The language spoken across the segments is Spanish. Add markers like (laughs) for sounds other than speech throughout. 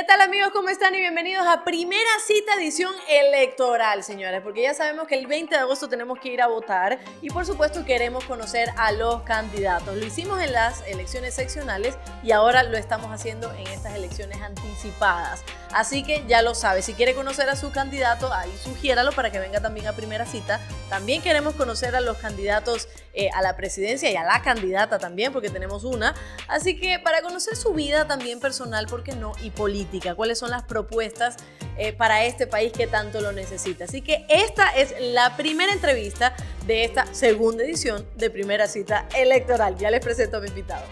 ¿Qué tal amigos? ¿Cómo están? Y bienvenidos a Primera Cita Edición Electoral, señores, porque ya sabemos que el 20 de agosto tenemos que ir a votar y por supuesto queremos conocer a los candidatos. Lo hicimos en las elecciones seccionales y ahora lo estamos haciendo en estas elecciones anticipadas. Así que ya lo sabe, si quiere conocer a su candidato, ahí sugiéralo para que venga también a Primera Cita. También queremos conocer a los candidatos eh, a la presidencia y a la candidata también, porque tenemos una. Así que para conocer su vida también personal, ¿por qué no? Y política cuáles son las propuestas eh, para este país que tanto lo necesita. Así que esta es la primera entrevista de esta segunda edición de Primera Cita Electoral. Ya les presento a mi invitado.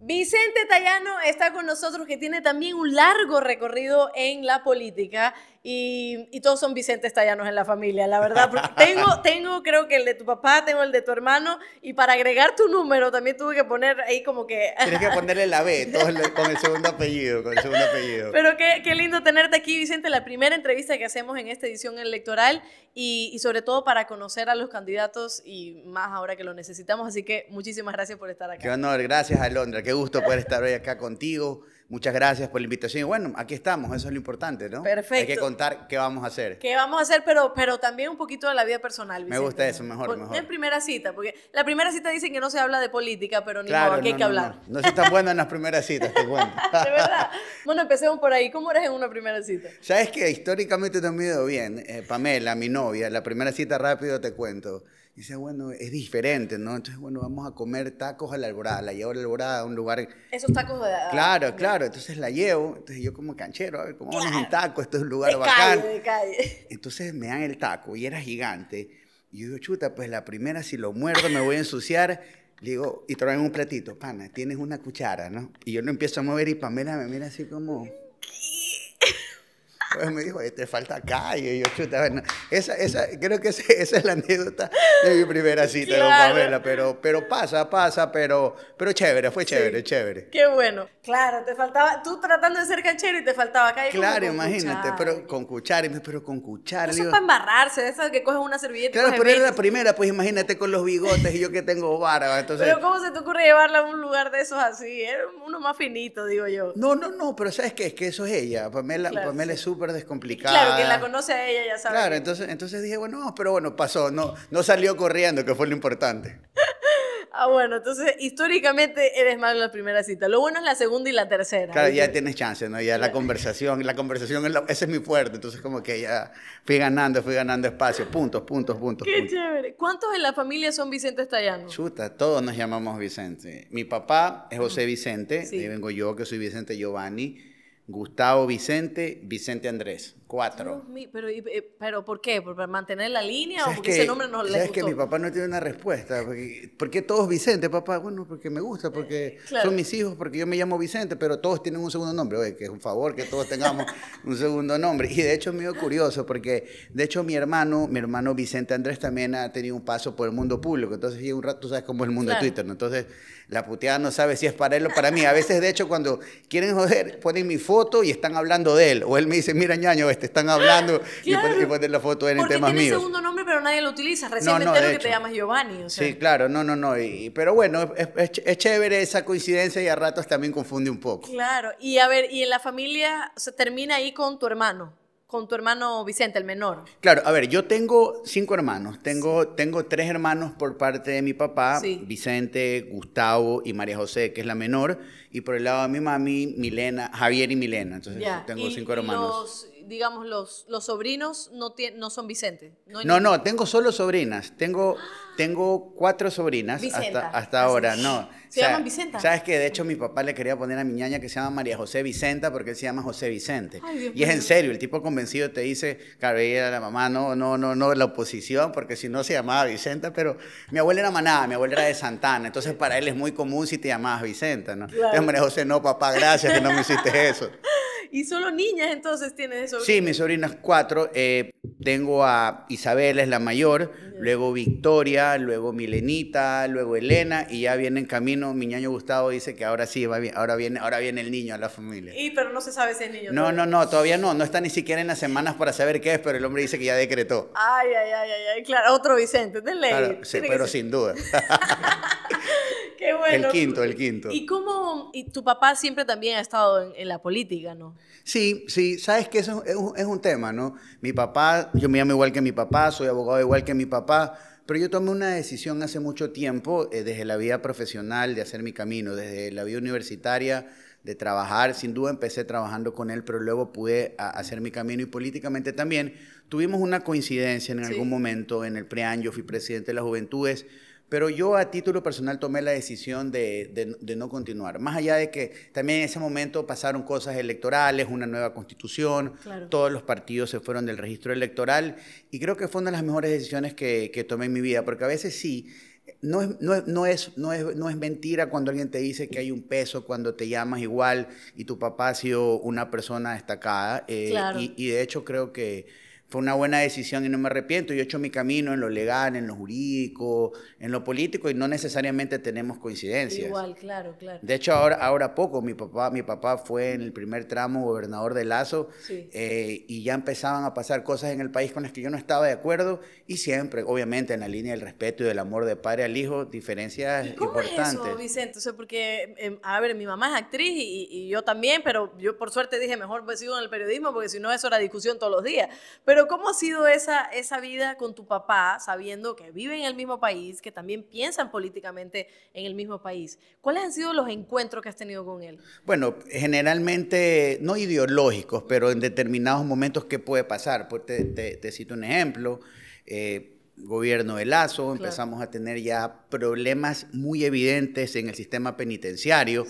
Vicente Tallano está con nosotros que tiene también un largo recorrido en la política y, todos son Vicente Tallanos en la familia, la verdad. tengo, (laughs) tengo, creo que el de tu papá, tengo el de tu hermano, y para agregar tu número también tuve que poner ahí como que... (laughs) Tienes que ponerle la B con el segundo apellido, con segundo apellido. Pero qué, lindo tenerte aquí, Vicente, la primera entrevista que hacemos en esta edición electoral y, sobre todo para conocer a los candidatos y más ahora que lo necesitamos. Así que muchísimas gracias por estar aquí Qué honor, gracias Alondra, qué gusto poder estar hoy acá contigo. Muchas gracias por la invitación. Y bueno, aquí estamos, eso es lo importante, ¿no? Perfecto. Hay que contar qué vamos a hacer. Qué vamos a hacer, pero, pero también un poquito de la vida personal. Vicente. Me gusta eso, mejor, mejor. En primera cita, porque la primera cita dicen que no se habla de política, pero ni claro, modo, hay que hablar. No, no tan bueno en las primeras citas, te cuento. (laughs) de verdad. Bueno, empecemos por ahí. ¿Cómo eres en una primera cita? Sabes que históricamente te bien. Eh, Pamela, mi novia, la primera cita rápido te cuento dice, bueno, es diferente, ¿no? Entonces, bueno, vamos a comer tacos a la alborada, la llevo a la alborada a un lugar... Esos tacos de... Ah, claro, claro, entonces la llevo, entonces yo como canchero, a ver, comamos un taco, esto es un lugar de bacán. Calle, de calle. Entonces me dan el taco y era gigante, y yo digo, chuta, pues la primera, si lo muerdo me voy a ensuciar, digo, y traen un platito, pana, tienes una cuchara, ¿no? Y yo lo empiezo a mover y Pamela me mira así como... (laughs) Pues me dijo, te falta calle. Y yo, chuta, esa, esa, creo que esa, es la anécdota de mi primera cita con Pamela, pero, pero pasa, pasa, pero, pero chévere, fue chévere, chévere. Qué bueno. Claro, te faltaba, tú tratando de ser canchero y te faltaba calle. Claro, imagínate, pero con cuchara, pero con cuchara. Eso es para embarrarse, eso que coges una servilleta. Claro, pero era la primera, pues imagínate con los bigotes y yo que tengo barba, entonces. Pero ¿cómo se te ocurre llevarla a un lugar de esos así? Era uno más finito, digo yo. No, no, no, pero ¿sabes qué? Es que eso es ella. Pamela, Pamela es súper descomplicada. Claro, quien la conoce a ella ya sabe. Claro, entonces, entonces dije, bueno, pero bueno, pasó, no, no salió corriendo, que fue lo importante. (laughs) Ah, bueno, entonces históricamente eres malo en la primera cita. Lo bueno es la segunda y la tercera. Claro, ya tienes chance, ¿no? Ya la conversación, la conversación, es ese es mi fuerte. Entonces, como que ya fui ganando, fui ganando espacio. Puntos, puntos, puntos. Qué chévere. ¿Cuántos en la familia son Vicente Estallano? Chuta, todos nos llamamos Vicente. Mi papá es José Vicente, y vengo yo, que soy Vicente Giovanni. Gustavo Vicente, Vicente Andrés. Cuatro. pero, eh, pero ¿por qué? ¿Por mantener la línea o porque ese nombre no le gustó? Es que mi papá no tiene una respuesta. Porque, ¿Por qué todos Vicente, papá? Bueno, porque me gusta, porque son mis hijos, porque yo me llamo Vicente, pero todos tienen un segundo nombre. Oye, que es un favor que todos tengamos (laughs) un segundo nombre. Y de hecho es medio curioso porque, de hecho, mi hermano, mi hermano Vicente Andrés también ha tenido un paso por el mundo público. Entonces, llega un rato, tú sabes cómo es el mundo de Twitter, ¿no? Entonces, la puteada no sabe si es para él o para mí. A veces, de hecho, cuando quieren joder, ponen mi foto y están hablando de él. O él me dice, mira, ñaño, te están hablando (laughs) y, poner, la foto en Porque temas tiene segundo nombre, pero nadie lo utiliza. Recién que te llamas Giovanni. Sí, claro, no, no, no. pero bueno, es, chévere esa coincidencia y a ratos también confunde un poco. Claro. Y a ver, y en la familia se termina ahí con tu hermano con tu hermano Vicente, el menor. Claro, a ver, yo tengo cinco hermanos. Tengo, tengo tres hermanos por parte de mi papá, Vicente, Gustavo y María José, que es la menor. Y por el lado de mi mami, Milena, Javier y Milena. Entonces tengo cinco hermanos digamos, los, los sobrinos no, no son Vicente. No, no, tengo solo sobrinas. Tengo, tengo cuatro sobrinas hasta, hasta ahora. No. ¿Se llaman Vicenta? Sabes que de hecho mi papá le quería poner a mi ñaña que se llama María José Vicenta porque él se llama José Vicente. y es en serio, el tipo convencido te dice, claro, la mamá, no, no, no, no, la oposición, porque si no se llamaba Vicenta, pero mi abuela era manada, mi abuela era de Santana, entonces para él es muy común si te llamabas Vicenta, ¿no? Claro. María José, no, papá, gracias que no me hiciste eso. (laughs) y solo niñas entonces tienes eso. Sí, mis sobrinas cuatro. Eh, tengo a Isabel, es la mayor, luego Victoria, luego Milenita, luego Elena, y ya viene en camino. Mi ñaño Gustavo dice que ahora sí, va ahora, viene, ahora viene el niño a la familia. Y pero no se sabe si es niño. No, no, no, todavía no. No está ni siquiera en las semanas para saber qué es, pero el hombre dice que ya decretó. Ay, ay, ay, ay, claro, otro Vicente, de ley. sí, pero sin duda. (laughs) Qué bueno. El quinto, el quinto. ¿Y cómo, y tu papá siempre también ha estado en la política, ¿no? Sí, sí, sabes que eso es un, tema, ¿no? Mi papá, yo me llamo igual que mi papá, soy abogado igual que mi papá, pero yo tomé una decisión hace mucho tiempo, eh, desde la vida profesional, de hacer mi camino, desde la vida universitaria, de trabajar. Sin duda empecé trabajando con él, pero luego pude hacer mi camino y políticamente también. Tuvimos una coincidencia en algún momento en el PREAN, yo fui presidente de las Juventudes pero yo a título personal tomé la decisión de, no continuar. Más allá de que también en ese momento pasaron cosas electorales, una nueva constitución, todos los partidos se fueron del registro electoral y creo que fue una de las mejores decisiones que, tomé en mi vida, porque a veces sí, no es, mentira cuando alguien te dice que hay un peso cuando te llamas igual y tu papá ha sido una persona destacada. Eh, y de hecho creo que fue una buena decisión y no me arrepiento. Yo he hecho mi camino en lo legal, en lo jurídico, en lo político y no necesariamente tenemos coincidencias. Igual, claro, claro. De hecho, ahora, ahora poco, mi papá, mi papá fue en el primer tramo gobernador de Lazo eh, y ya empezaban a pasar cosas en el país con las que yo no estaba de acuerdo y siempre, obviamente, en la línea del respeto y del amor de padre al hijo, diferencias ¿Y cómo importantes. Es eso, Vicente? porque, em, a ver, mi mamá es actriz y, y, yo también, pero yo por suerte dije, mejor sigo en el periodismo porque si no, eso era discusión todos los días. Pero pero ¿cómo ha sido esa, esa vida con tu papá, sabiendo que vive en el mismo país, que también piensan políticamente en el mismo país? ¿Cuáles han sido los encuentros que has tenido con él? Bueno, generalmente no ideológicos, pero en determinados momentos, ¿qué puede pasar? Pues, te, te, cito un ejemplo. Eh, gobierno de Lazo, empezamos a tener ya problemas muy evidentes en el sistema penitenciario.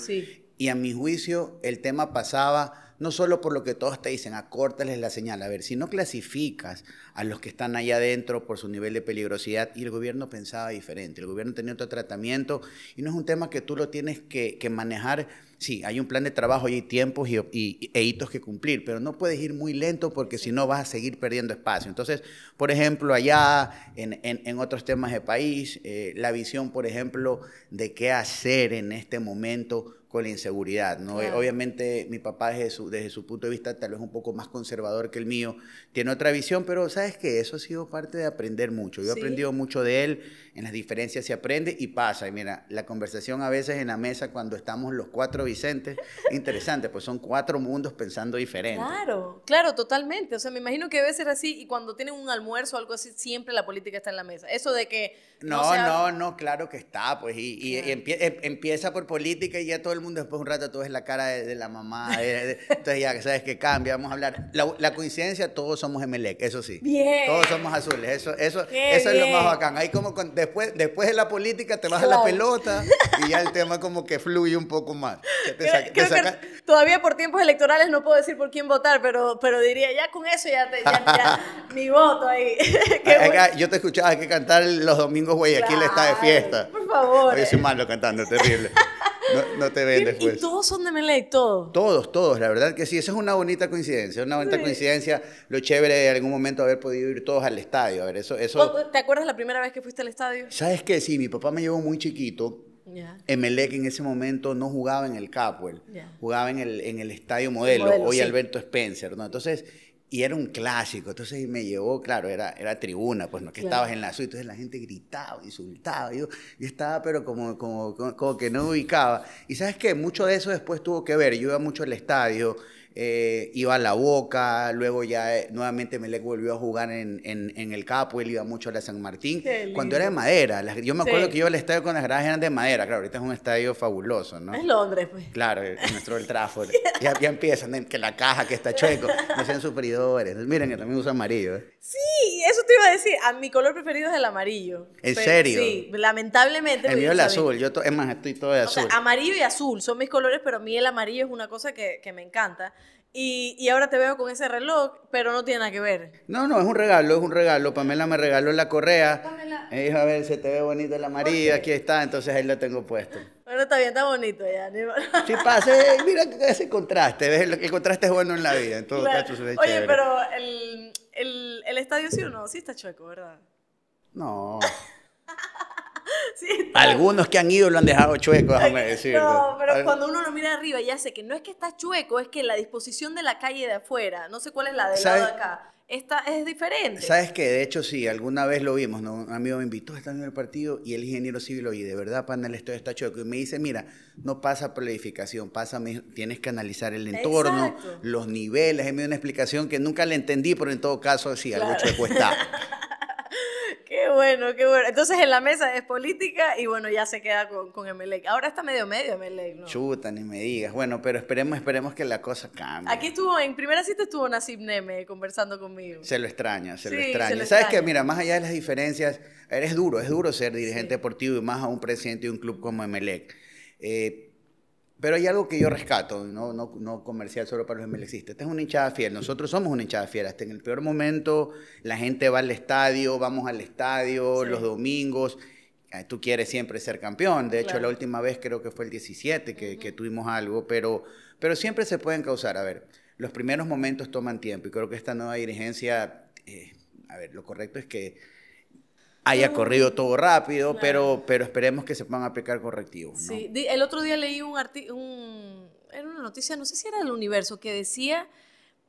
Y a mi juicio, el tema pasaba no solo por lo que todos te dicen, acórtales la señal. A ver, si no clasificas a los que están allá adentro por su nivel de peligrosidad, y el gobierno pensaba diferente, el gobierno tenía otro tratamiento, y no es un tema que tú lo tienes que, manejar. Sí, hay un plan de trabajo y hay tiempos y, e hitos que cumplir, pero no puedes ir muy lento porque si no vas a seguir perdiendo espacio. Entonces, por ejemplo, allá en, otros temas de país, eh, la visión, por ejemplo, de qué hacer en este momento con la inseguridad. ¿no? Obviamente mi papá desde su, punto de vista tal vez un poco más conservador que el mío, tiene otra visión, pero sabes que eso ha sido parte de aprender mucho. Yo he aprendido mucho de él, en las diferencias se aprende y pasa. Y mira, la conversación a veces en la mesa cuando estamos los cuatro Vicentes, (laughs) interesante, pues son cuatro mundos pensando diferente. Claro, claro, totalmente. O sea, me imagino que a veces así y cuando tienen un almuerzo o algo así, siempre la política está en la mesa. Eso de que no, no, no, claro que está, pues, y, em, empieza por política y ya todo el mundo, después un rato tú ves la cara de, la mamá, entonces ya sabes que cambia, vamos a hablar. La, coincidencia, todos somos Emelec, eso sí. Todos somos azules, eso, eso, eso es lo más bacán. Ahí como después, después de la política te vas a la pelota y ya el tema como que fluye un poco más. todavía por tiempos electorales no puedo decir por quién votar, pero, pero diría, ya con eso ya, mi voto ahí. (laughs) Yo te escuchaba que cantar los domingos güey, aquí le está de fiesta. Por favor. Oye, soy malo cantando, terrible. No, te ven después. Y todos son de Melec, todos. Todos, todos, la verdad que sí. Esa es una bonita coincidencia, una bonita coincidencia. Lo chévere de algún momento haber podido ir todos al estadio. A ver, eso, eso. ¿Te acuerdas la primera vez que fuiste al estadio? Sabes que sí, mi papá me llevó muy chiquito. en Melec, en ese momento no jugaba en el Capwell, jugaba en el, en el Estadio Modelo, hoy Alberto Spencer. ¿no? Entonces, y era un clásico, entonces me llevó, claro, era, era tribuna, pues no que estabas en la suite, entonces la gente gritaba, insultaba, yo, estaba pero como, como, como, que no ubicaba. Y sabes que mucho de eso después tuvo que ver, yo iba mucho al estadio, eh, iba a la boca, luego ya nuevamente eh, nuevamente Melec volvió a jugar en, en, el Capo, él iba mucho a la San Martín, cuando era de madera. yo me acuerdo que yo el estadio con las gradas eran de madera, claro, ahorita es un estadio fabuloso, ¿no? Es Londres, pues. Claro, nuestro el Trafford. (laughs) ya, ya, empiezan, que la caja que está chueco, no sean superiores. Miren, que también uso amarillo. ¿eh? Sí, eso te iba a decir, a mi color preferido es el amarillo. ¿En serio? Sí, lamentablemente. El pues, mío es el azul, yo es más, estoy todo de azul. amarillo y azul son mis colores, pero a mí el amarillo es una cosa que, que me encanta. Y, ahora te veo con ese reloj, pero no tiene nada que ver. No, no, es un regalo, es un regalo. Pamela me regaló la correa. Pamela. dijo, a ver, se te ve bonito la María aquí está, entonces ahí la tengo puesto. Pero está bien, está bonito ya. Sí, pasa, eh, mira ese contraste, ¿ves? El, contraste es bueno en la vida, Oye, pero el, el estadio sí o no, sí está chueco, ¿verdad? No. (laughs) (laughs) Algunos que han ido lo han dejado chueco, déjame decir. No, pero cuando uno lo mira arriba ya sé que no es que está chueco, es que la disposición de la calle de afuera, no sé cuál es la del lado de acá. Esta es diferente. Sabes que de hecho sí, alguna vez lo vimos, un amigo me invitó a estar en el partido y el ingeniero civil lo oye, de verdad, panel, esto está chueco. Y me dice, mira, no pasa por la edificación, pasa, tienes que analizar el entorno, los niveles. me dio una explicación que nunca le entendí, pero en todo caso sí, algo chueco está. (laughs) (laughs) bueno, qué bueno. Entonces en la mesa es política y bueno, ya se queda con, con Emelec. Ahora está medio medio Emelec, ¿no? Chuta, ni me digas. Bueno, pero esperemos, esperemos que la cosa cambie. Aquí estuvo, en primera cita estuvo Nasib Neme conversando conmigo. Se lo extraña, se lo extraña. Sabes que, mira, más allá de las diferencias, eres duro, es duro ser dirigente deportivo y más a un presidente de un club como Emelec. Eh, pero hay algo que yo rescato, no, no, no comercial solo para los MLXistas. Esta es una hinchada fiel. Nosotros somos una hinchada fiel. Hasta en el peor momento, la gente va al estadio, vamos al estadio los domingos. Eh, tú quieres siempre ser campeón. De hecho, la última vez creo que fue el 17 que, tuvimos algo, pero, pero siempre se pueden causar. A ver, los primeros momentos toman tiempo y creo que esta nueva dirigencia, eh, a ver, lo correcto es que haya corrido todo rápido, pero, pero esperemos que se puedan aplicar correctivos. ¿no? Sí, el otro día leí un, artículo, era una noticia, no sé si era del universo, que decía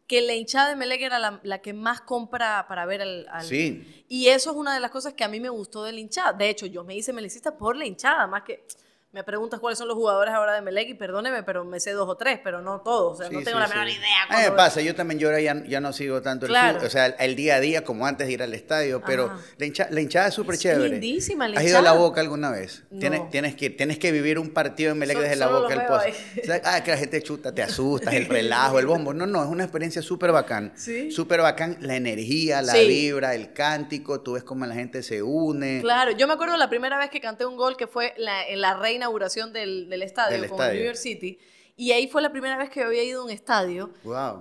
que la hinchada de Melec era la, que más compra para ver al, al, Sí. Y eso es una de las cosas que a mí me gustó de la hinchada. De hecho, yo me hice melecista por la hinchada, más que me preguntas cuáles son los jugadores ahora de Melec y perdóneme, pero me sé dos o tres, pero no todos. O sea, no tengo la menor idea. me pasa, yo también yo ahora ya, no sigo tanto el o sea, el, día a día como antes de ir al estadio, pero la, hinchada es súper chévere. Lindísima la ¿Has ido a la boca alguna vez? Tienes, tienes, que, tienes que vivir un partido en Melec desde la boca al pozo. ah, que la gente chuta, te asustas, el relajo, el bombo. No, no, es una experiencia súper bacán. Súper bacán la energía, la vibra, el cántico, tú ves cómo la gente se une. Claro, yo me acuerdo la primera vez que canté un gol que fue en la reina inauguración del, estadio del con New York City. Y ahí fue la primera vez que había ido a un estadio.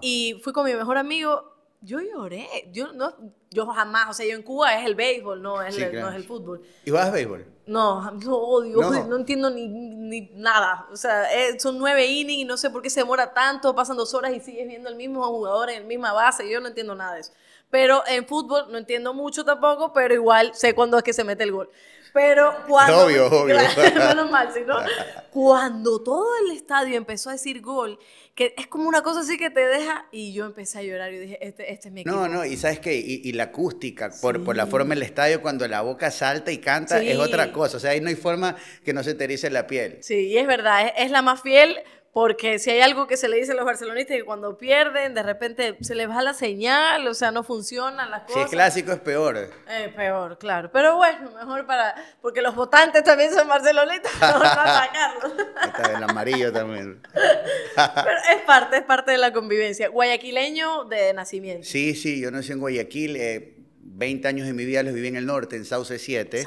Y fui con mi mejor amigo. Yo lloré. Yo no, yo jamás, o sea, yo en Cuba es el béisbol, no es, el, fútbol. ¿Y vas a béisbol? No, no odio, no, entiendo ni, ni, nada. O sea, son nueve innings y no sé por qué se demora tanto, pasan dos horas y sigues viendo el mismo jugador en la misma base. Yo no entiendo nada de eso. Pero en fútbol no entiendo mucho tampoco, pero igual sé cuándo es que se mete el gol. Pero cuando. (laughs) (laughs) cuando todo el estadio empezó a decir gol, que es como una cosa así que te deja. Y yo empecé a llorar y dije, este, este es mi equipo. No, no, y sabes qué, y, la acústica, por, por la forma del estadio, cuando la boca salta y canta, es otra cosa. O sea, ahí no hay forma que no se te erice la piel. Sí, y es verdad, es la más fiel porque si hay algo que se le dice a los barcelonistas que cuando pierden, de repente se les va la señal, o sea, no funcionan las cosas. Si es clásico es peor. Es eh, peor, claro. Pero bueno, mejor para, porque los votantes también son barcelonistas, (laughs) mejor para sacarlos. Está el amarillo también. (laughs) Pero es parte, es parte de la convivencia. Guayaquileño de nacimiento. Sí, sí, yo nací en Guayaquil. Eh, 20 años de mi vida los viví en el norte, en Sauce 7.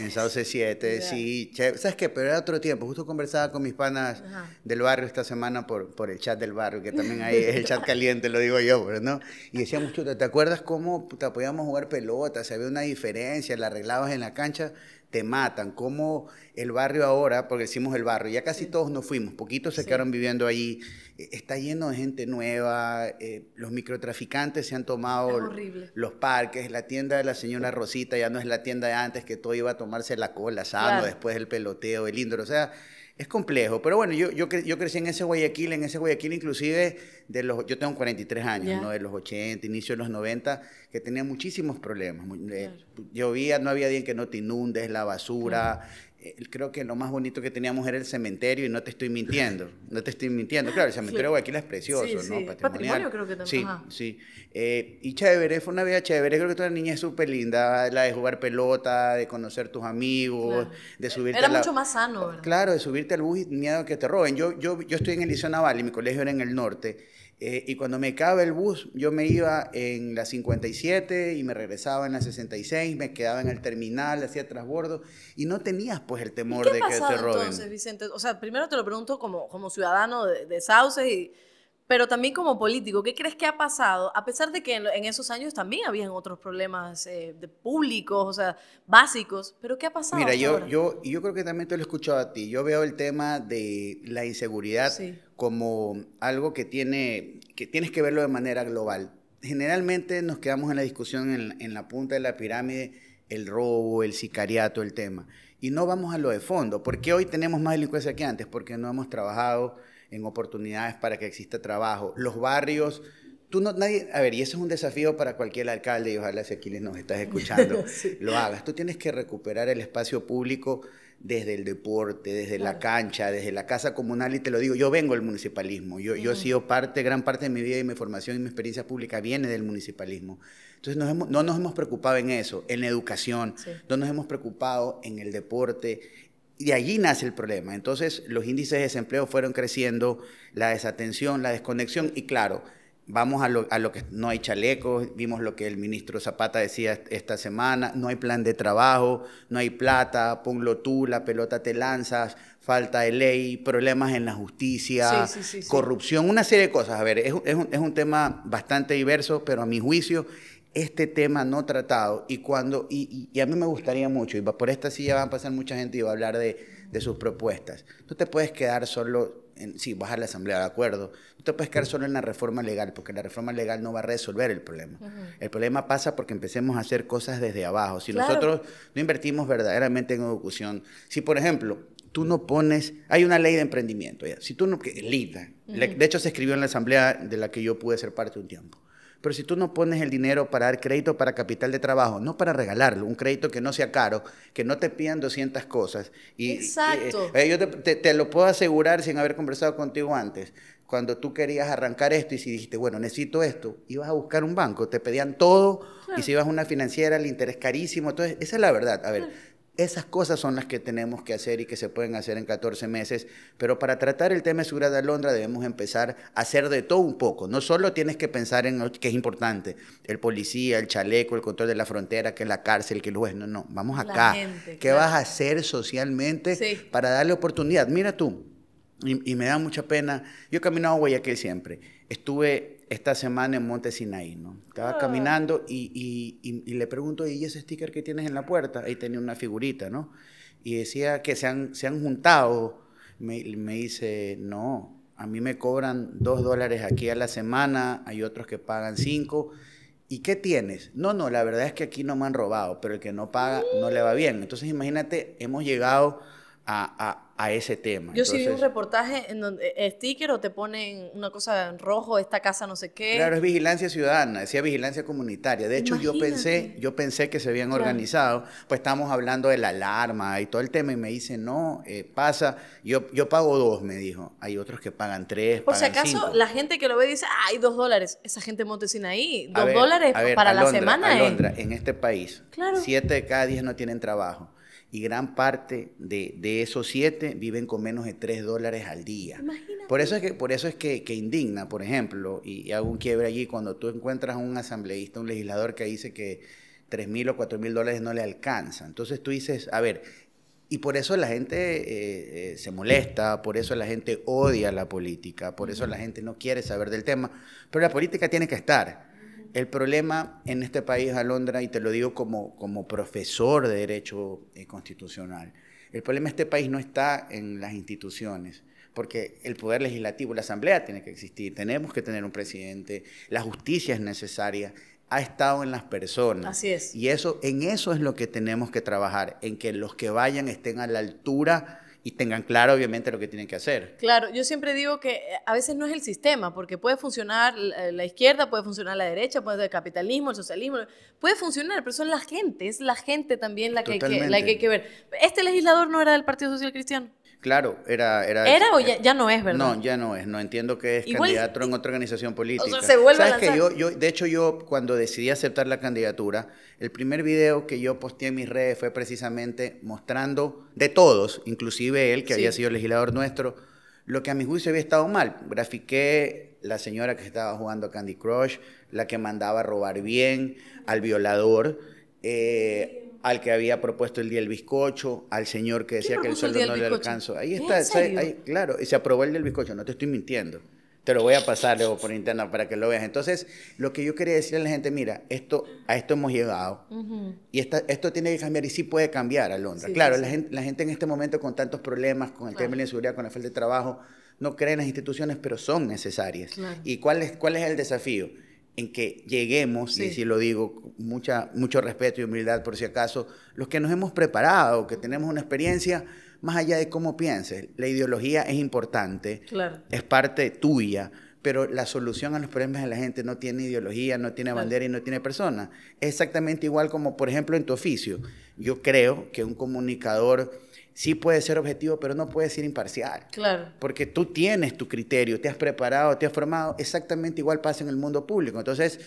En Sauce 7, sí. ¿Sabes qué? Pero era otro tiempo. Justo conversaba con mis panas del barrio esta semana por, por el chat del barrio, que también ahí (laughs) es el chat caliente, lo digo yo, pero pues, no. Y decíamos, chuta, ¿te acuerdas cómo te podíamos jugar pelota? Se había una diferencia, la arreglabas en la cancha te matan, como el barrio ahora, porque decimos el barrio, ya casi todos nos fuimos, poquitos se quedaron viviendo allí, eh, está lleno de gente nueva, eh, los microtraficantes se han tomado los parques, la tienda de la señora Rosita ya no es la tienda de antes que todo iba a tomarse la cola, sano, después el peloteo, el índolo, o sea es complejo, pero bueno, yo, yo, yo, crecí en ese Guayaquil, en ese Guayaquil inclusive, de los, yo tengo 43 años, ¿no? de los 80, inicio de los 90, que tenía muchísimos problemas. Eh, llovía, no había día en que no te inundes, la basura, creo que lo más bonito que teníamos era el cementerio y no te estoy mintiendo, no te estoy mintiendo. Claro, el cementerio de Guayaquil es precioso, ¿no? Patrimonio creo que también. Sí, eh, y chévere, fue una vida chévere. Creo que toda la niña es súper linda, la de jugar pelota, de conocer tus amigos, de eh, subirte Era mucho más sano, ¿verdad? Claro, de subirte al bus y miedo a que te roben. Yo, yo, yo estoy en liceo Naval y mi colegio era en el norte eh, y cuando me cabe el bus, yo me iba en la 57 y me regresaba en la 66, me quedaba en el terminal, hacía trasbordo y no tenías pues el temor de que te roben. Entonces, Vicente, o sea, primero te lo pregunto como, como ciudadano de, de Sauces y pero también como político, ¿qué crees que ha pasado? A pesar de que en, esos años también habían otros problemas eh, públicos, o sea, básicos, pero ¿qué ha pasado? Mira, yo, yo creo que también te lo he escuchado a ti. Yo veo el tema de la inseguridad como algo que, tiene, que tienes que verlo de manera global. Generalmente nos quedamos en la discusión en, en la punta de la pirámide, el robo, el sicariato, el tema. Y no vamos a lo de fondo. ¿Por qué hoy tenemos más delincuencia que antes? Porque no hemos trabajado en oportunidades para que exista trabajo. Los barrios, tú no, nadie, a ver, y eso es un desafío para cualquier alcalde, y ojalá si aquí nos estás escuchando, (laughs) lo hagas. Tú tienes que recuperar el espacio público desde el deporte, desde la cancha, desde la casa comunal, y te lo digo, yo vengo del municipalismo, yo, yo he mm. sido parte, gran parte de mi vida y mi formación y mi experiencia pública viene del municipalismo. Entonces nos no nos hemos preocupado en eso, en la educación, no nos hemos preocupado en el deporte, y de allí nace el problema. Entonces, los índices de desempleo fueron creciendo, la desatención, la desconexión, y claro, vamos a lo, que no hay chalecos, vimos lo que el ministro Zapata decía esta semana, no hay plan de trabajo, no hay plata, ponlo tú, la pelota te lanzas, falta de ley, problemas en la justicia, corrupción, una serie de cosas. A ver, es, es, un, es un tema bastante diverso, pero a mi juicio este tema no tratado y cuando y, a mí me gustaría mucho y por esta silla van a pasar mucha gente y va a hablar de, sus propuestas. No te puedes quedar solo en, sí, vas a la asamblea de acuerdo. No te puedes quedar solo en la reforma legal porque la reforma legal no va a resolver el problema. El problema pasa porque empecemos a hacer cosas desde abajo. Si nosotros no invertimos verdaderamente en educación, si por ejemplo tú no pones, hay una ley de emprendimiento, si tú no, que, de hecho se escribió en la asamblea de la que yo pude ser parte un tiempo pero si tú no pones el dinero para dar crédito para capital de trabajo, no para regalarlo, un crédito que no sea caro, que no te pidan 200 cosas. Y, Exacto. Eh, eh, yo te, lo puedo asegurar sin haber conversado contigo antes cuando tú querías arrancar esto y si dijiste, bueno, necesito esto, ibas a buscar un banco, te pedían todo y si ibas a una financiera, el interés carísimo. Entonces, esa es la verdad. A ver, esas cosas son las que tenemos que hacer y que se pueden hacer en 14 meses, pero para tratar el tema de seguridad de Londra debemos empezar a hacer de todo un poco. No solo tienes que pensar en lo que es importante, el policía, el chaleco, el control de la frontera, que es la cárcel, que el juez, no, no, vamos acá. ¿Qué vas a hacer socialmente para darle oportunidad? Mira tú, y, y, me da mucha pena, yo he caminado a Guayaquil siempre, estuve esta semana en Monte Sinaí, ¿no? Estaba ah. caminando y, y, le pregunto, ¿y ese sticker que tienes en la puerta? Ahí tenía una figurita, ¿no? Y decía que se han, se han juntado. Me, me dice, no, a mí me cobran dos dólares aquí a la semana, hay otros que pagan cinco. ¿Y qué tienes? No, no, la verdad es que aquí no me han robado, pero el que no paga no le va bien. Entonces imagínate, hemos llegado a a ese tema. Yo sí vi un reportaje en donde eh, eh, sticker o te ponen una cosa en rojo, esta casa no sé qué. Claro, es vigilancia ciudadana, decía vigilancia comunitaria. De hecho, yo pensé, yo pensé que se habían organizado, pues estamos hablando de la alarma y todo el tema, y me dice, no, eh, pasa, yo, yo pago dos, me dijo. Hay otros que pagan tres. Por si acaso, la gente que lo ve dice, hay dos dólares. Esa gente montesina ahí dos dólares para la semana. en este país, claro. siete de cada diez no tienen trabajo y gran parte de, esos siete viven con menos de tres dólares al día. Por eso es, que, por eso es que, indigna, por ejemplo, y, hago un quiebre allí, cuando tú encuentras a un asambleísta, un legislador que dice que tres mil o cuatro mil dólares no le alcanza. Entonces tú dices, a ver, y por eso la gente eh, eh, se molesta, por eso la gente odia la política, por eso la gente no quiere saber del tema, pero la política tiene que estar. El problema en este país, Alondra, y te lo digo como, como profesor de Derecho eh, Constitucional, el problema de este país no está en las instituciones, porque el poder legislativo, la asamblea tiene que existir, tenemos que tener un presidente, la justicia es necesaria, ha estado en las personas. Así es. Y eso, en eso es lo que tenemos que trabajar, en que los que vayan estén a la altura y tengan claro, obviamente, lo que tienen que hacer. Claro, yo siempre digo que eh, a veces no es el sistema, porque puede funcionar eh, la izquierda, puede funcionar la derecha, puede ser el capitalismo, el socialismo, puede funcionar, pero son la gente, es la gente también la que, que, la que hay que ver. Este legislador no era del Partido Social Cristiano. Claro, era... ¿Era, o ya, no es, verdad? No, ya no es. No entiendo que es candidato en otra organización política. O sea, a Que yo, yo, de hecho, yo cuando decidí aceptar la candidatura, el primer video que yo posteé en mis redes fue precisamente mostrando de todos, inclusive él, que había sido legislador nuestro, lo que a mi juicio había estado mal. Grafiqué la señora que estaba jugando a Candy Crush, la que mandaba robar bien, al violador... Eh, al que había propuesto el día del bizcocho, al señor que decía que el sueldo no le alcanzó. Ahí está, claro, y se aprobó el del bizcocho, no te estoy mintiendo. Te lo voy a pasar luego por internet para que lo veas. Entonces, lo que yo quería decir a la gente, mira, esto, a esto hemos llegado y esto tiene que cambiar y sí puede cambiar, a Londres. claro, La, gente, en este momento con tantos problemas, con el tema de la inseguridad, con la falta de trabajo, no creen las instituciones, pero son necesarias. ¿Y cuál es, cuál es el desafío? en que lleguemos, y si lo digo mucha, mucho respeto y humildad por si acaso, los que nos hemos preparado, que tenemos una experiencia, más allá de cómo pienses, la ideología es importante, es parte tuya, pero la solución a los problemas de la gente no tiene ideología, no tiene bandera y no tiene persona. Es exactamente igual como, por ejemplo, en tu oficio. Yo creo que un comunicador sí puede ser objetivo, pero no puede ser imparcial. Claro. Porque tú tienes tu criterio, te has preparado, te has formado, exactamente igual pasa en el mundo público. Entonces,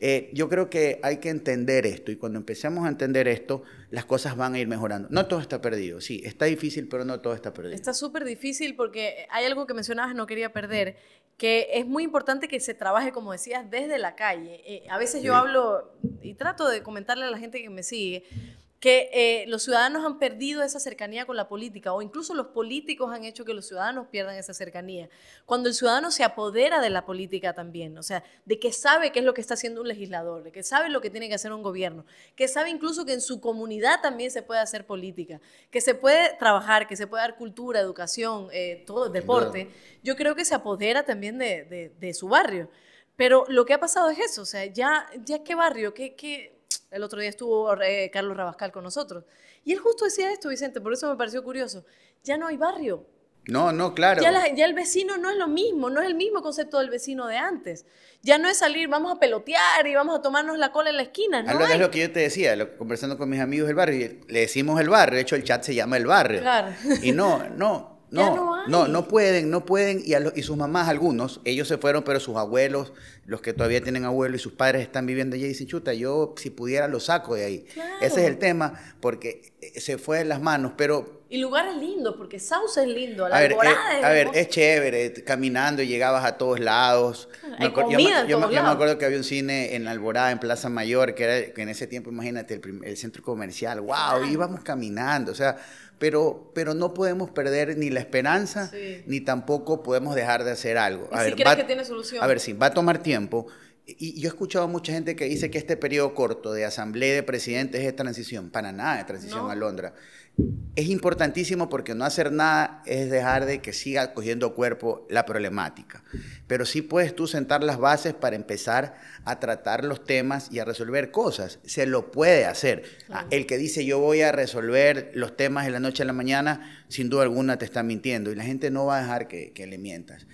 eh, yo creo que hay que entender esto y cuando empecemos a entender esto, las cosas van a ir mejorando. No todo está perdido, sí, está difícil, pero no todo está perdido. Está súper difícil porque hay algo que mencionabas, no quería perder, que es muy importante que se trabaje, como decías, desde la calle. Eh, a veces yo hablo y trato de comentarle a la gente que me sigue que eh, los ciudadanos han perdido esa cercanía con la política o incluso los políticos han hecho que los ciudadanos pierdan esa cercanía. Cuando el ciudadano se apodera de la política también, o sea, de que sabe qué es lo que está haciendo un legislador, de que sabe lo que tiene que hacer un gobierno, que sabe incluso que en su comunidad también se puede hacer política, que se puede trabajar, que se puede dar cultura, educación, eh, todo, deporte, yo creo que se apodera también de, su barrio. Pero lo que ha pasado es eso, o sea, ya, ya qué barrio, qué, qué el otro día estuvo eh, Carlos Rabascal con nosotros. Y él justo decía esto, Vicente, por eso me pareció curioso. Ya no hay barrio. No, no, claro. Ya, el vecino no es lo mismo, no es el mismo concepto del vecino de antes. Ya no es salir, vamos a pelotear y vamos a tomarnos la cola en la esquina. No es lo que yo te decía, conversando con mis amigos del barrio, le decimos el barrio, de hecho el chat se llama el barrio. Claro. Y no, no, no, no, no, pueden, no pueden. Y, sus mamás, algunos, ellos se fueron, pero sus abuelos, los que todavía tienen abuelo y sus padres están viviendo allí, dicen, chuta, yo si pudiera lo saco de ahí. Ese es el tema, porque eh, se fue en las manos, pero... Y lugares lindos, porque Sauce es lindo, a ver, eh, es, A ver, es chévere, caminando y llegabas a todos lados. me acuerdo, yo, me, me, acuerdo que había un cine en Alborada, en Plaza Mayor, que era en ese tiempo, imagínate, el, centro comercial. ¡Wow! Íbamos caminando, o sea pero, pero no podemos perder ni la esperanza, ni tampoco podemos dejar de hacer algo. A ver, si crees que tiene solución. A ver, sí, va a tomar tiempo. Y, yo he escuchado a mucha gente que dice que este periodo corto de asamblea de presidentes es transición. Para nada es transición a Londres es importantísimo porque no hacer nada es dejar de que siga cogiendo cuerpo la problemática. Pero sí puedes tú sentar las bases para empezar a tratar los temas y a resolver cosas. Se lo puede hacer. Ah, el que dice yo voy a resolver los temas de la noche a la mañana, sin duda alguna te está mintiendo y la gente no va a dejar que le mientas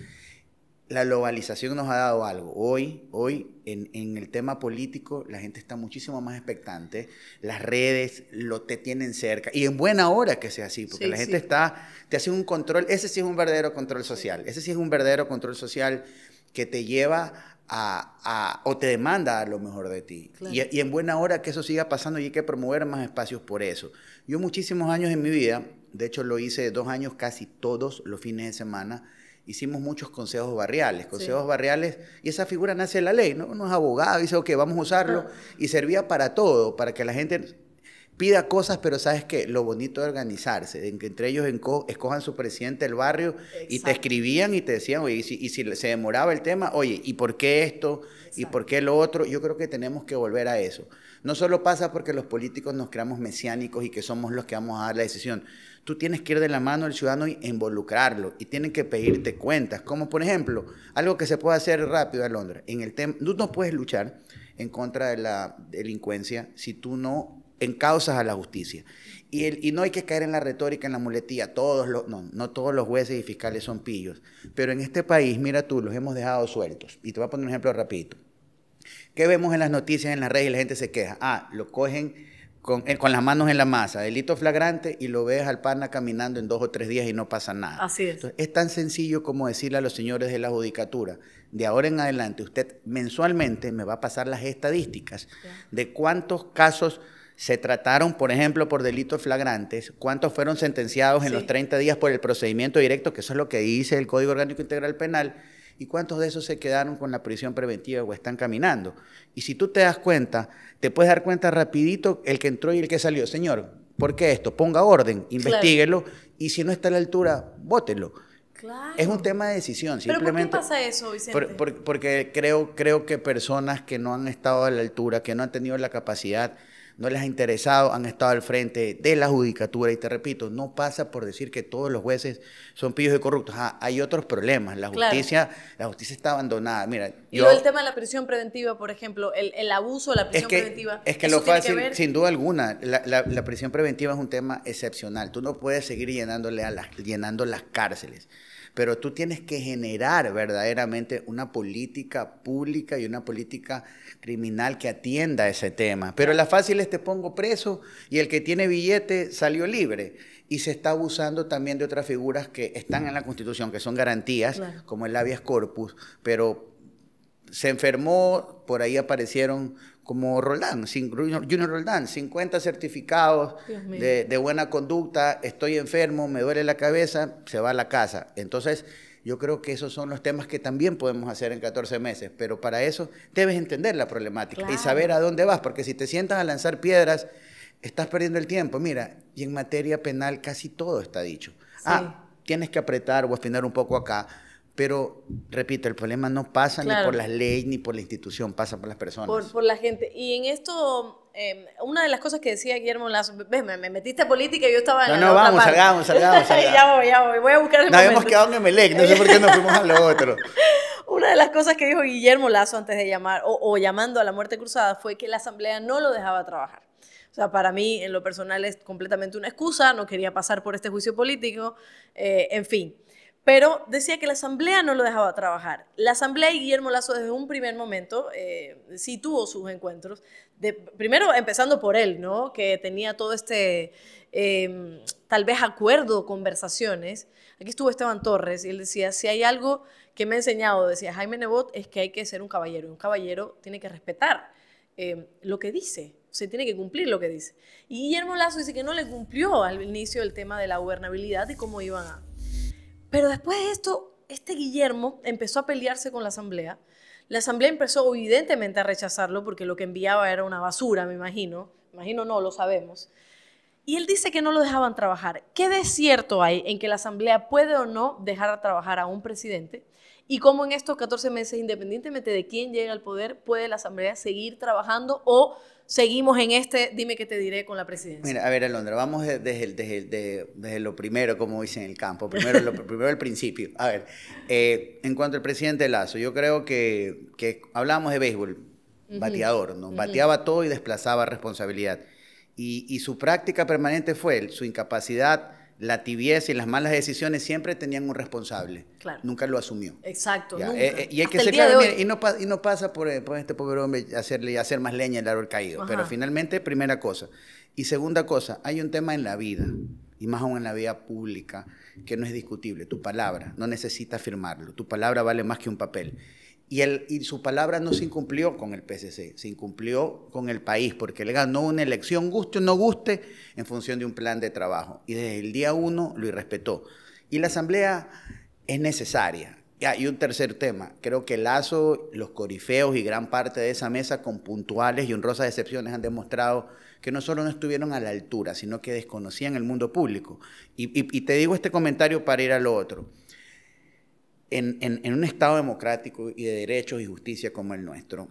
la globalización nos ha dado algo. Hoy, hoy en, el tema político, la gente está muchísimo más expectante. Las redes lo te tienen cerca. Y en buena hora que sea así, porque la gente está, te hace un control. Ese sí es un verdadero control social. Ese sí es un verdadero control social que te lleva a, o te demanda a lo mejor de ti. Y, y en buena hora que eso siga pasando y hay que promover más espacios por eso. Yo muchísimos años en mi vida, de hecho lo hice dos años casi todos los fines de semana, hicimos muchos consejos barriales, consejos barriales, y esa figura nace en la ley, ¿no? unos es abogado, dice, ok, vamos a usarlo, y servía para todo, para que la gente pida cosas, pero sabes que lo bonito de organizarse, de que entre ellos escojan su presidente del barrio y te escribían y te decían, oye, y si, se demoraba el tema, oye, ¿y por qué esto? ¿Y por qué lo otro? Yo creo que tenemos que volver a eso. No solo pasa porque los políticos nos creamos mesiánicos y que somos los que vamos a dar la decisión. Tú tienes que ir de la mano al ciudadano y involucrarlo y tienen que pedirte cuentas. Como por ejemplo, algo que se puede hacer rápido en Londres. En el tema, tú no puedes luchar en contra de la delincuencia si tú no encausas a la justicia. Y, no hay que caer en la retórica, en la muletía. Todos los, no, no todos los jueces y fiscales son pillos. Pero en este país, mira tú, los hemos dejado sueltos. Y te voy a poner un ejemplo rapidito. ¿Qué vemos en las noticias, en las redes y la gente se queja? Ah, lo cogen eh, con, las manos en la masa, delito flagrante, y lo ves al pana caminando en dos o tres días y no pasa nada. Así es. es tan sencillo como decirle a los señores de la judicatura, de ahora en adelante, usted mensualmente me va a pasar las estadísticas de cuántos casos se trataron, por ejemplo, por delitos flagrantes, cuántos fueron sentenciados en los 30 días por el procedimiento directo, que eso es lo que dice el Código Orgánico Integral Penal, ¿Y cuántos de esos se quedaron con la prisión preventiva o están caminando? Y si tú te das cuenta, te puedes dar cuenta rapidito el que entró y el que salió. Señor, ¿por qué esto? Ponga orden, investiguelo y si no está a la altura, bótelo. Claro. Es un tema de decisión. Simplemente, ¿Pero qué pasa eso, Vicente? porque creo, creo que personas que no han estado a la altura, que no han tenido la capacidad no les ha interesado, han estado al frente de la judicatura y te repito, no pasa por decir que todos los jueces son pillos y corruptos. Ah, hay otros problemas, la justicia, la justicia está abandonada. Mira, y el tema de la prisión preventiva, por ejemplo, el, abuso de la prisión es que, preventiva. Es que lo fácil, sin duda alguna, la, prisión preventiva es un tema excepcional. Tú no puedes seguir llenándole a las, llenando las cárceles. Pero tú tienes que generar verdaderamente una política pública y una política criminal que atienda ese tema. Pero la fácil es te pongo preso y el que tiene billete salió libre. Y se está abusando también de otras figuras que están en la Constitución, que son garantías, como el habeas corpus, pero se enfermó, por ahí aparecieron como Roldán, Junior Roldán, 50 certificados de, buena conducta, estoy enfermo, me duele la cabeza, se va a la casa. Entonces, yo creo que esos son los temas que también podemos hacer en 14 meses, pero para eso debes entender la problemática y saber a dónde vas, porque si te sientas a lanzar piedras, estás perdiendo el tiempo. Mira, y en materia penal casi todo está dicho. Ah, tienes que apretar o afinar un poco acá pero, repito, el problema no pasa ni por las leyes ni por la institución, pasa por las personas. Por, la gente. Y en esto, em, una de las cosas que decía Guillermo Lazo, me, metiste a política y yo estaba en la No, no, vamos, salgamos, salgamos, (laughs) ya voy, ya voy, voy a buscar el Nos hemos habíamos quedado en Melec, no sé por qué nos fuimos a lo otro. (laughs) una de las cosas que dijo Guillermo Lazo antes de llamar, o, llamando a la muerte cruzada, fue que la asamblea no lo dejaba trabajar. O sea, para mí, en lo personal, es completamente una excusa, no quería pasar por este juicio político, eh, en fin pero decía que la Asamblea no lo dejaba trabajar. La Asamblea y Guillermo Lazo desde un primer momento eh, sí tuvo sus encuentros, de, primero empezando por él, ¿no? que tenía todo este, em, tal vez acuerdo, conversaciones. Aquí estuvo Esteban Torres y él decía, si hay algo que me ha enseñado, decía Jaime Nebot, es que hay que ser un caballero, y un caballero tiene que respetar em, lo que dice, se tiene que cumplir lo que dice. Y Guillermo Lazo dice que no le cumplió al inicio el tema de la gobernabilidad y cómo iban a pero después de esto, este Guillermo empezó a pelearse con la asamblea. La asamblea empezó evidentemente a rechazarlo porque lo que enviaba era una basura, me imagino. Imagino no, lo sabemos. Y él dice que no lo dejaban trabajar. ¿Qué desierto hay en que la asamblea puede o no dejar a trabajar a un presidente? Y cómo en estos 14 meses, independientemente de quién llegue al poder, puede la asamblea seguir trabajando o seguimos en este, dime qué te diré con la presidencia? Mira, a ver, Alondra, vamos desde, lo primero, como dicen en el campo, primero, lo, (laughs) primero el principio. A ver, eh, en cuanto al presidente Lazo, yo creo que, que hablamos de béisbol, bateador, ¿no? Bateaba todo y desplazaba responsabilidad. y su práctica permanente fue su incapacidad la tibieza y las malas decisiones siempre tenían un responsable. Nunca lo asumió. Exacto. Eh, eh, y que y, no pasa eh, por, este pobre hombre hacerle hacer más leña el árbol caído. Pero finalmente, primera cosa. Y segunda cosa, hay un tema en la vida, y más aún en la vida pública, que no es discutible. Tu palabra, no necesitas firmarlo. Tu palabra vale más que un papel. Y, su palabra no se incumplió con el PSC, se incumplió con el país, porque le ganó una elección, guste o no guste, en función de un plan de trabajo. Y desde el día uno lo irrespetó. Y la asamblea es necesaria. y un tercer tema, creo que Lazo, los corifeos y gran parte de esa mesa con puntuales y honrosas excepciones han demostrado que no solo no estuvieron a la altura, sino que desconocían el mundo público. Y, y te digo este comentario para ir a lo otro en, un Estado democrático y de derechos y justicia como el nuestro,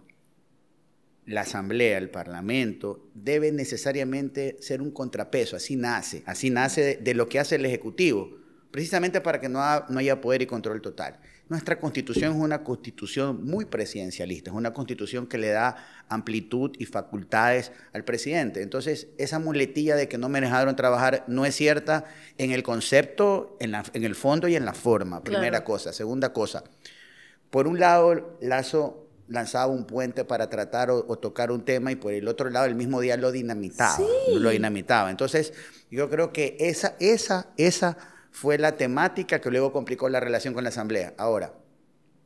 la Asamblea, el Parlamento, debe necesariamente ser un contrapeso, así nace, así nace de, lo que hace el Ejecutivo, precisamente para que no haya poder y control total. Nuestra constitución es una constitución muy presidencialista, es una constitución que le da amplitud y facultades al presidente. Entonces, esa muletilla de que no me dejaron trabajar no es cierta en el concepto, en, el fondo y en la forma, primera cosa. Segunda cosa, por un lado, Lazo lanzaba un puente para tratar o, tocar un tema y por el otro lado el mismo día lo dinamitaba, lo dinamitaba. Entonces, yo creo que esa, esa, esa fue la temática que luego complicó la relación con la Asamblea. Ahora,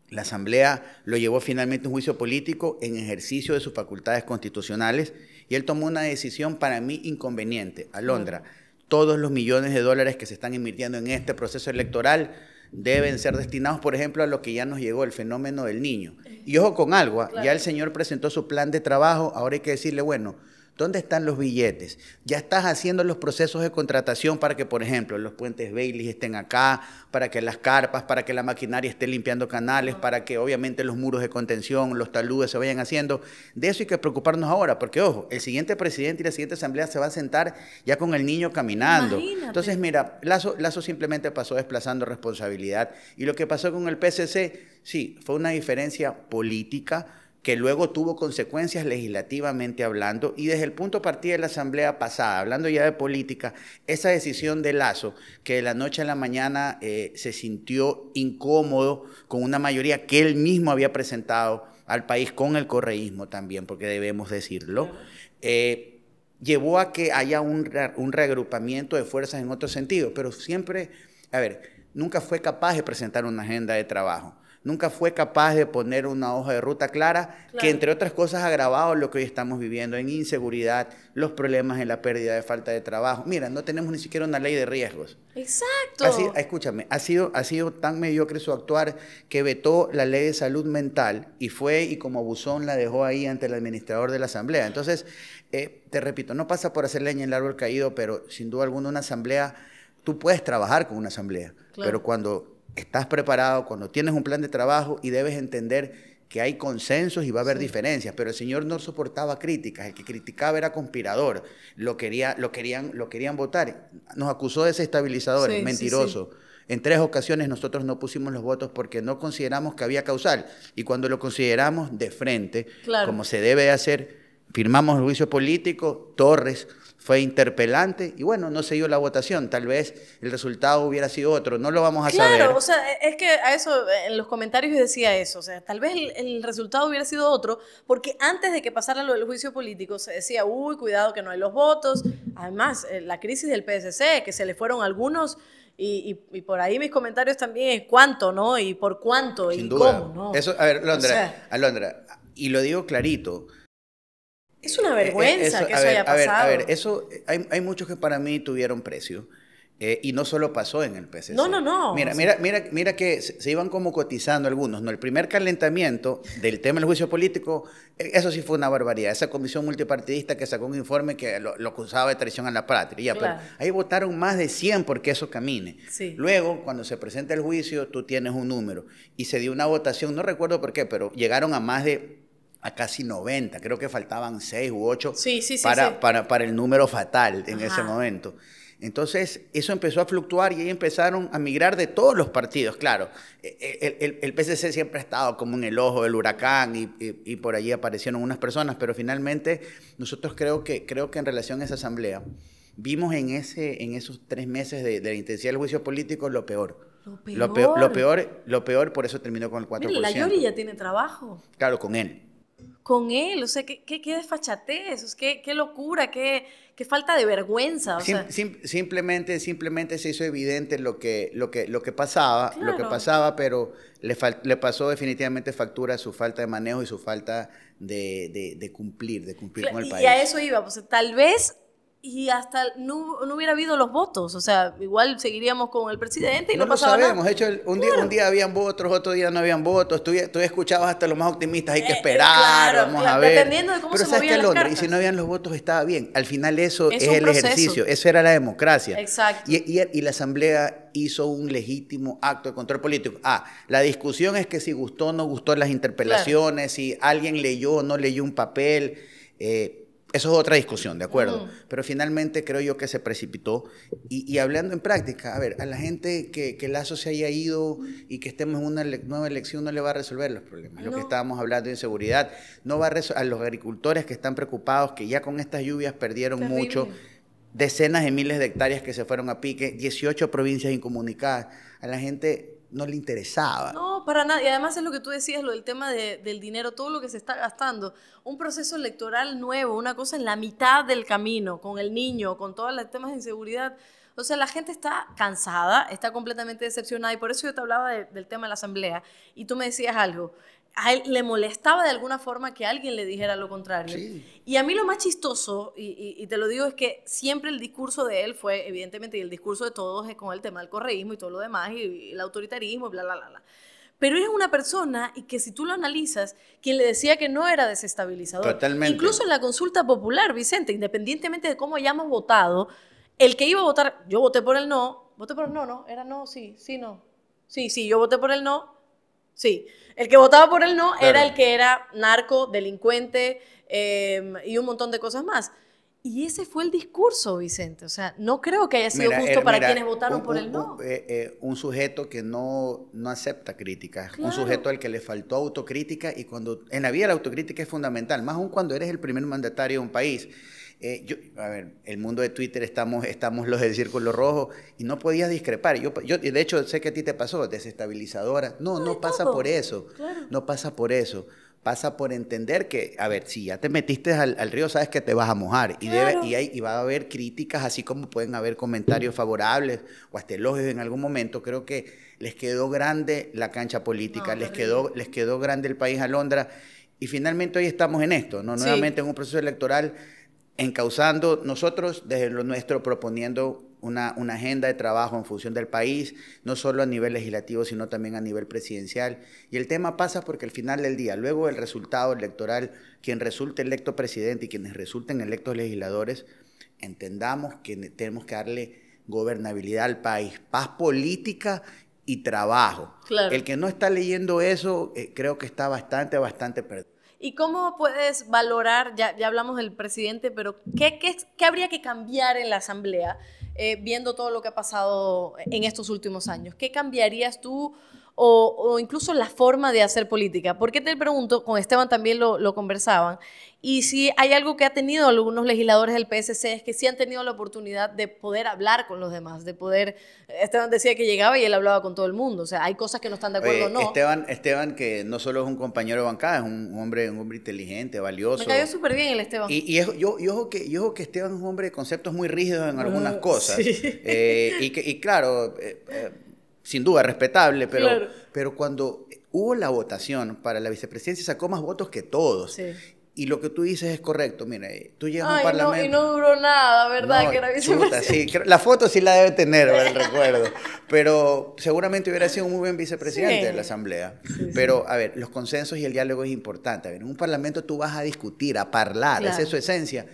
la Asamblea lo llevó finalmente a un juicio político en ejercicio de sus facultades constitucionales y él tomó una decisión para mí inconveniente. Alondra, todos los millones de dólares que se están invirtiendo en este proceso electoral deben ser destinados, por ejemplo, a lo que ya nos llegó, el fenómeno del niño. Y ojo con algo, ¿ah? ya el señor presentó su plan de trabajo, ahora hay que decirle, bueno, ¿Dónde están los billetes? Ya estás haciendo los procesos de contratación para que, por ejemplo, los puentes Bailey estén acá, para que las carpas, para que la maquinaria esté limpiando canales, para que obviamente los muros de contención, los taludes se vayan haciendo. De eso hay que preocuparnos ahora, porque ojo, el siguiente presidente y la siguiente asamblea se va a sentar ya con el niño caminando. Entonces, mira, Lazo, Lazo simplemente pasó desplazando responsabilidad. Y lo que pasó con el PCC, sí, fue una diferencia política que luego tuvo consecuencias legislativamente hablando, y desde el punto de partida de la Asamblea pasada, hablando ya de política, esa decisión de Lazo, que de la noche a la mañana eh, se sintió incómodo con una mayoría que él mismo había presentado al país con el correísmo también, porque debemos decirlo, eh, llevó a que haya un, un reagrupamiento de fuerzas en otro sentido, pero siempre, a ver, nunca fue capaz de presentar una agenda de trabajo nunca fue capaz de poner una hoja de ruta clara, que entre otras cosas ha agravado lo que hoy estamos viviendo en inseguridad, los problemas en la pérdida de falta de trabajo. Mira, no tenemos ni siquiera una ley de riesgos. Exacto. escúchame, ha sido, ha sido tan mediocre su actuar que vetó la ley de salud mental y fue y como buzón la dejó ahí ante el administrador de la asamblea. Entonces, eh, te repito, no pasa por hacer leña en el árbol caído, pero sin duda alguna una asamblea, tú puedes trabajar con una asamblea, pero cuando estás preparado, cuando tienes un plan de trabajo y debes entender que hay consensos y va a haber diferencias, pero el señor no soportaba críticas, el que criticaba era conspirador, lo, quería, lo, querían, lo querían votar, nos acusó de desestabilizador mentiroso. en tres ocasiones nosotros no pusimos los votos porque no consideramos que había causal. Y cuando lo consideramos de frente, como se debe hacer, firmamos el juicio político, Torres, fue interpelante y bueno, no se dio la votación, tal vez el resultado hubiera sido otro, no lo vamos a saber. Claro, o sea, es que a eso, en los comentarios decía eso, o sea, tal vez el, resultado hubiera sido otro, porque antes de que pasara lo del juicio político se decía, uy, cuidado que no hay los votos, además, eh, la crisis del PSC, que se le fueron algunos... Y, y, por ahí mis comentarios también es cuánto, ¿no? Y por cuánto y duda. cómo, ¿no? Eso, a ver, Londra, y lo digo clarito, es una vergüenza eh, eh, que eso haya pasado. A ver, a ver eso, hay, muchos que para mí tuvieron precio. Eh, y no solo pasó en el PCC. No, no, no. Mira, mira, mira, mira que se, iban como cotizando algunos. No, el primer calentamiento del tema del juicio político, eso sí fue una barbaridad. Esa comisión multipartidista que sacó un informe que lo, acusaba de traición a la patria. pero pues, ahí votaron más de 100 porque eso camine. Luego, cuando se presenta el juicio, tú tienes un número. Y se dio una votación, no recuerdo por qué, pero llegaron a más de a casi 90, creo que faltaban 6 u 8 para, para, el número fatal en ese momento. Entonces, eso empezó a fluctuar y ahí empezaron a migrar de todos los partidos, claro. E, e, el, PCC siempre ha estado como en el ojo del huracán y, por allí aparecieron unas personas, pero finalmente nosotros creo que, creo que en relación a esa asamblea, vimos en, ese, en esos tres meses de, la intensidad del juicio político lo peor. Lo peor. Lo peor, por eso terminó con el 4%. y la Yori ya tiene trabajo. Claro, con él con él. O sea, qué, qué, qué desfachatez, qué, locura, qué, falta de vergüenza. simplemente, simplemente se hizo evidente lo que, lo que, lo que pasaba, lo que pasaba, pero le, le, pasó definitivamente factura su falta de manejo y su falta de, cumplir, de cumplir con el país. Y a eso iba, pues tal vez y hasta no, hubiera habido los votos. O sea, igual seguiríamos con el presidente y no, no pasaba sabemos. hecho, un, día, un día habían votos, otro día no habían votos. Tú, escuchabas hasta los más optimistas, hay que eh, esperar, vamos a ver. Dependiendo de cómo Pero se sabes que Londres, y si no habían los votos estaba bien. Al final eso es, el ejercicio, eso era la democracia. Exacto. Y, y la Asamblea hizo un legítimo acto de control político. Ah, la discusión es que si gustó o no gustó las interpelaciones, si alguien leyó o no leyó un papel. Eh, eso es otra discusión, ¿de acuerdo? Pero finalmente creo yo que se precipitó. Y, hablando en práctica, a ver, a la gente que, el Lazo se haya ido y que estemos en una nueva elección no le va a resolver los problemas. Lo que estábamos hablando de inseguridad, no va a, a los agricultores que están preocupados, que ya con estas lluvias perdieron mucho decenas de miles de hectáreas que se fueron a pique, 18 provincias incomunicadas. A la gente no le interesaba. No, para nada. Y además es lo que tú decías, lo del tema del dinero, todo lo que se está gastando. Un proceso electoral nuevo, una cosa en la mitad del camino, con el niño, con todos los temas de inseguridad. O sea, la gente está cansada, está completamente decepcionada y por eso yo te hablaba del tema de la asamblea y tú me decías algo a él le molestaba de alguna forma que alguien le dijera lo contrario. Y a mí lo más chistoso, y, te lo digo, es que siempre el discurso de él fue, evidentemente, y el discurso de todos es con el tema del correísmo y todo lo demás, y, el autoritarismo, bla, bla, bla, bla. Pero es una persona y que si tú lo analizas, quien le decía que no era desestabilizador. Totalmente. Incluso en la consulta popular, Vicente, independientemente de cómo hayamos votado, el que iba a votar, yo voté por el no, voté por el no, no, era no, sí, sí, no. Sí, sí, yo voté por el no, sí. El que votaba por el no era el que era narco, delincuente em, y un montón de cosas más. Y ese fue el discurso, Vicente. O sea, no creo que haya sido justo eh, para quienes votaron por el no. Eh, eh, un, sujeto que no, no acepta críticas, un sujeto al que le faltó autocrítica y cuando en la vida la autocrítica es fundamental, más aún cuando eres el primer mandatario de un país. Eh, a ver, el mundo de Twitter estamos, los del círculo rojo y no podías discrepar. Yo, de hecho, sé que a ti te pasó, desestabilizadora. No, no, pasa por eso. No pasa por eso. Pasa por entender que, a ver, si ya te metiste al, río, sabes que te vas a mojar. Y, debe, y, y va a haber críticas, así como pueden haber comentarios favorables o hasta elogios en algún momento. Creo que les quedó grande la cancha política, les, quedó, les quedó grande el país a Londra. Y finalmente hoy estamos en esto, ¿no? Nuevamente en un proceso electoral encauzando nosotros desde lo nuestro proponiendo una, agenda de trabajo en función del país, no solo a nivel legislativo, sino también a nivel presidencial. Y el tema pasa porque al final del día, luego del resultado electoral, quien resulte electo presidente y quienes resulten electos legisladores, entendamos que tenemos que darle gobernabilidad al país, paz política y trabajo. El que no está leyendo eso, eh, creo que está bastante, bastante perdido. ¿Y cómo puedes valorar, ya, hablamos del presidente, pero ¿qué, qué, habría que cambiar en la Asamblea eh, viendo todo lo que ha pasado en estos últimos años? ¿Qué cambiarías tú o, incluso la forma de hacer política. ¿Por qué te pregunto? Con Esteban también lo, conversaban. Y si hay algo que ha tenido algunos legisladores del PSC es que sí han tenido la oportunidad de poder hablar con los demás, de poder... Esteban decía que llegaba y él hablaba con todo el mundo. O sea, hay cosas que no están de acuerdo o no. Esteban, Esteban, que no solo es un compañero de bancada, es un hombre, un hombre inteligente, valioso. Me cayó súper bien el Esteban. Y, yo, yo, ojo que, yo que Esteban es un hombre de conceptos muy rígidos en mm, algunas cosas. Eh, y, que, claro... Eh, eh, sin duda respetable, pero, pero cuando hubo la votación para la vicepresidencia sacó más votos que todos. Y lo que tú dices es correcto, mira, tú llegas un parlamento... No, y no duró nada, ¿verdad? que era vicepresidente. la foto sí la debe tener, el (laughs) recuerdo. Pero seguramente hubiera sido un muy buen vicepresidente de la Asamblea. Pero, a ver, los consensos y el diálogo es importante. A ver, en un parlamento tú vas a discutir, a hablar, esa es su esencia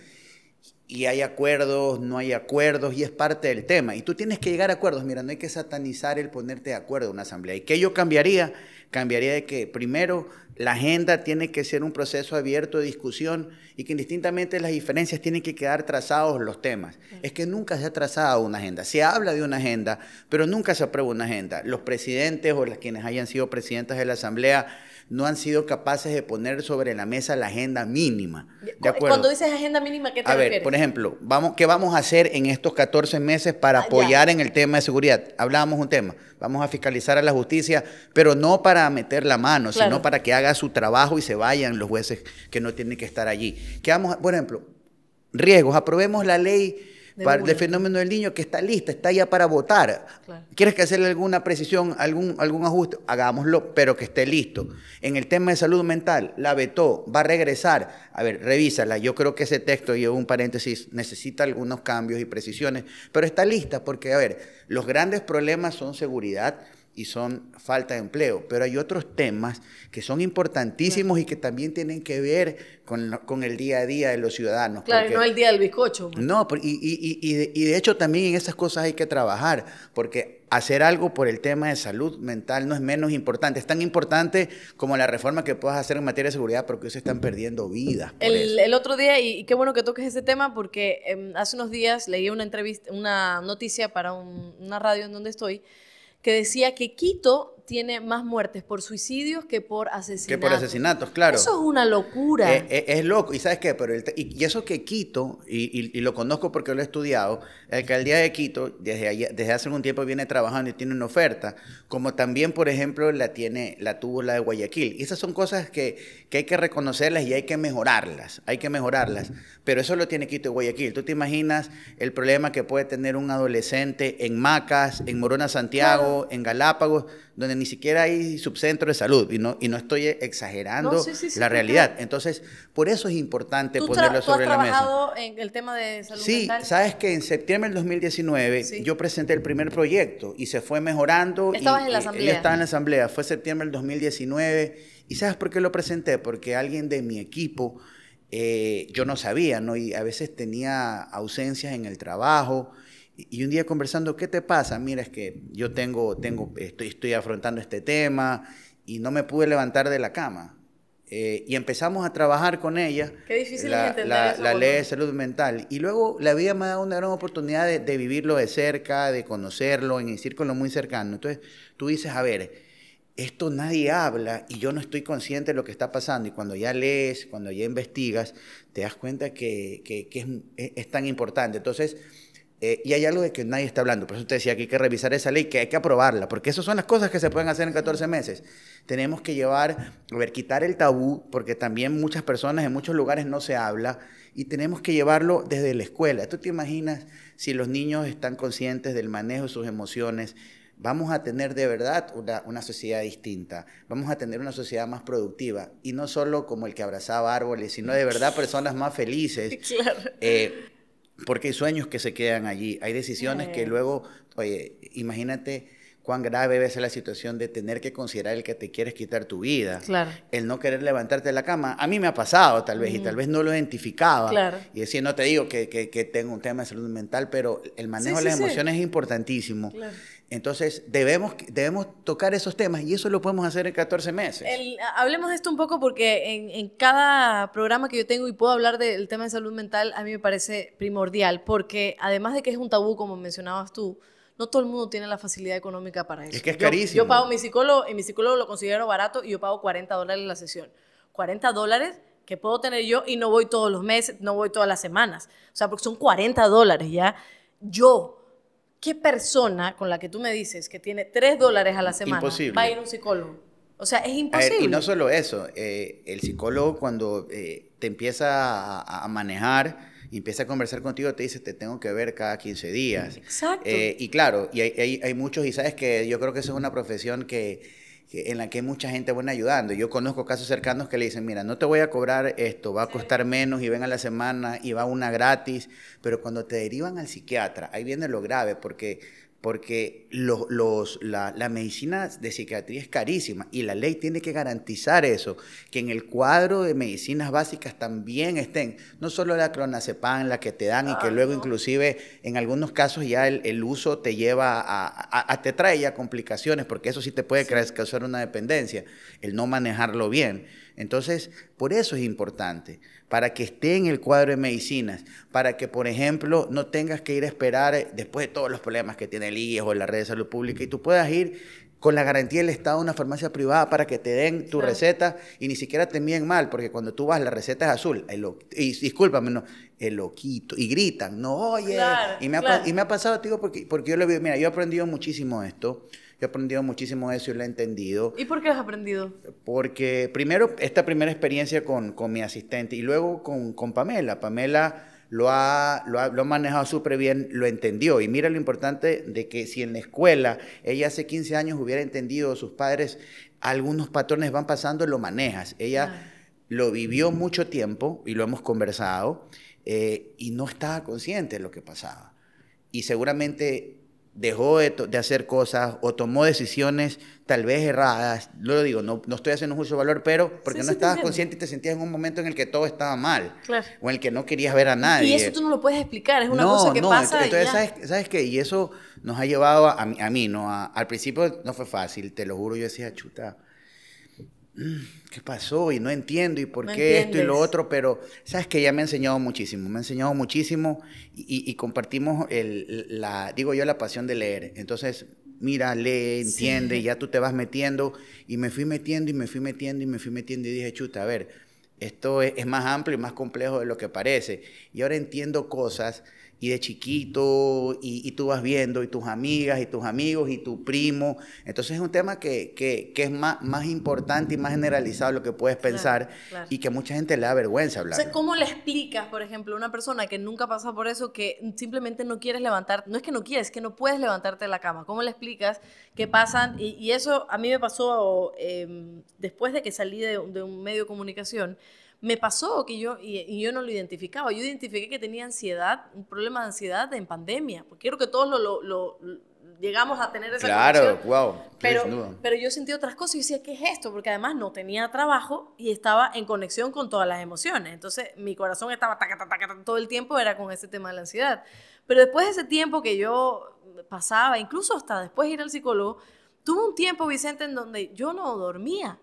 y hay acuerdos, no hay acuerdos, y es parte del tema. Y tú tienes que llegar a acuerdos. Mira, no hay que satanizar el ponerte de acuerdo en una asamblea. ¿Y qué yo cambiaría? Cambiaría de que, primero, la agenda tiene que ser un proceso abierto de discusión y que indistintamente las diferencias tienen que quedar trazados los temas. Es que nunca se ha trazado una agenda. Se habla de una agenda, pero nunca se aprueba una agenda. Los presidentes o las quienes hayan sido presidentas de la asamblea no han sido capaces de poner sobre la mesa la agenda mínima. ¿De acuerdo? Cuando dices agenda mínima, ¿qué te refieres? A ver, por ejemplo, vamos, ¿qué vamos a hacer en estos 14 meses para ah, apoyar en el tema de seguridad? Hablábamos un tema, vamos a fiscalizar a la justicia, pero no para meter la mano, sino para que haga su trabajo y se vayan los jueces que no tienen que estar allí. ¿Qué vamos por ejemplo, riesgos, aprobemos la ley el fenómeno del niño que está lista, está ya para votar. ¿Quieres que hacerle alguna precisión, algún, algún ajuste? Hagámoslo, pero que esté listo. En el tema de salud mental, la vetó, va a regresar. A ver, revísala. Yo creo que ese texto, y un paréntesis, necesita algunos cambios y precisiones, pero está lista porque, a ver, los grandes problemas son seguridad, y son falta de empleo. Pero hay otros temas que son importantísimos y que también tienen que ver con, con, el día a día de los ciudadanos. Claro, no el día del bizcocho. Pues. No, y, y, y, de, y de hecho también en esas cosas hay que trabajar, porque hacer algo por el tema de salud mental no es menos importante. Es tan importante como la reforma que puedas hacer en materia de seguridad porque se están perdiendo vidas. El, otro día, y, qué bueno que toques ese tema porque em, hace unos días leí una entrevista, una noticia para una radio en donde estoy, que decía que Quito tiene más muertes por suicidios que por asesinatos. Que por asesinatos, claro. Eso es una locura. Eh, eh, es, loco. ¿Y sabes qué? Pero y, eso que Quito, y, lo conozco porque lo he estudiado, la alcaldía de Quito desde, desde hace un tiempo viene trabajando y tiene una oferta, como también, por ejemplo, la, tiene, la tuvo la de Guayaquil. Y esas son cosas que, hay que reconocerlas y hay que mejorarlas. Hay que mejorarlas. Pero eso lo tiene Quito y Guayaquil. ¿Tú te imaginas el problema que puede tener un adolescente en Macas, en Morona Santiago, en Galápagos? donde ni siquiera hay subcentro de salud y no, y no estoy exagerando la realidad. Entonces, por eso es importante ponerlo sobre has trabajado en el tema de salud Sí, sabes que en septiembre del 2019 yo presenté el primer proyecto y se fue mejorando. Estabas en la asamblea. estaba en la asamblea, fue septiembre del 2019 y ¿sabes por qué lo presenté? Porque alguien de mi equipo, eh, yo no sabía, ¿no? Y a veces tenía ausencias en el trabajo y un día conversando, ¿qué te pasa? Mira, es que yo tengo, tengo, estoy, estoy afrontando este tema y no me pude levantar de la cama. Eh, y empezamos a trabajar con ella. Qué difícil la, entender la, la ley de salud mental. Y luego la vida me ha dado una gran oportunidad de, vivirlo de cerca, de conocerlo en el círculo muy cercano. Entonces tú dices, a ver, esto nadie habla y yo no estoy consciente de lo que está pasando. Y cuando ya lees, cuando ya investigas, te das cuenta que, es, es tan importante. Entonces eh, y hay algo de que nadie está hablando. Por eso te decía que hay que revisar esa ley, que hay que aprobarla, porque esas son las cosas que se pueden hacer en 14 meses. Tenemos que llevar, a ver, quitar el tabú, porque también muchas personas en muchos lugares no se habla, y tenemos que llevarlo desde la escuela. ¿Tú te imaginas si los niños están conscientes del manejo de sus emociones? Vamos a tener de verdad una, sociedad distinta, vamos a tener una sociedad más productiva, y no solo como el que abrazaba árboles, sino de verdad personas más felices. (laughs) Claro. Eh, porque hay sueños que se quedan allí, hay decisiones que luego, oye, imagínate cuán grave debe ser la situación de tener que considerar el que te quieres quitar tu vida, claro. el no querer levantarte de la cama. A mí me ha pasado tal vez y tal vez no lo identificaba. Y decir, no te digo que, que, tengo un tema de salud mental, pero el manejo de las emociones es importantísimo. Entonces, debemos, debemos tocar esos temas y eso lo podemos hacer en 14 meses. hablemos de esto un poco porque en, cada programa que yo tengo y puedo hablar del tema de salud mental, a mí me parece primordial porque además de que es un tabú, como mencionabas tú, no todo el mundo tiene la facilidad económica para eso. Es que es carísimo. Yo, pago mi psicólogo y mi psicólogo lo considero barato y yo pago 40 dólares la sesión. 40 dólares que puedo tener yo y no voy todos los meses, no voy todas las semanas. O sea, porque son 40 dólares ya. Yo ¿qué persona con la que tú me dices que tiene tres dólares a la semana va a ir a un psicólogo? O sea, es imposible. y no solo eso, eh, el psicólogo cuando eh, te empieza a, manejar empieza a conversar contigo, te dice, te tengo que ver cada 15 días. Exacto. Eh, y claro, y hay, hay, muchos, y sabes que yo creo que eso es una profesión que en la que mucha gente buena ayudando. Yo conozco casos cercanos que le dicen, mira, no te voy a cobrar esto, va a costar menos y ven a la semana y va una gratis, pero cuando te derivan al psiquiatra, ahí viene lo grave, porque porque la, medicina de psiquiatría es carísima y la ley tiene que garantizar eso, que en el cuadro de medicinas básicas también estén, no solo la clonazepam, la que te dan y que luego inclusive en algunos casos ya el, uso te lleva a, te trae ya complicaciones, porque eso sí te puede causar una dependencia, el no manejarlo bien. Entonces, por eso es importante, para que esté en el cuadro de medicinas, para que, por ejemplo, no tengas que ir a esperar eh, después de todos los problemas que tiene el IES o la red de salud pública y tú puedas ir con la garantía del Estado a una farmacia privada para que te den tu receta y ni siquiera te miren mal, porque cuando tú vas la receta es azul, el, y discúlpame, no, el loquito, y gritan, no, oye, y, me ha, pasado, digo, porque, porque yo le vi, mira, yo he aprendido muchísimo esto, yo he aprendido muchísimo eso y lo he entendido. ¿Y por qué has aprendido? Porque primero, esta primera experiencia con, con mi asistente y luego con, con Pamela. Pamela lo ha, lo ha, manejado súper bien, lo entendió. Y mira lo importante de que si en la escuela ella hace 15 años hubiera entendido, a sus padres, algunos patrones van pasando, lo manejas. Ella lo vivió mucho tiempo y lo hemos conversado eh, y no estaba consciente de lo que pasaba. Y seguramente dejó de, hacer cosas o tomó decisiones tal vez erradas. Lo digo, no, no estoy haciendo un juicio de valor, pero porque no estabas consciente y te sentías en un momento en el que todo estaba mal claro. o en el que no querías ver a nadie. Y eso tú no lo puedes explicar, es una cosa que no, pasa. Entonces, y ¿sabes, ¿sabes qué? Y eso nos ha llevado a, mí, ¿no? al principio no fue fácil, te lo juro, yo decía, chuta. ¿qué pasó? Y no entiendo, y por qué esto y lo otro, pero sabes que ya me ha enseñado muchísimo, me ha enseñado muchísimo y, compartimos la, digo yo, la pasión de leer. Entonces, mira, lee, entiende, y ya tú te vas metiendo, y me fui metiendo, y me fui metiendo, y me fui metiendo, y dije, chuta, a ver, esto es, es más amplio y más complejo de lo que parece. Y ahora entiendo cosas y de chiquito, y, tú vas viendo, y tus amigas, y tus amigos, y tu primo. Entonces es un tema que, es más, importante y más generalizado lo que puedes pensar y que mucha gente le da vergüenza hablar. ¿cómo le explicas, por ejemplo, a una persona que nunca pasa por eso, que simplemente no quieres levantar, no es que no quieres, es que no puedes levantarte de la cama? ¿Cómo le explicas qué pasan? Y, eso a mí me pasó eh, después de que salí de, de un medio de comunicación me pasó que yo, y, yo no lo identificaba, yo identifiqué que tenía ansiedad, un problema de ansiedad en pandemia, porque creo que todos lo, llegamos a tener esa Claro, wow. Pero, pero yo sentí otras cosas y decía, ¿qué es esto? Porque además no tenía trabajo y estaba en conexión con todas las emociones. Entonces mi corazón estaba ta, todo el tiempo, era con ese tema de la ansiedad. Pero después de ese tiempo que yo pasaba, incluso hasta después de ir al psicólogo, tuve un tiempo, Vicente, en donde yo no dormía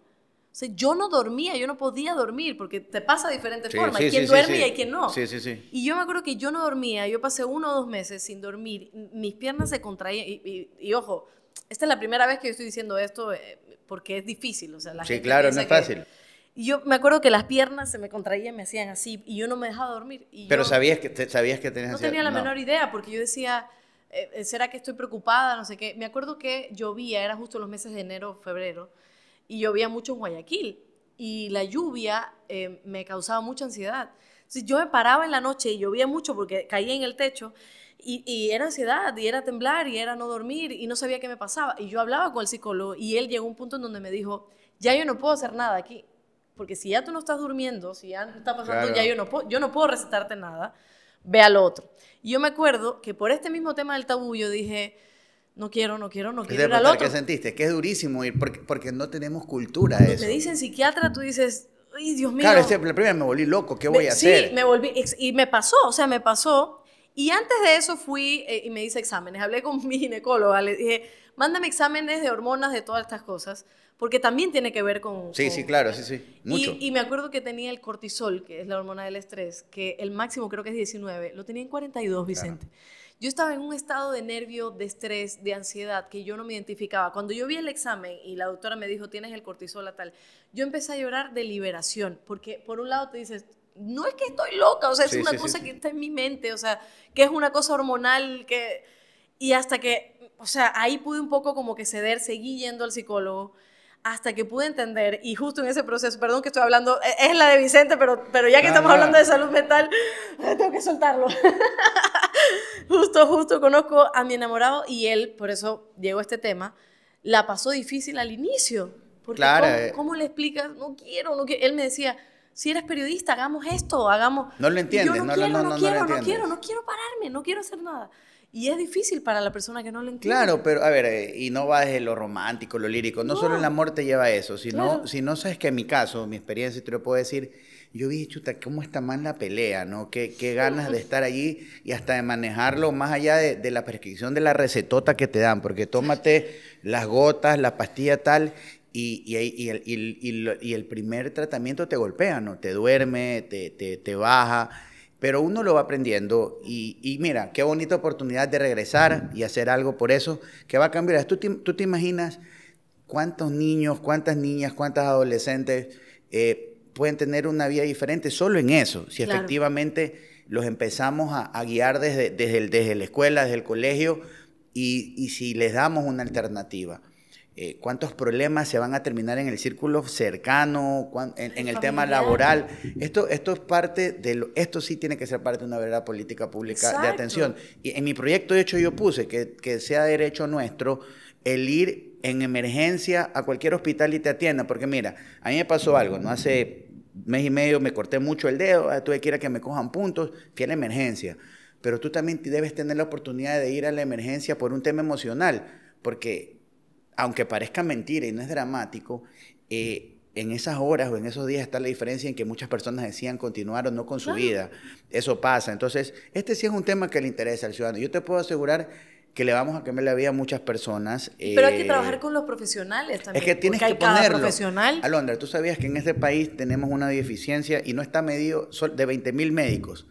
o sea, yo no dormía, yo no podía dormir, porque te pasa de diferentes formas. quien duerme y hay quien no. Sí, sí, sí. Y yo me acuerdo que yo no dormía, yo pasé uno o dos meses sin dormir, mis piernas se contraían, y, ojo, esta es la primera vez que yo estoy diciendo esto eh, porque es difícil, o sea, la Sí, claro, no es fácil. Y yo me acuerdo que las piernas se me contraían, me hacían así, y yo no me dejaba dormir. Pero sabías que, sabías que tenías... No tenía la menor idea, porque yo decía... Eh, eh, ¿Será que estoy preocupada? No sé qué. Me acuerdo que llovía, era justo los meses de enero, febrero y llovía mucho en Guayaquil y la lluvia em, me causaba mucha ansiedad. yo me paraba en la noche y llovía mucho porque caía en el techo y, era ansiedad, y era temblar, y era no dormir, y no sabía qué me pasaba. Y yo hablaba con el psicólogo y él llegó a un punto en donde me dijo, ya yo no puedo hacer nada aquí, porque si ya tú no estás durmiendo, si ya no está pasando, ya yo no, puedo, yo no puedo recetarte nada, ve al otro. Y yo me acuerdo que por este mismo tema del tabú yo dije, no quiero, no quiero, no quiero ir al otro. ¿Qué sentiste? Que es durísimo ir porque, porque no tenemos cultura eso. Te dicen psiquiatra, tú dices, ay, Dios mío. Claro, la primera me volví loco, ¿qué voy a hacer? Sí, me volví, y me pasó, o sea, me pasó. Y antes de eso fui eh, y me hice exámenes. Hablé con (laughs) mi ginecóloga, le dije, mándame exámenes de hormonas, de todas estas cosas, porque también tiene que ver con... Sí, sí, claro, sí, sí, mucho. Y, me acuerdo que tenía el cortisol, que es la hormona del estrés, que el máximo creo que es 19, lo tenía en 42, Vicente yo estaba en un estado de nervio, de estrés, de ansiedad, que yo no me identificaba. Cuando yo vi el examen y la doctora me dijo, tienes el cortisol a tal, yo empecé a llorar de liberación, porque por un lado te dices, no es que estoy loca, o sea, es una cosa que está en mi mente, o sea, que es una cosa hormonal, que... Y hasta que, o sea, ahí pude un poco como que ceder, seguí yendo al psicólogo hasta que pude entender, y justo en ese proceso, perdón que estoy hablando, e, es la de Vicente, pero, pero ya que estamos hablando de salud mental, (laughs) tengo que soltarlo. (laughs) (laughs) justo, justo conozco a mi enamorado y él, por eso llegó a este tema, la pasó difícil al inicio. Porque claro. Eh. ¿cómo, le explicas? No quiero, no quiero. Él me decía, si eres periodista, hagamos esto, hagamos... No lo entiendes. no, no, quiero, no, no, quiero, no, quiero, no quiero pararme, no quiero hacer nada. Y es difícil para la persona que no lo entiende. Claro, pero a ver, eh, y no va desde lo romántico, lo lírico, no, solo el amor te lleva eso, sino, si no sabes que en mi caso, mi experiencia, te lo puedo decir, yo dije, chuta, cómo está más la pelea, ¿no? Qué, ganas de estar allí y hasta de manejarlo más allá de, la prescripción de la recetota que te dan, porque tómate las gotas, la pastilla tal. Y, el, primer tratamiento te golpea, ¿no? Te duerme, te, baja pero uno lo va aprendiendo y, mira, qué bonita oportunidad de regresar y hacer algo por eso, que va a cambiar. ¿Tú te, imaginas cuántos niños, cuántas niñas, cuántas adolescentes eh, pueden tener una vida diferente solo en eso, si efectivamente los empezamos a, guiar desde, desde, desde, la escuela, desde el colegio, y, si les damos una alternativa. Eh, cuántos problemas se van a terminar en el círculo cercano, en, el tema laboral. Esto, esto es parte de lo, esto sí tiene que ser parte de una verdadera política pública de atención. Y en mi proyecto, de hecho, yo puse que, que sea derecho nuestro el ir en emergencia a cualquier hospital y te atienda. Porque mira, a mí me pasó algo, ¿no? Hace mes y medio me corté mucho el dedo, ah, tuve que ir a que me cojan puntos, fui a la emergencia. Pero tú también debes tener la oportunidad de ir a la emergencia por un tema emocional, porque aunque parezca mentira y no es dramático, eh, en esas horas o en esos días está la diferencia en que muchas personas decían continuar o no con su vida. Eso pasa. Entonces, este sí es un tema que le interesa al ciudadano. Yo te puedo asegurar que le vamos a quemar la vida a muchas personas. Pero hay que trabajar eh, con los profesionales también. Es que tienes que ponerlo. Profesional. Alondra, tú sabías que en este país tenemos una deficiencia y no está medido de 20 mil médicos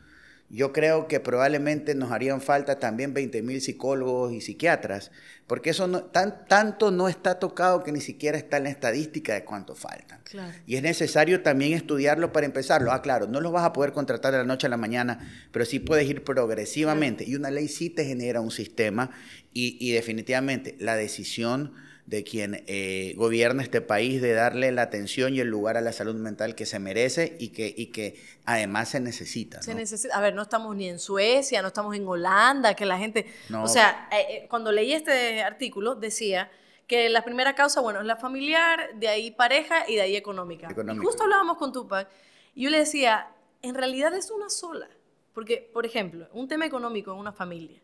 yo creo que probablemente nos harían falta también mil psicólogos y psiquiatras, porque eso no, tan, tanto no está tocado que ni siquiera está en la estadística de cuánto faltan. Y es necesario también estudiarlo para empezarlo. Ah, claro, no los vas a poder contratar de la noche a la mañana, pero sí puedes ir progresivamente. Y una ley sí te genera un sistema y definitivamente la decisión de quien eh, gobierna este país, de darle la atención y el lugar a la salud mental que se merece y que, y que además se necesita. Se necesita. A ver, no estamos ni en Suecia, no estamos en Holanda, que la gente... O sea, eh, eh, cuando leí este artículo decía que la primera causa, bueno, es la familiar, de ahí pareja y de ahí económica. Y justo hablábamos con Tupac y yo le decía, en realidad es una sola. Porque, por ejemplo, un tema económico en una familia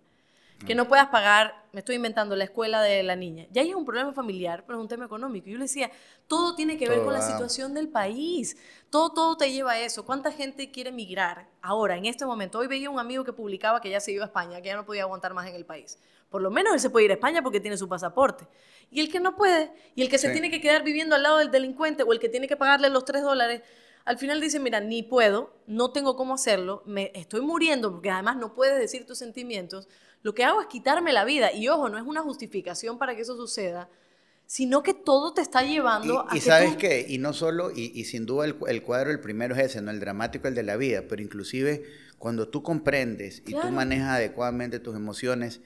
que no puedas pagar, me estoy inventando, la escuela de la niña. Ya hay es un problema familiar, pero es un tema económico. Yo le decía, todo tiene que ver con la ah. situación del país. Todo, todo te lleva a eso. ¿Cuánta gente quiere emigrar ahora, en este momento? Hoy veía un amigo que publicaba que ya se iba a España, que ya no podía aguantar más en el país. Por lo menos él se puede ir a España porque tiene su pasaporte. Y el que no puede, y el que se tiene que quedar viviendo al lado del delincuente, o el que tiene que pagarle los tres dólares, al final dice, mira, ni puedo, no tengo cómo hacerlo, me estoy muriendo, porque además no puedes decir tus sentimientos. Lo que hago es quitarme la vida. Y ojo, no es una justificación para que eso suceda, sino que todo te está llevando y, a... Y que sabes qué, y no solo, y, sin duda el, cuadro, el primero es ese, no el dramático, el de la vida, pero inclusive cuando tú comprendes y tú manejas adecuadamente tus emociones,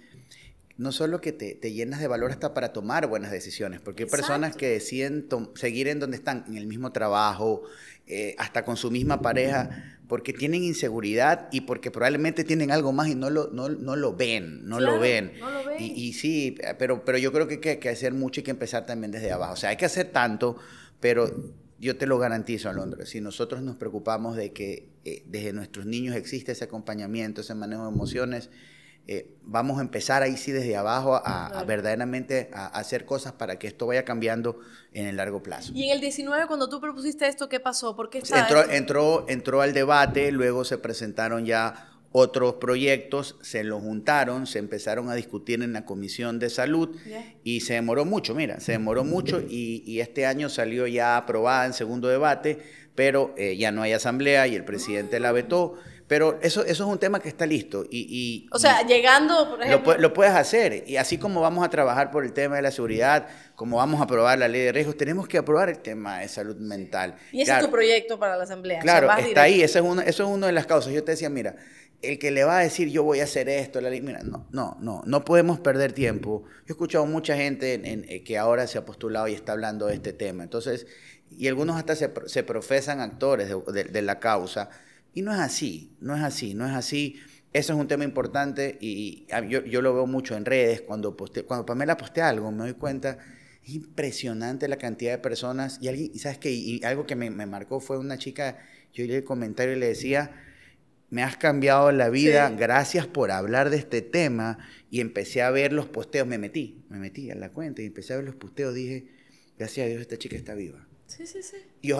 no solo que te, te, llenas de valor hasta para tomar buenas decisiones, porque hay personas que deciden seguir en donde están, en el mismo trabajo, eh, hasta con su misma pareja, porque tienen inseguridad y porque probablemente tienen algo más y no lo, no, lo ven, no lo ven. Y, sí, pero, pero yo creo que hay que, hacer mucho y que empezar también desde abajo. O sea, hay que hacer tanto, pero yo te lo garantizo, Alondra, si nosotros nos preocupamos de que eh, desde nuestros niños existe ese acompañamiento, ese manejo de emociones, eh, vamos a empezar ahí sí desde abajo a, verdaderamente a, hacer cosas para que esto vaya cambiando en el largo plazo. Y en el 19, cuando tú propusiste esto, ¿qué pasó? ¿Por qué entró, entró, al debate, luego se presentaron ya otros proyectos, se los juntaron, se empezaron a discutir en la Comisión de Salud y se demoró mucho, mira, se demoró mucho y, este año salió ya aprobada en segundo debate, pero eh, ya no hay asamblea y el presidente la vetó. Pero eso, eso es un tema que está listo. Y, o sea, llegando, por ejemplo. Lo, puedes hacer. Y así como vamos a trabajar por el tema de la seguridad, como vamos a aprobar la ley de riesgos, tenemos que aprobar el tema de salud mental. Y ese es tu proyecto para la Asamblea. Claro, está ahí. Eso es, uno, eso es una de las causas. Yo te decía, mira, el que le va a decir yo voy a hacer esto, la ley, mira, no, no, no, no podemos perder tiempo. Yo he escuchado mucha gente en, eh, que ahora se ha postulado y está hablando de este tema. Entonces, y algunos hasta se, profesan actores de la causa. Y no es así, no es así, no es así. Eso es un tema importante y, yo, lo veo mucho en redes. Cuando, cuando Pamela postea algo, me doy cuenta, es impresionante la cantidad de personas. Y alguien, ¿sabes qué? Y algo que me, marcó fue una chica, yo leí el comentario y le decía, me has cambiado la vida, gracias por hablar de este tema. Y empecé a ver los posteos, me metí, me metí a la cuenta y empecé a ver los posteos. Dije, gracias a Dios esta chica está viva. Sí, sí, sí. Y,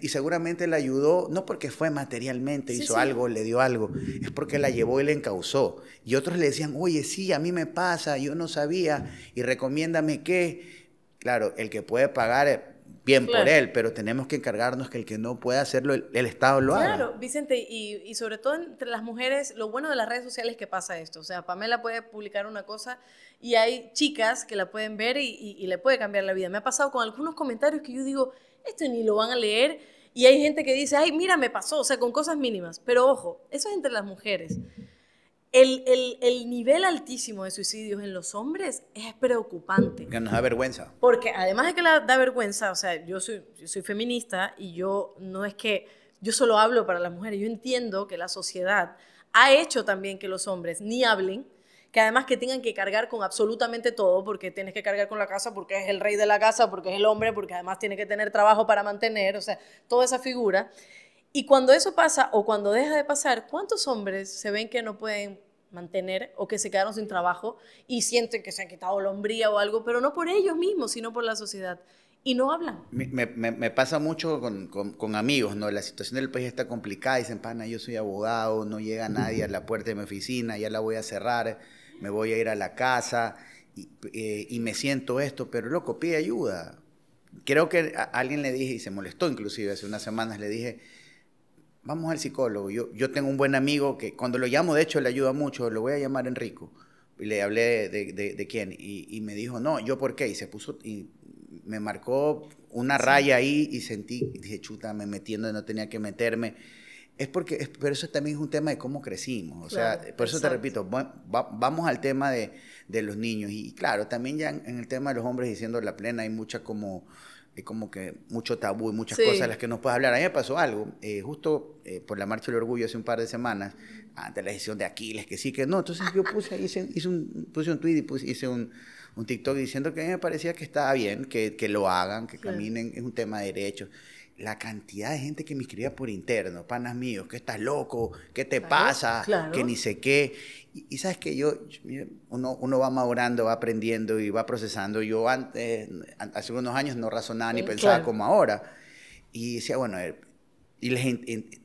y, seguramente la ayudó, no porque fue materialmente, hizo algo, le dio algo, es porque la llevó y la encauzó. Y otros le decían, oye, sí, a mí me pasa, yo no sabía, y recomiéndame qué. Claro, el que puede pagar, eh, bien por él, pero tenemos que encargarnos que el que no pueda hacerlo, el, Estado lo haga. Claro, Vicente, y, sobre todo entre las mujeres, lo bueno de las redes sociales es que pasa esto. O sea, Pamela puede publicar una cosa y hay chicas que la pueden ver y le puede cambiar la vida. Me ha pasado con algunos comentarios que yo digo, esto ni lo van a leer. Y hay gente que dice, ay, mira, me pasó, o sea, con cosas mínimas. Pero ojo, eso es entre las mujeres. El, nivel altísimo de suicidios en los hombres es preocupante. Que nos da vergüenza. Porque además de que la, da vergüenza, o sea, yo soy, soy feminista y yo no es que yo solo hablo para las mujeres, yo entiendo que la sociedad ha hecho también que los hombres ni hablen, que además que tengan que cargar con absolutamente todo, porque tienes que cargar con la casa, porque es el rey de la casa, porque es el hombre, porque además tiene que tener trabajo para mantener, o sea, toda esa figura. Y cuando eso pasa o cuando deja de pasar, ¿cuántos hombres se ven que no pueden mantener o que se quedaron sin trabajo y sienten que se han quitado la hombría o algo, pero no por ellos mismos, sino por la sociedad? y no hablan. Me, pasa mucho con, con, amigos, ¿no? La situación del país está complicada, dicen, pana, yo soy abogado, no llega nadie a la puerta de mi oficina, ya la voy a cerrar me voy a ir a la casa eh, y, me siento esto, pero loco, pide ayuda. Creo que alguien le dije, y se molestó inclusive hace unas semanas, le dije, vamos al psicólogo. Yo, yo tengo un buen amigo que cuando lo llamo, de hecho, le ayuda mucho, lo voy a llamar Enrico. Y le hablé de, quién. Y, y, me dijo, no, yo por qué. Y se puso, y me marcó una raya ahí y sentí, dije, chuta, me metiendo, no tenía que meterme es porque, pero eso también es un tema de cómo crecimos. O sea, por eso te repito, vamos al tema de, los niños. Y, claro, también ya en, el tema de los hombres diciendo la plena hay mucha como, hay como que mucho tabú y muchas cosas de las que no puedes hablar. A mí me pasó algo, eh, justo eh, por la Marcha del Orgullo hace un par de semanas, ante la decisión de Aquiles, que sí, que no. Entonces yo puse, hice, hice un, puse un tweet y puse, hice un, TikTok diciendo que a mí me parecía que estaba bien, que, lo hagan, que caminen, es un tema de derechos la cantidad de gente que me escribía por interno, panas míos, que estás loco, qué te pasa, que ni sé qué. Y, sabes que yo, uno, uno, va madurando, va aprendiendo y va procesando. Yo antes, eh, hace unos años no razonaba ni pensaba como ahora. Y decía, bueno, y les,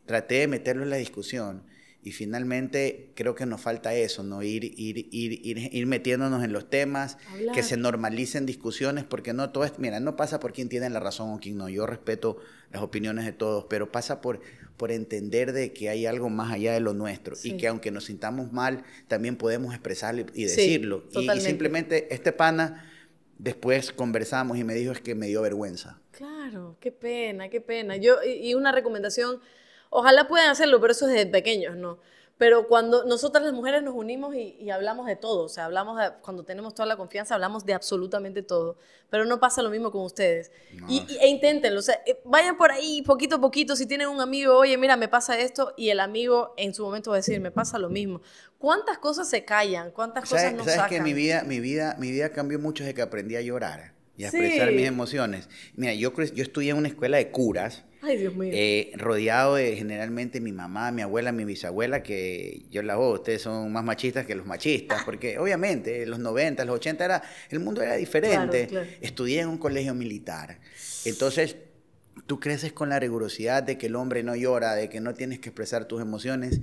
traté de meterlo en la discusión. Y finalmente creo que nos falta eso, ¿no? Ir, ir, ir, metiéndonos en los temas, que se normalicen discusiones, porque no todo es, mira, no pasa por quién tiene la razón o quién no. Yo respeto las opiniones de todos, pero pasa por, por entender de que hay algo más allá de lo nuestro y que aunque nos sintamos mal, también podemos expresarlo y decirlo. y, simplemente este pana, después conversamos y me dijo es que me dio vergüenza. Claro, qué pena, qué pena. Yo, y una recomendación Ojalá puedan hacerlo, pero eso es desde pequeños, ¿no? Pero cuando nosotras las mujeres nos unimos y, hablamos de todo, o sea, hablamos cuando tenemos toda la confianza, hablamos de absolutamente todo, pero no pasa lo mismo con ustedes. Y, e inténtenlo, o sea, eh, vayan por ahí poquito a poquito, si tienen un amigo, oye, mira, me pasa esto, y el amigo en su momento va a decir, me pasa lo mismo. ¿Cuántas cosas se callan? ¿Cuántas cosas no ¿sabes que mi vida, mi, vida, mi vida cambió mucho desde que aprendí a llorar y a expresar mis emociones. Mira, yo, yo estudié en una escuela de curas. Ay, Dios mío. Eh, rodeado de generalmente mi mamá, mi abuela, mi bisabuela, que yo la veo, oh, ustedes son más machistas que los machistas, porque obviamente los 90, los 80 era, el mundo era diferente. Estudié en un colegio militar. Entonces, tú creces con la rigurosidad de que el hombre no llora, de que no tienes que expresar tus emociones.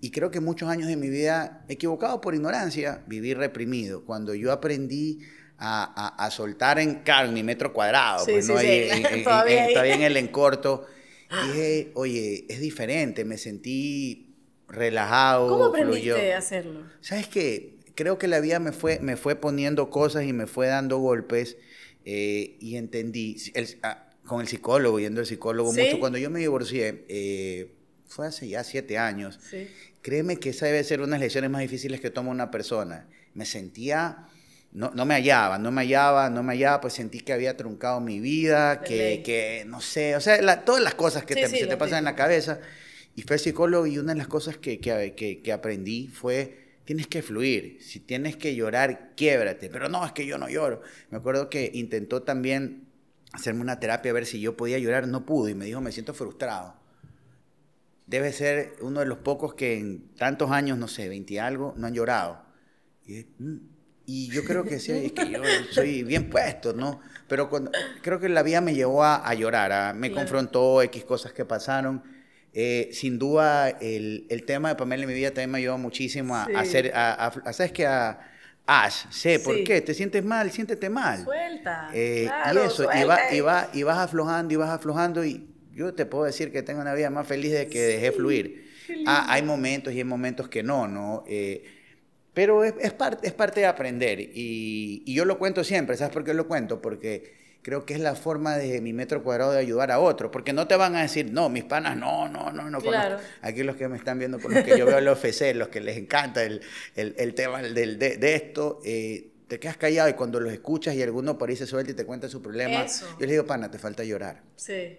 Y creo que muchos años de mi vida, equivocado por ignorancia, viví reprimido. Cuando yo aprendí a, soltar en, claro, metro cuadrado, sí, pues no hay, en, todavía, en, el encorto. Ah. Dije, oye, es diferente, me sentí relajado. ¿Cómo aprendiste a hacerlo? ¿Sabes qué? Creo que la vida me fue, me fue poniendo cosas y me fue dando golpes eh, y entendí, ah, con el psicólogo, yendo al psicólogo mucho, cuando yo me divorcié, eh, fue hace ya siete años, créeme que esa debe ser una de las lecciones más difíciles que toma una persona. Me sentía no, me hallaba, no me hallaba, no me hallaba, pues sentí que había truncado mi vida, que, no sé, o sea, todas las cosas que te, se te pasan en la cabeza. Y fue psicólogo y una de las cosas que, que, aprendí fue tienes que fluir. Si tienes que llorar, quiebrate. Pero no, es que yo no lloro. Me acuerdo que intentó también hacerme una terapia a ver si yo podía llorar. No pudo y me dijo, me siento frustrado. Debe ser uno de los pocos que en tantos años, no sé, 20 algo, no han llorado. Y mm, y yo creo que sí, es que yo (laughs) soy bien puesto, ¿no? Pero cuando, creo que la vida me llevó a, llorar, me confrontó X cosas que pasaron. Eh, sin duda, el, el, tema de Pamela en mi vida también me ayudó muchísimo a, hacer, ¿sabes qué? A, haz, sé por qué, te sientes mal, siéntete mal. Suelta. Eh, y eso, Y, va, y, vas aflojando y vas aflojando y yo te puedo decir que tengo una vida más feliz de que dejé fluir. Ah, hay momentos y hay momentos que no, ¿no? Eh, pero es, parte, es parte de aprender y, yo lo cuento siempre, ¿sabes por qué lo cuento? Porque creo que es la forma de mi metro cuadrado de ayudar a otro, porque no te van a decir, no, mis panas, no, no, no, no. aquí los que me están viendo, con los que yo veo lo OFC, los que les encanta el, tema de, esto, eh, te quedas callado y cuando los escuchas y alguno por ahí se suelta y te cuenta su problema, yo les digo, pana, te falta llorar. Sí.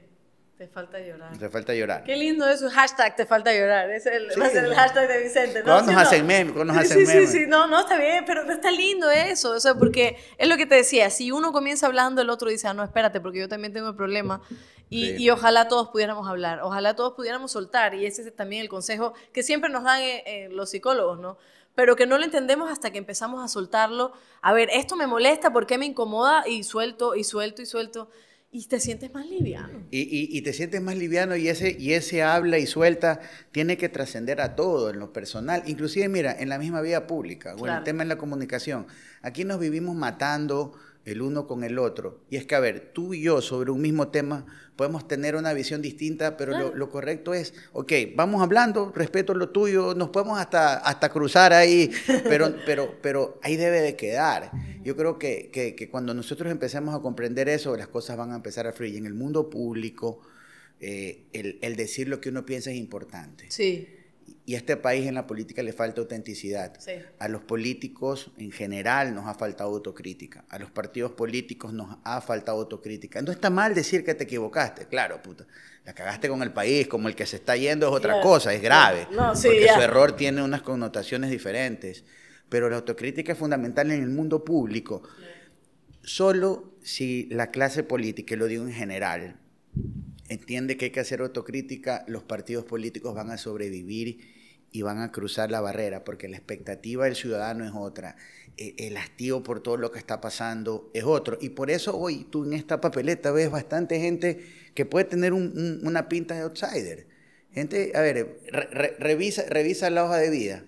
Te falta llorar. Te falta llorar. Qué lindo es un hashtag, te falta llorar. Es el, el hashtag de Vicente. ¿no? nos hacen memes? nos hacen meme. sí, Sí, sí, no, no, está bien, pero está lindo eso. O sea, porque es lo que te decía, si uno comienza hablando, el otro dice, ah, no, espérate, porque yo también tengo el problema. Y, y, ojalá todos pudiéramos hablar, ojalá todos pudiéramos soltar. Y ese es también el consejo que siempre nos dan eh, eh, los psicólogos, ¿no? pero que no lo entendemos hasta que empezamos a soltarlo. A ver, esto me molesta, ¿por qué me incomoda? Y suelto, y suelto, y suelto y te sientes más liviano. Y, y, te sientes más liviano y ese, y ese habla y suelta tiene que trascender a todo, en lo personal, inclusive mira, en la misma vía pública, o en el tema en la comunicación. Aquí nos vivimos matando el uno con el otro. Y es que, a ver, tú y yo sobre un mismo tema podemos tener una visión distinta, pero lo, correcto es, ok, vamos hablando, respeto lo tuyo, nos podemos hasta, hasta cruzar ahí, pero, (laughs) pero, pero ahí debe de quedar. Yo creo que, cuando nosotros empecemos a comprender eso, las cosas van a empezar a fluir. Y en el mundo público, eh, el decir lo que uno piensa es importante. Sí. Y a este país en la política le falta autenticidad. A los políticos en general nos ha faltado autocrítica. A los partidos políticos nos ha faltado autocrítica. No está mal decir que te equivocaste, claro, puta. La cagaste con el país, como el que se está yendo es otra cosa, es grave. No, porque su error tiene unas connotaciones diferentes. Pero la autocrítica es fundamental en el mundo público. Solo si la clase política, y lo digo en general, entiende que hay que hacer autocrítica, los partidos políticos van a sobrevivir y van a cruzar la barrera, porque la expectativa del ciudadano es otra, e, el hastío por todo lo que está pasando es otro. Y por eso hoy tú en esta papeleta ves bastante gente que puede tener una pinta de outsider. Gente, a ver, revisa, revisa la hoja de vida.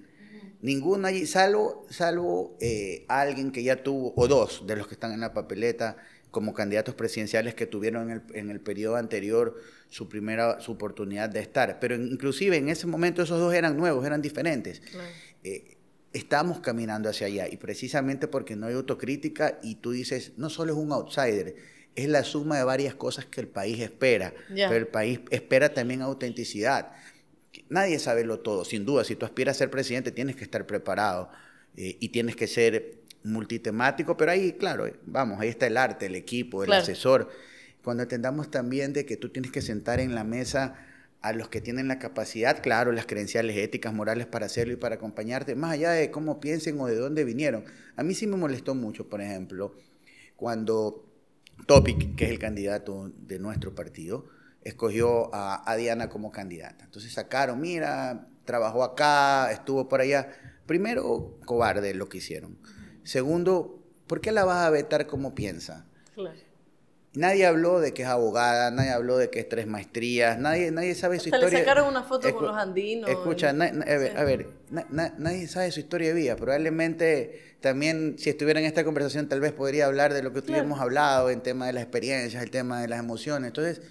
Ninguno allí, salvo, salvo eh, alguien que ya tuvo, o dos de los que están en la papeleta como candidatos presidenciales que tuvieron en el, en el periodo anterior su primera su oportunidad de estar. Pero inclusive en ese momento esos dos eran nuevos, eran diferentes. Eh, estamos caminando hacia allá y precisamente porque no hay autocrítica y tú dices, no solo es un outsider, es la suma de varias cosas que el país espera, pero el país espera también autenticidad. Nadie sabe lo todo, sin duda, si tú aspiras a ser presidente tienes que estar preparado eh, y tienes que ser multitemático, pero ahí, claro, eh, vamos, ahí está el arte, el equipo, el asesor cuando entendamos también de que tú tienes que sentar en la mesa a los que tienen la capacidad, claro, las credenciales éticas, morales para hacerlo y para acompañarte, más allá de cómo piensen o de dónde vinieron. A mí sí me molestó mucho, por ejemplo, cuando Topic, que es el candidato de nuestro partido, escogió a, Diana como candidata. Entonces sacaron, mira, trabajó acá, estuvo por allá. Primero, cobarde lo que hicieron. Segundo, ¿por qué la vas a vetar como piensa? Claro. Nadie habló de que es abogada, nadie habló de que es tres maestrías, nadie, nadie sabe su historia. Le sacaron una foto con los andinos. Escucha, a ver, nadie sabe su historia de vida. Probablemente también, si estuviera en esta conversación, tal vez podría hablar de lo que claro. hemos hablado en tema de las experiencias, el tema de las emociones. Entonces,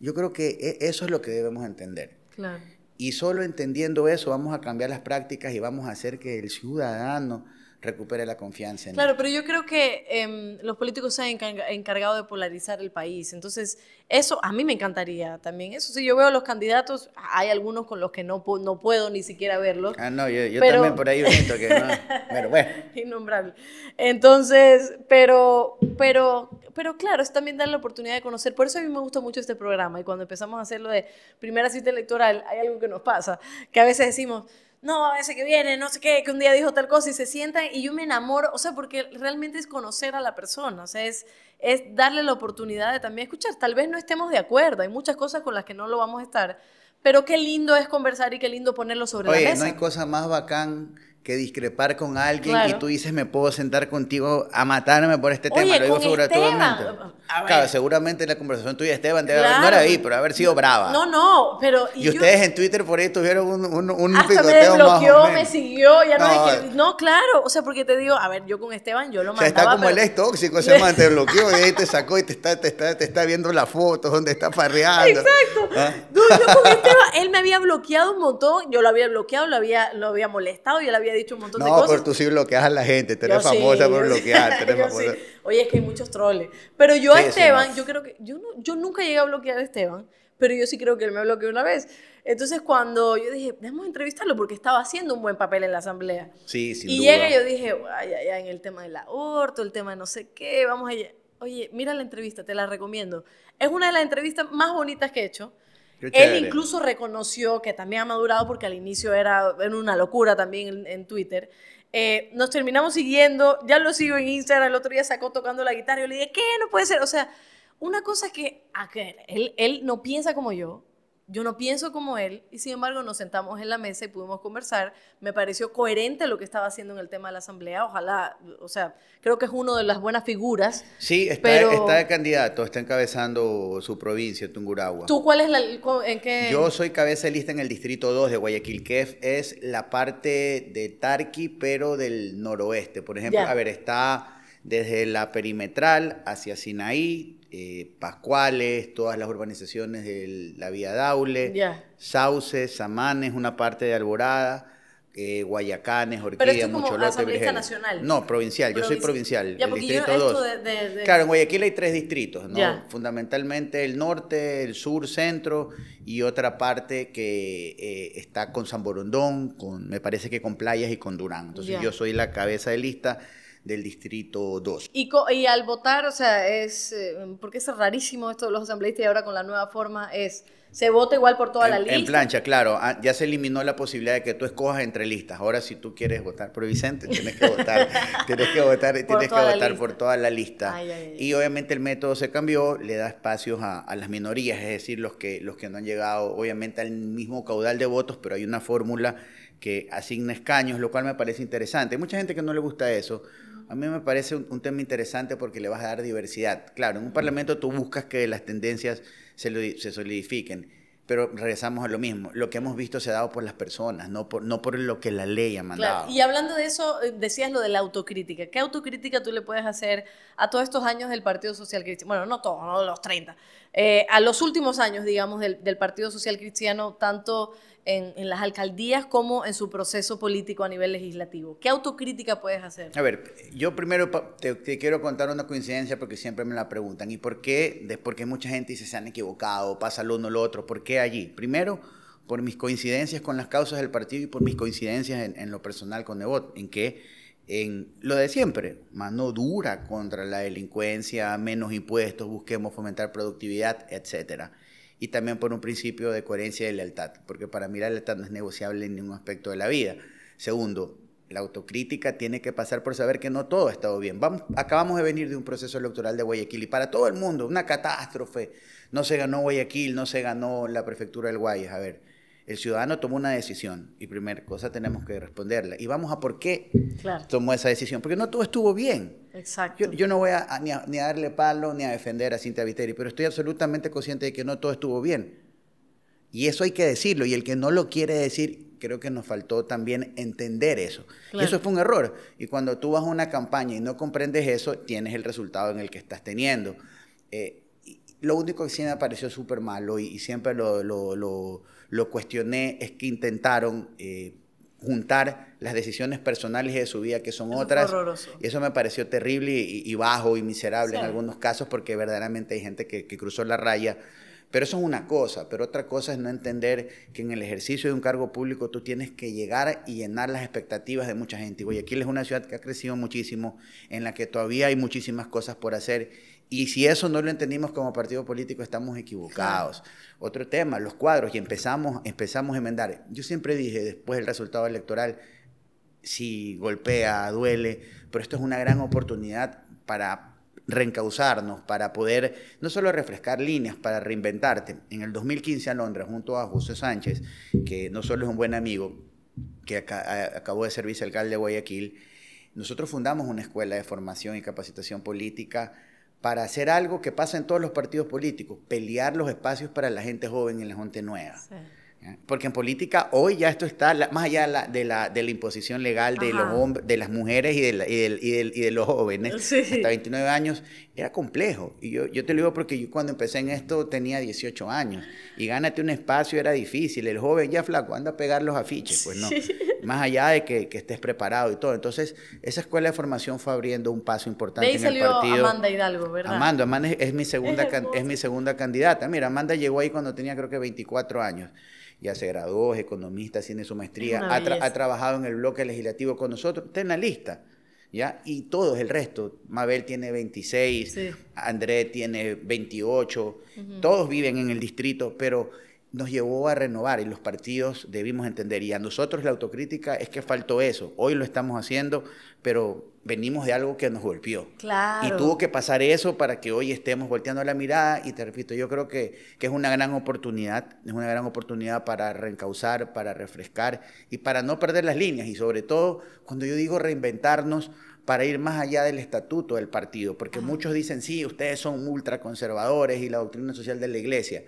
yo creo que e-, eso es lo que debemos entender. Claro. Y solo entendiendo eso, vamos a cambiar las prácticas y vamos a hacer que el ciudadano recupere la confianza. En claro, pero yo creo que em, los políticos se han encargado de polarizar el país. Entonces, eso a mí me encantaría también. Eso sí, yo veo los candidatos, hay algunos con los que no, no puedo ni siquiera verlos. Ah, no, yo, también por ahí que (laughs) Pero bueno. Innombrable. Entonces, pero, pero, pero claro, es también dar la oportunidad de conocer. Por eso a mí me gusta mucho este programa. Y cuando empezamos a hacerlo de primera cita electoral, hay algo que nos pasa, que a veces decimos no, ese que viene, no sé qué, que un día dijo tal cosa y se sienta y yo me enamoro, o sea, porque realmente es conocer a la persona, o sea, es, es darle la oportunidad de también escuchar. Tal vez no estemos de acuerdo, hay muchas cosas con las que no lo vamos a estar, pero qué lindo es conversar y qué lindo ponerlo sobre la mesa. No hay cosa más bacán que discrepar con alguien y tú dices, me puedo sentar contigo a matarme por este tema, lo digo figurativamente. Ah, ah, claro, seguramente la conversación tuya, Esteban, te claro. no era ahí, pero haber sido brava. No, no, pero... Y, ustedes en Twitter por ahí tuvieron un, un, un Hasta me desbloqueó, me siguió, ya no, no, no, claro, o sea, porque te digo, a ver, yo con Esteban, yo lo mandaba... O sea, está como el ex tóxico, ese man te bloqueó y ahí te sacó y te está, te está, te está viendo las fotos donde está farreando. Exacto. ¿Ah? yo con Esteban, él me había bloqueado un montón, yo lo había bloqueado, lo había, lo había molestado, yo lo había dicho un montón de cosas. No, pero tú sí bloqueas a la gente, te eres famosa por bloquear, (laughs) Oye, es que hay muchos troles. Pero yo a Esteban, yo creo que, yo, yo nunca llegué a bloquear a Esteban, pero yo sí creo que él me bloqueó una vez. Entonces cuando yo dije, debemos entrevistarlo porque estaba haciendo un buen papel en la asamblea. Sí, sí. Y llega yo dije, ay, ay, en el tema del aborto, el tema de no sé qué, vamos a allá. Oye, mira la entrevista, te la recomiendo. Es una de las entrevistas más bonitas que he hecho él incluso reconoció que también ha madurado porque al inicio era, una locura también en, Twitter. Eh, nos terminamos siguiendo, ya lo sigo en Instagram, el otro día sacó tocando la guitarra y yo le dije, ¿qué? No puede ser. O sea, una cosa que, que él no piensa como yo, yo no pienso como él y sin embargo nos sentamos en la mesa y pudimos conversar. Me pareció coherente lo que estaba haciendo en el tema de la asamblea. Ojalá, o sea, creo que es uno de las buenas figuras. Sí, está, está de candidato, está encabezando su provincia, Tungurahua. ¿Tú cuál es la... en qué... Yo soy cabeza lista en el Distrito 2 de Guayaquil, que es la parte de Tarqui, pero del noroeste. Por ejemplo, a ver, está desde la perimetral hacia Sinaí, eh, Pascuales, todas las urbanizaciones de la Vía Daule, Sauces, Samanes, una parte de Alborada, eh, Guayacanes, Orquídea, Mucholote, lista nacional? No, provincial, yo soy provincial, el distrito 2. Claro, en Guayaquil hay tres distritos, ¿no? Fundamentalmente el norte, el sur, centro y otra parte que eh, está con San con, me parece que con Playas y con Durán. Entonces yo soy la cabeza de lista del Distrito 2. Y, al votar, o sea, es, eh, porque es rarísimo esto de los asambleístas y ahora con la nueva forma es... Se vota igual por toda la lista. En plancha, claro. Ah, ya se eliminó la posibilidad de que tú escojas entre listas. Ahora, si tú quieres votar por Vicente, tienes que votar, (laughs) tienes que votar, por toda la lista. Y obviamente el método se cambió, le da espacios a, las minorías, es decir, los que, los que no han llegado, obviamente, al mismo caudal de votos, pero hay una fórmula que asigna escaños, lo cual me parece interesante. Hay mucha gente que no le gusta eso a mí me parece un, tema interesante porque le vas a dar diversidad. Claro, en un parlamento tú buscas que las tendencias se, solidifiquen, pero regresamos a lo mismo. Lo que hemos visto se ha dado por las personas, no por, lo que la ley ha mandado. Y hablando de eso, eh, decías lo de la autocrítica. ¿Qué autocrítica tú le puedes hacer a todos estos años del Partido Social Cristiano? Bueno, no todos, no los 30, eh, a los últimos años, digamos, del, Partido Social Cristiano, tanto en, las alcaldías como en su proceso político a nivel legislativo. ¿Qué autocrítica puedes hacer? A ver, yo primero te, quiero contar una coincidencia porque siempre me la preguntan. ¿Y por qué? De, porque mucha gente dice se han equivocado, pasa lo uno lo otro. ¿Por qué allí? Primero, por mis coincidencias con las causas del partido y por mis coincidencias en, lo personal con Nebot, en que en lo de siempre, mano dura contra la delincuencia, menos impuestos, busquemos fomentar productividad, etcétera. Y también por un principio de coherencia y lealtad, porque para mí la lealtad no es negociable en ningún aspecto de la vida. Segundo, la autocrítica tiene que pasar por saber que no todo ha estado bien. acabamos de venir de un proceso electoral de Guayaquil y para todo el mundo, una catástrofe. No se ganó Guayaquil, no se ganó la prefectura del Guayas. A ver, el ciudadano tomó una decisión y primera cosa tenemos que responderla. Y vamos a por qué tomó esa decisión. Porque no todo estuvo bien. Exacto. Yo, no voy a, ni a, darle palo ni a defender a Cintia Viteri, pero estoy absolutamente consciente de que no todo estuvo bien. Y eso hay que decirlo. Y el que no lo quiere decir, creo que nos faltó también entender eso. eso fue un error. Y cuando tú vas a una campaña y no comprendes eso, tienes el resultado en el que estás teniendo. Eh, lo único que sí me pareció súper malo y, siempre lo lo cuestioné es que intentaron eh, juntar las decisiones personales de su vida, que son otras. Y eso me pareció terrible y, bajo y miserable en algunos casos, porque verdaderamente hay gente que, cruzó la raya. Pero eso es una cosa, pero otra cosa es no entender que en el ejercicio de un cargo público tú tienes que llegar y llenar las expectativas de mucha gente. y Guayaquil es una ciudad que ha crecido muchísimo, en la que todavía hay muchísimas cosas por hacer y si eso no lo entendimos como partido político, estamos equivocados. Otro tema, los cuadros, y empezamos, empezamos a enmendar. Yo siempre dije, después del resultado electoral, si golpea, duele, pero esto es una gran oportunidad para reencauzarnos, para poder no solo refrescar líneas, para reinventarte. En el 2015 a Londres, junto a José Sánchez, que no solo es un buen amigo, que acabó de ser vicealcalde de Guayaquil, nosotros fundamos una escuela de formación y capacitación política para hacer algo que pasa en todos los partidos políticos, pelear los espacios para la gente joven en la Gente Nueva. Porque en política hoy ya esto está más allá de la, de la, imposición legal de los hombres, de las mujeres y de, y de, y de, los jóvenes. Hasta 29 años era complejo. Y yo, yo te lo digo porque yo cuando empecé en esto tenía 18 años. Y gánate un espacio era difícil. El joven ya flaco anda a pegar los afiches. Pues no. Más allá de que, estés preparado y todo. Entonces, esa escuela de formación fue abriendo un paso importante ahí en el partido. Amanda Hidalgo, ¿verdad? Amanda, Amanda es, mi segunda, es, (laughs) es mi segunda candidata. Mira, Amanda llegó ahí cuando tenía creo que 24 años ya se graduó, es economista, tiene su maestría, ha, trabajado en el bloque legislativo con nosotros, está en la lista. ¿Ya? Y todos el resto, Mabel tiene 26, André tiene 28, todos viven en el distrito, pero nos llevó a renovar y los partidos debimos entender. Y a nosotros la autocrítica es que faltó eso. Hoy lo estamos haciendo, pero venimos de algo que nos golpeó. Y tuvo que pasar eso para que hoy estemos volteando la mirada y te repito, yo creo que, es una gran oportunidad, es una gran oportunidad para reencauzar, para refrescar y para no perder las líneas y sobre todo cuando yo digo reinventarnos para ir más allá del estatuto del partido, porque muchos dicen, sí, ustedes son ultraconservadores y la doctrina social de la iglesia.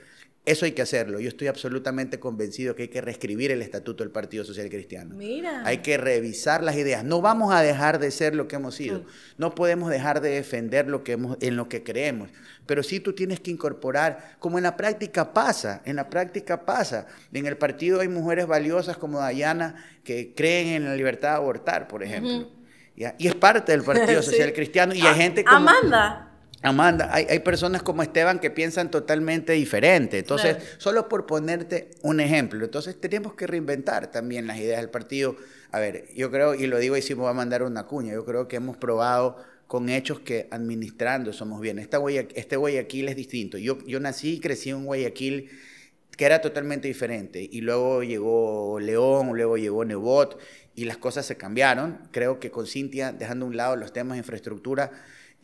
Eso hay que hacerlo. Yo estoy absolutamente convencido que hay que reescribir el estatuto del Partido Social Cristiano. Mira. Hay que revisar las ideas. No vamos a dejar de ser lo que hemos sido. No podemos dejar de defender lo que hemos, en lo que creemos. Pero sí tú tienes que incorporar, como en la práctica pasa, en la práctica pasa. En el partido hay mujeres valiosas como Dayana que creen en la libertad de abortar, por ejemplo. Y es parte del Partido (laughs) Social Cristiano. Y hay gente como... Amanda. Amanda, hay, hay, personas como Esteban que piensan totalmente diferente. Entonces, solo por ponerte un ejemplo, entonces tenemos que reinventar también las ideas del partido. A ver, yo creo, y lo digo y si me va a mandar una cuña, yo creo que hemos probado con hechos que administrando somos bien. Esta este Guayaquil es distinto. Yo, yo nací y crecí en Guayaquil que era totalmente diferente. Y luego llegó León, luego llegó Nebot, y las cosas se cambiaron. Creo que con Cintia, dejando a un lado los temas de infraestructura,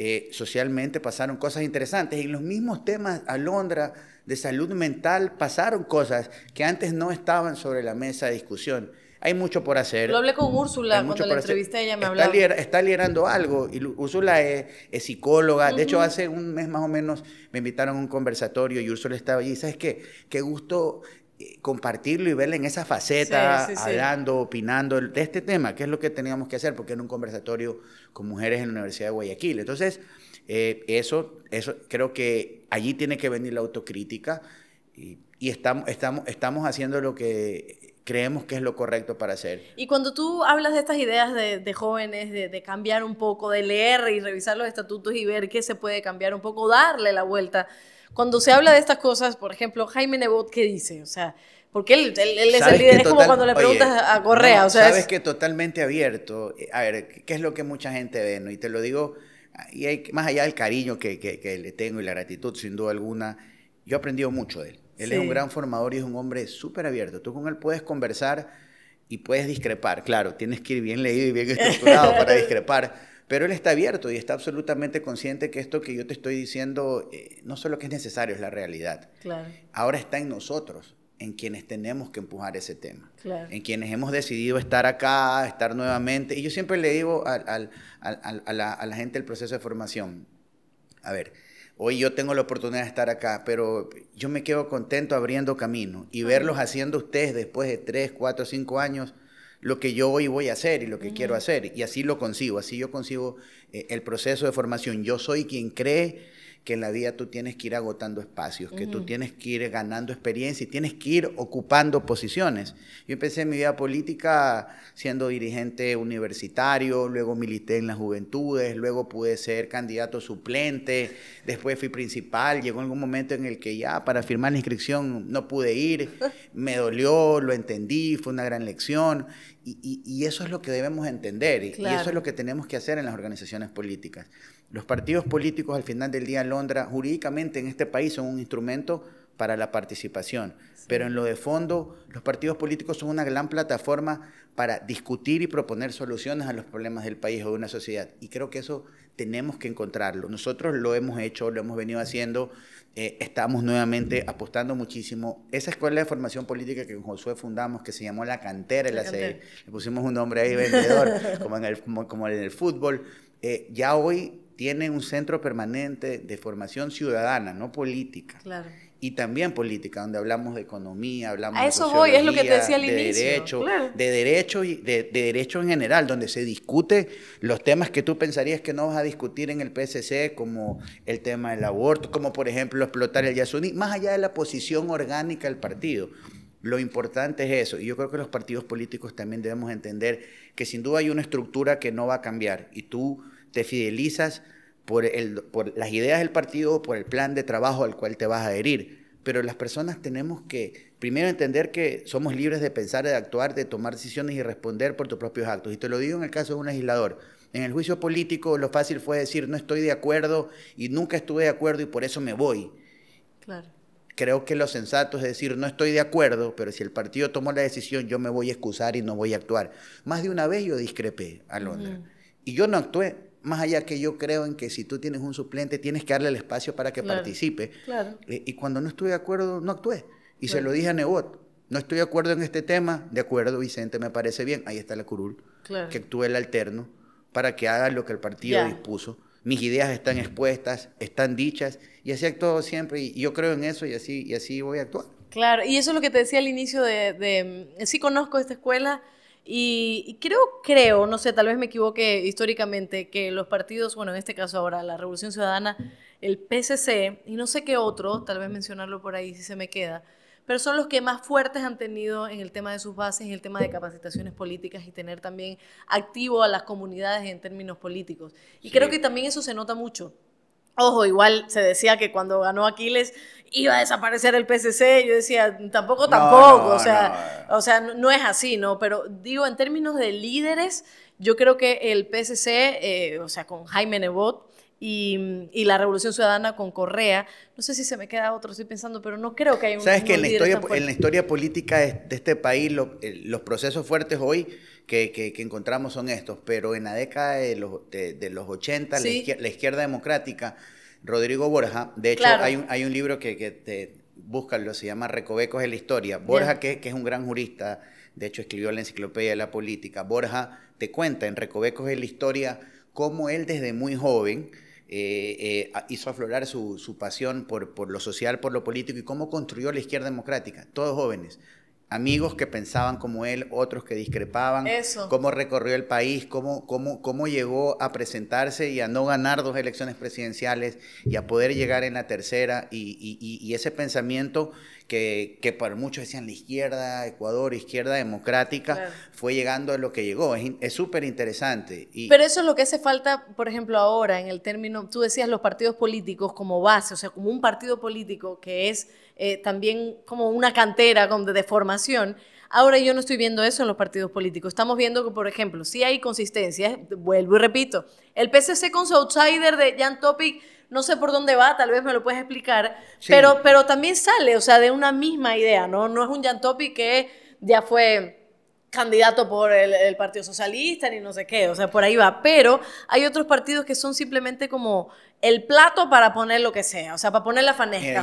eh, socialmente pasaron cosas interesantes. En los mismos temas, a Londra de salud mental, pasaron cosas que antes no estaban sobre la mesa de discusión. Hay mucho por hacer. Lo hablé con Úrsula cuando la entrevisté, ella me habló. está liderando algo. Y Úrsula es, psicóloga. De hecho, hace un mes más o menos me invitaron a un conversatorio y Úrsula estaba allí. ¿Sabes qué? Qué gusto eh, compartirlo y verle en esa faceta, hablando, opinando de este tema, qué es lo que teníamos que hacer, porque era un conversatorio con mujeres en la Universidad de Guayaquil. Entonces, eh, eso, eso creo que allí tiene que venir la autocrítica y, estamos, estamos, estamos haciendo lo que creemos que es lo correcto para hacer. Y cuando tú hablas de estas ideas de, jóvenes, de, de, cambiar un poco, de leer y revisar los estatutos y ver qué se puede cambiar un poco, darle la vuelta cuando se habla de estas cosas, por ejemplo, Jaime Nebot, ¿qué dice? O sea, porque él, él, es el líder, es como cuando le preguntas a Correa. o sea, sabes que totalmente abierto. A ver, ¿qué es lo que mucha gente ve? No? Y te lo digo, y hay, más allá del cariño que, que, le tengo y la gratitud, sin duda alguna, yo he aprendido mucho de él. Él es un gran formador y es un hombre súper abierto. Tú con él puedes conversar y puedes discrepar. Claro, tienes que ir bien leído y bien estructurado para (laughs) discrepar pero él está abierto y está absolutamente consciente que esto que yo te estoy diciendo, eh, no solo que es necesario, es la realidad. Ahora está en nosotros, en quienes tenemos que empujar ese tema, en quienes hemos decidido estar acá, estar nuevamente. Y yo siempre le digo a, la, gente del proceso de formación, a ver, hoy yo tengo la oportunidad de estar acá, pero yo me quedo contento abriendo camino y verlos haciendo ustedes después de tres, cuatro, cinco años lo que yo hoy voy a hacer y lo que quiero hacer. Y así lo consigo, así yo consigo eh, el proceso de formación. Yo soy quien cree que en la vida tú tienes que ir agotando espacios, que tú tienes que ir ganando experiencia y tienes que ir ocupando posiciones. Yo empecé mi vida política siendo dirigente universitario, luego milité en las juventudes, luego pude ser candidato suplente, después fui principal, llegó algún momento en el que ya para firmar la inscripción no pude ir, (laughs) me dolió, lo entendí, fue una gran lección y, eso es lo que debemos entender y eso es lo que tenemos que hacer en las organizaciones políticas. Los partidos políticos al final del día Londra, jurídicamente en este país, son un instrumento para la participación. Pero en lo de fondo, los partidos políticos son una gran plataforma para discutir y proponer soluciones a los problemas del país o de una sociedad. Y creo que eso tenemos que encontrarlo. Nosotros lo hemos hecho, lo hemos venido haciendo, eh, estamos nuevamente apostando muchísimo. Esa escuela de formación política que con Josué fundamos, que se llamó La Cantera, le pusimos un nombre ahí vendedor, como en el, como en el fútbol, eh, ya hoy tiene un centro permanente de formación ciudadana, no política. Claro. Y también política, donde hablamos de economía, hablamos de... A eso voy, es lo que te decía al inicio. De derecho, y de, derecho en general, donde se discute los temas que tú pensarías que no vas a discutir en el PSC, como el tema del aborto, como por ejemplo explotar el Yasuni, más allá de la posición orgánica del partido. Lo importante es eso. Y yo creo que los partidos políticos también debemos entender que sin duda hay una estructura que no va a cambiar. Y tú te fidelizas por, el, por las ideas del partido, por el plan de trabajo al cual te vas a adherir. Pero las personas tenemos que primero entender que somos libres de pensar, de actuar, de tomar decisiones y responder por tus propios actos. Y te lo digo en el caso de un legislador. En el juicio político lo fácil fue decir no estoy de acuerdo y nunca estuve de acuerdo y por eso me voy. Claro. Creo que lo sensato es decir no estoy de acuerdo, pero si el partido tomó la decisión yo me voy a excusar y no voy a actuar. Más de una vez yo discrepé, a Londres. y yo no actué más allá que yo creo en que si tú tienes un suplente, tienes que darle el espacio para que participe. Eh, y cuando no estuve de acuerdo, no actué. Y se lo dije a Nebot. No estoy de acuerdo en este tema. De acuerdo, Vicente, me parece bien. Ahí está la curul. Que actúe el alterno para que haga lo que el partido dispuso. Mis ideas están expuestas, están dichas. Y así actúo siempre. Y yo creo en eso y así, y así voy a actuar. Claro. Y eso es lo que te decía al inicio de, de sí conozco esta escuela y, creo, creo, no sé, tal vez me equivoque históricamente, que los partidos, bueno, en este caso ahora, la Revolución Ciudadana, el PCC y no sé qué otro, tal vez mencionarlo por ahí si se me queda, pero son los que más fuertes han tenido en el tema de sus bases, en el tema de capacitaciones políticas y tener también activo a las comunidades en términos políticos. Y creo que también eso se nota mucho. Ojo, igual se decía que cuando ganó Aquiles iba a desaparecer el PCC, yo decía, tampoco, tampoco, o, sea, no, eh. o sea, no es así, ¿no? Pero digo, en términos de líderes, yo creo que el PCC, eh, o sea, con Jaime Nebot, y, la Revolución Ciudadana con Correa. No sé si se me queda otro, estoy pensando, pero no creo que haya un. Sabes que en la, historia, en la historia política de, este país, eh, los procesos fuertes hoy que, encontramos son estos, pero en la década de los, 80, la, izquierda, democrática, Rodrigo Borja, de hecho hay, un, libro que, que te, búscalo, se llama Recovecos de la Historia. Borja, que, es un gran jurista, de hecho escribió la Enciclopedia de la Política, Borja te cuenta en Recovecos de la Historia cómo él desde muy joven eh, eh, hizo aflorar su, pasión por, lo social, por lo político y cómo construyó la izquierda democrática, todos jóvenes amigos que pensaban como él, otros que discrepaban, Eso. cómo recorrió el país, cómo, cómo, cómo llegó a presentarse y a no ganar dos elecciones presidenciales y a poder llegar en la tercera y, y, y ese pensamiento que, que, para muchos decían la izquierda, Ecuador, izquierda democrática, fue llegando a lo que llegó. Es súper interesante. Pero eso es lo que hace falta, por ejemplo, ahora en el término, tú decías los partidos políticos como base, o sea, como un partido político que es eh, también como una cantera de formación. Ahora yo no estoy viendo eso en los partidos políticos. Estamos viendo que, por ejemplo, si hay consistencia, vuelvo y repito, el PCC con su outsider de Jan Topic, no sé por dónde va, tal vez me lo puedes explicar, pero, pero también sale, o sea, de una misma idea, ¿no? No es un Jan Topic que ya fue candidato por el, el, Partido Socialista ni no sé qué, o sea, por ahí va. Pero hay otros partidos que son simplemente como el plato para poner lo que sea, o sea, para poner la fanesca.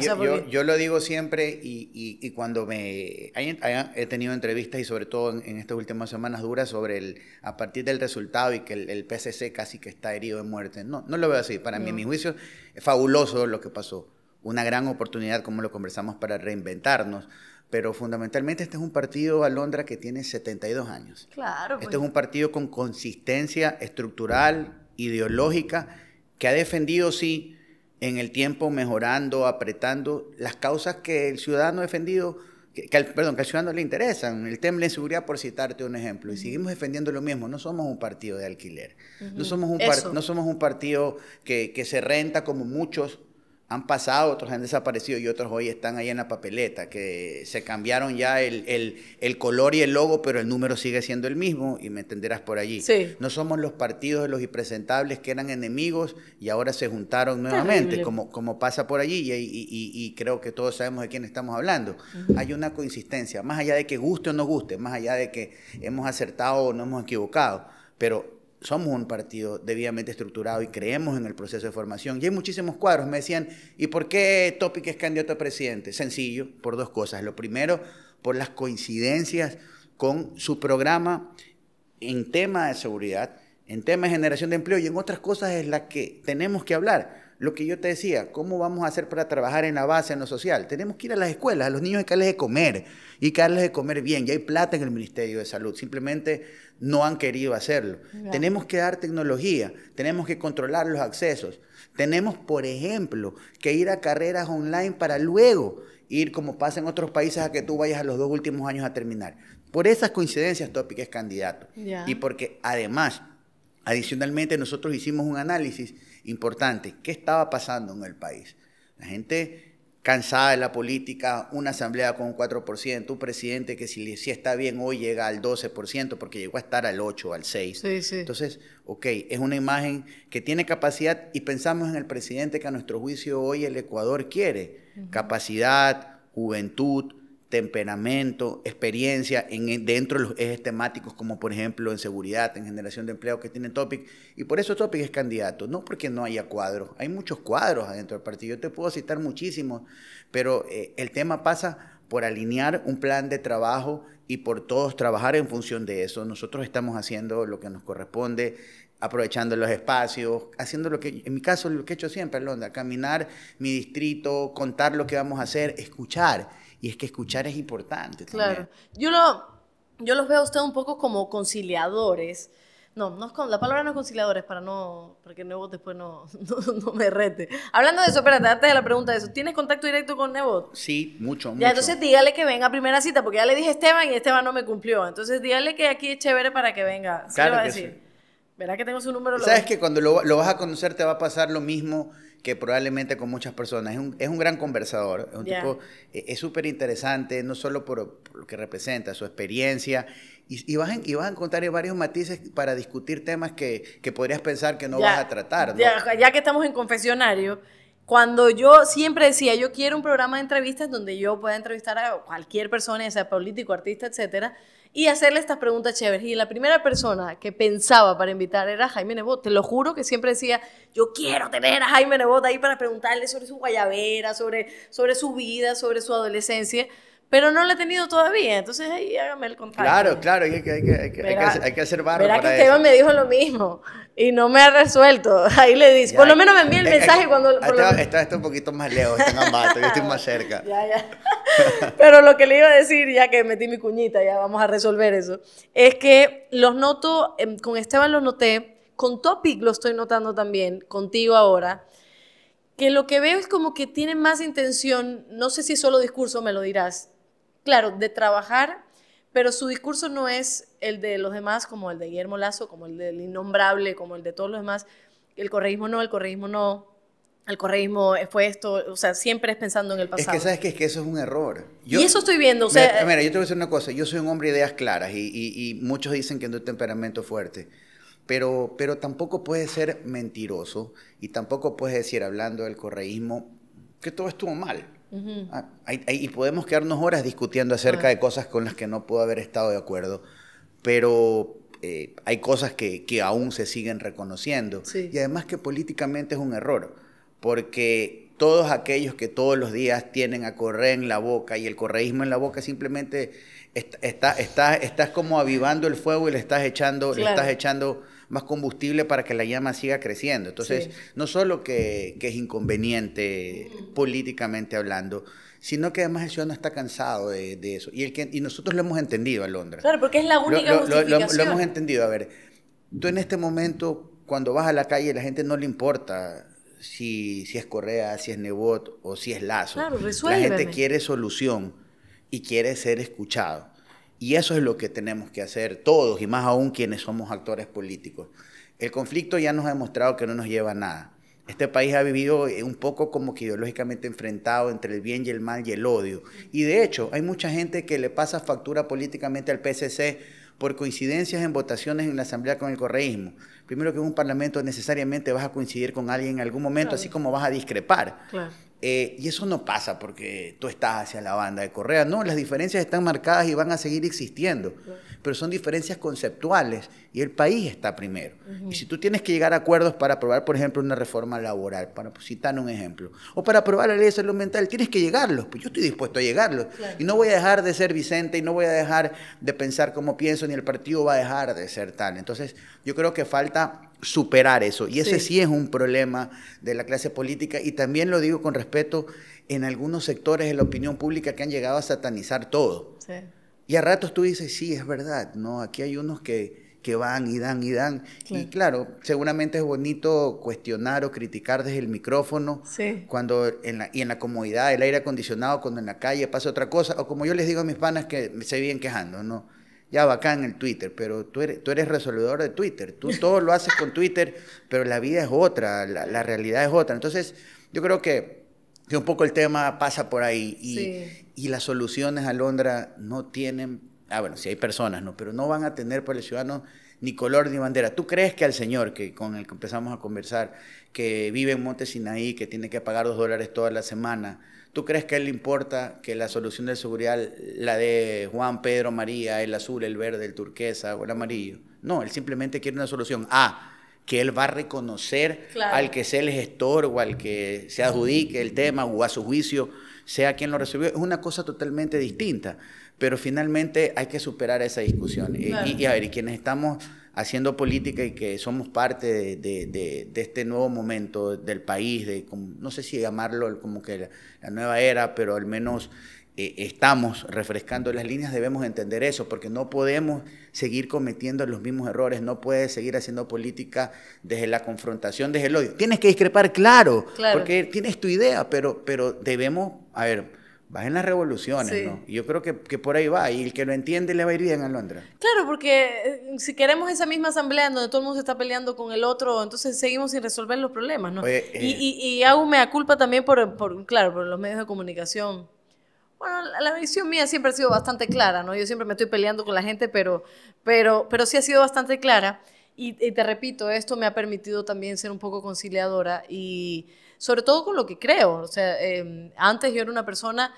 yo, lo digo siempre y, cuando me... he tenido entrevistas y sobre todo en, estas últimas semanas duras sobre el... a partir del resultado y que el, el PCC casi que está herido de muerte. No, no lo veo así. Para mí, en mi juicio, es fabuloso lo que pasó. Una gran oportunidad, como lo conversamos, para reinventarnos. Pero fundamentalmente este es un partido, Alondra, que tiene 72 años. Claro. Este es pues. un partido con consistencia estructural, ideológica que ha defendido, sí, en el tiempo, mejorando, apretando las causas que el ciudadano ha defendido, que, al, perdón, que al ciudadano le interesan, el tema de la por citarte un ejemplo, y seguimos defendiendo lo mismo, no somos un partido de alquiler, no, somos un no somos un partido que, que se renta como muchos han pasado, otros han desaparecido y otros hoy están ahí en la papeleta, que se cambiaron ya el, color y el logo, pero el número sigue siendo el mismo y me entenderás por allí. No somos los partidos de los impresentables que eran enemigos y ahora se juntaron nuevamente, como, como pasa por allí y, creo que todos sabemos de quién estamos hablando. Hay una coincidencia, más allá de que guste o no guste, más allá de que hemos acertado o no hemos equivocado, pero somos un partido debidamente estructurado y creemos en el proceso de formación. Y hay muchísimos cuadros. Me decían, ¿y por qué Topic es candidato a presidente? Sencillo, por dos cosas. Lo primero, por las coincidencias con su programa en tema de seguridad, en tema de generación de empleo y en otras cosas es la que tenemos que hablar lo que yo te decía, ¿cómo vamos a hacer para trabajar en la base, en lo social? Tenemos que ir a las escuelas, a los niños hay que darles de comer y que darles de comer bien. Ya hay plata en el Ministerio de Salud, simplemente no han querido hacerlo. Tenemos que dar tecnología, tenemos que controlar los accesos. Tenemos, por ejemplo, que ir a carreras online para luego ir, como pasa en otros países, a que tú vayas a los dos últimos años a terminar. Por esas coincidencias, Topic es candidato. Y porque además, adicionalmente, nosotros hicimos un análisis importante, ¿qué estaba pasando en el país? La gente cansada de la política, una asamblea con un 4%, un presidente que si, está bien hoy llega al 12%, porque llegó a estar al 8, al 6. Entonces, ok, es una imagen que tiene capacidad y pensamos en el presidente que a nuestro juicio hoy el Ecuador quiere. Capacidad, juventud, temperamento, experiencia en, e, dentro de los ejes temáticos como por ejemplo en seguridad, en generación de empleo que tienen Topic. Y por eso Topic es candidato, no porque no haya cuadros, hay muchos cuadros adentro del partido, yo te puedo citar muchísimos, pero eh, el tema pasa por alinear un plan de trabajo y por todos trabajar en función de eso. Nosotros estamos haciendo lo que nos corresponde, aprovechando los espacios, haciendo lo que, en mi caso, lo que he hecho siempre, Londa, caminar mi distrito, contar lo que vamos a hacer, escuchar y es que escuchar es importante. Claro. Yo, lo, yo los veo a ustedes un poco como conciliadores. No, no la palabra no conciliadores para no, porque que Nebot después (laughs) no, me rete. Hablando de eso, espérate, antes de la pregunta de eso, ¿tienes contacto directo con Nebot? Sí, mucho, mucho. Ya, entonces dígale que venga a primera cita, porque ya le dije a Esteban y Esteban no me cumplió. Entonces dígale que aquí es chévere para que venga. claro que Sí. Verás que tengo su número. Sabes que cuando lo, lo vas a conocer te va a pasar lo mismo que probablemente con muchas personas. Es un, gran conversador, es un tipo, e, súper interesante, no solo por, lo que representa, su experiencia, y, vas, a encontrar varios matices para discutir temas que, podrías pensar que no vas a tratar. Ya, que estamos en confesionario, cuando yo siempre decía, yo quiero un programa de entrevistas donde yo pueda entrevistar a cualquier persona, sea político, artista, etcétera, y hacerle estas preguntas chéveres. Y la primera persona que pensaba para invitar era Jaime Nebot. Te lo juro que siempre decía, yo quiero tener a Jaime Nebot ahí para preguntarle sobre su guayabera, sobre, sobre su vida, sobre su adolescencia pero no lo he tenido todavía. Entonces ahí hágame el contacto. Claro, claro, hay que, hay que, hay que, hacer, barro. Verá que Esteban me dijo lo mismo y no me ha resuelto. (laughs) Ahí le dice, por lo menos me envía el eh, eh, mensaje eh, cuando... Esteban está, un poquito más lejos, está en yo estoy más (laughs) cerca. Ya, ya. (laughs) Pero lo que le iba a decir, ya que metí mi cuñita, ya vamos a resolver eso, es que los noto, em, con Esteban lo noté, con Topic lo estoy notando también, contigo ahora que lo que veo es como que tiene más intención, no sé si es solo discurso, me lo dirás, claro, de trabajar, pero su discurso no es el de los demás, como el de Guillermo Lazo, como el del innombrable, como el de todos los demás. El correísmo no, el correísmo no, el correísmo fue esto, o sea, siempre es pensando en el pasado. Es que sabes que, es que eso es un error. y eso estoy viendo, o sea... Mira, yo te voy a decir una cosa, yo soy un hombre de ideas claras y, muchos dicen que no es temperamento fuerte. Pero, pero tampoco puede ser mentiroso y tampoco puedes decir, hablando del correísmo, que todo estuvo mal. Ah, y podemos quedarnos horas discutiendo acerca ah. de cosas con las que no puedo haber estado de acuerdo, pero eh, hay cosas que, aún se siguen reconociendo. Y además que políticamente es un error, porque todos aquellos que todos los días tienen a correr en la boca y el correísmo en la boca simplemente está, está, estás como avivando el fuego y le estás echando, le estás echando más combustible para que la llama siga creciendo. Entonces, no solo que, que es inconveniente políticamente hablando, sino que además el ciudadano está cansado de, de eso. Y, el que, y nosotros lo hemos entendido, Alondra. Claro, porque es la única lo, lo, hemos entendido. A ver, tú en este momento, cuando vas a la calle, la gente no le importa si, si es Correa, si es Nebot o si es Lazo. Claro, la gente quiere solución y quiere ser escuchado. Y eso es lo que tenemos que hacer todos, y más aún quienes somos actores políticos. El conflicto ya nos ha demostrado que no nos lleva a nada. Este país ha vivido eh, un poco como que ideológicamente enfrentado entre el bien y el mal y el odio. Y de hecho, hay mucha gente que le pasa factura políticamente al PSC por coincidencias en votaciones en la Asamblea con el correísmo. Primero que en un parlamento necesariamente vas a coincidir con alguien en algún momento, así como vas a discrepar. Claro. Eh, y eso no pasa porque tú estás hacia la banda de Correa. No, las diferencias están marcadas y van a seguir existiendo. Pero son diferencias conceptuales y el país está primero. Y si tú tienes que llegar a acuerdos para aprobar, por ejemplo, una reforma laboral, para pues, citar un ejemplo, o para aprobar la ley de salud mental, tienes que llegarlos, pues yo estoy dispuesto a llegarlos. Y no voy a dejar de ser Vicente y no voy a dejar de pensar como pienso, ni el partido va a dejar de ser tal. Entonces, yo creo que falta superar eso. Y ese sí. es un problema de la clase política y también lo digo con respeto en algunos sectores de la opinión pública que han llegado a satanizar todo. Y a ratos tú dices, sí, es verdad, ¿no? Aquí hay unos que que van y dan y dan. Y claro, seguramente es bonito cuestionar o criticar desde el micrófono cuando en la, y en la comodidad el aire acondicionado, cuando en la calle pasa otra cosa, o como yo les digo a mis panas que se vienen quejando, ¿no? Ya en el Twitter, pero tú eres, tú resolvedor de Twitter, tú (laughs) todo lo haces con Twitter, pero la vida es otra, la, realidad es otra. Entonces, yo creo que, un poco el tema pasa por ahí y, las soluciones, a Londra no tienen Ah, bueno, si hay personas, ¿no? Pero no van a tener para el ciudadano ni color ni bandera. ¿Tú crees que al señor que con el que empezamos a conversar, que vive en Monte Sinaí, que tiene que pagar dos dólares toda la semana, ¿tú crees que a él le importa que la solución de seguridad la de Juan, Pedro, María, el azul, el verde, el turquesa o el amarillo? No, él simplemente quiere una solución. A, que él va a reconocer al que sea el gestor o al que se adjudique el tema o a su juicio, sea quien lo recibió. Es una cosa totalmente distinta pero finalmente hay que superar esa discusión. Y, a ver, y quienes estamos haciendo política y que somos parte de, este nuevo momento del país, de no sé si llamarlo como que la, nueva era, pero al menos eh, estamos refrescando las líneas, debemos entender eso, porque no podemos seguir cometiendo los mismos errores, no puedes seguir haciendo política desde la confrontación, desde el odio. Tienes que discrepar, claro, porque tienes tu idea, pero, pero debemos, a ver, vas en las revoluciones, ¿no? Y yo creo que, que, por ahí va, y el que lo entiende le va a ir bien a Londres. Claro, porque eh, si queremos esa misma asamblea en donde todo el mundo se está peleando con el otro, entonces seguimos sin resolver los problemas, ¿no? Eh. y, y, hago mea culpa también por, por, claro, por los medios de comunicación. Bueno, la, visión mía siempre ha sido bastante clara, ¿no? Yo siempre me estoy peleando con la gente, pero, pero, pero sí ha sido bastante clara. y te repito, esto me ha permitido también ser un poco conciliadora y sobre todo con lo que creo. O sea, em, antes yo era una persona,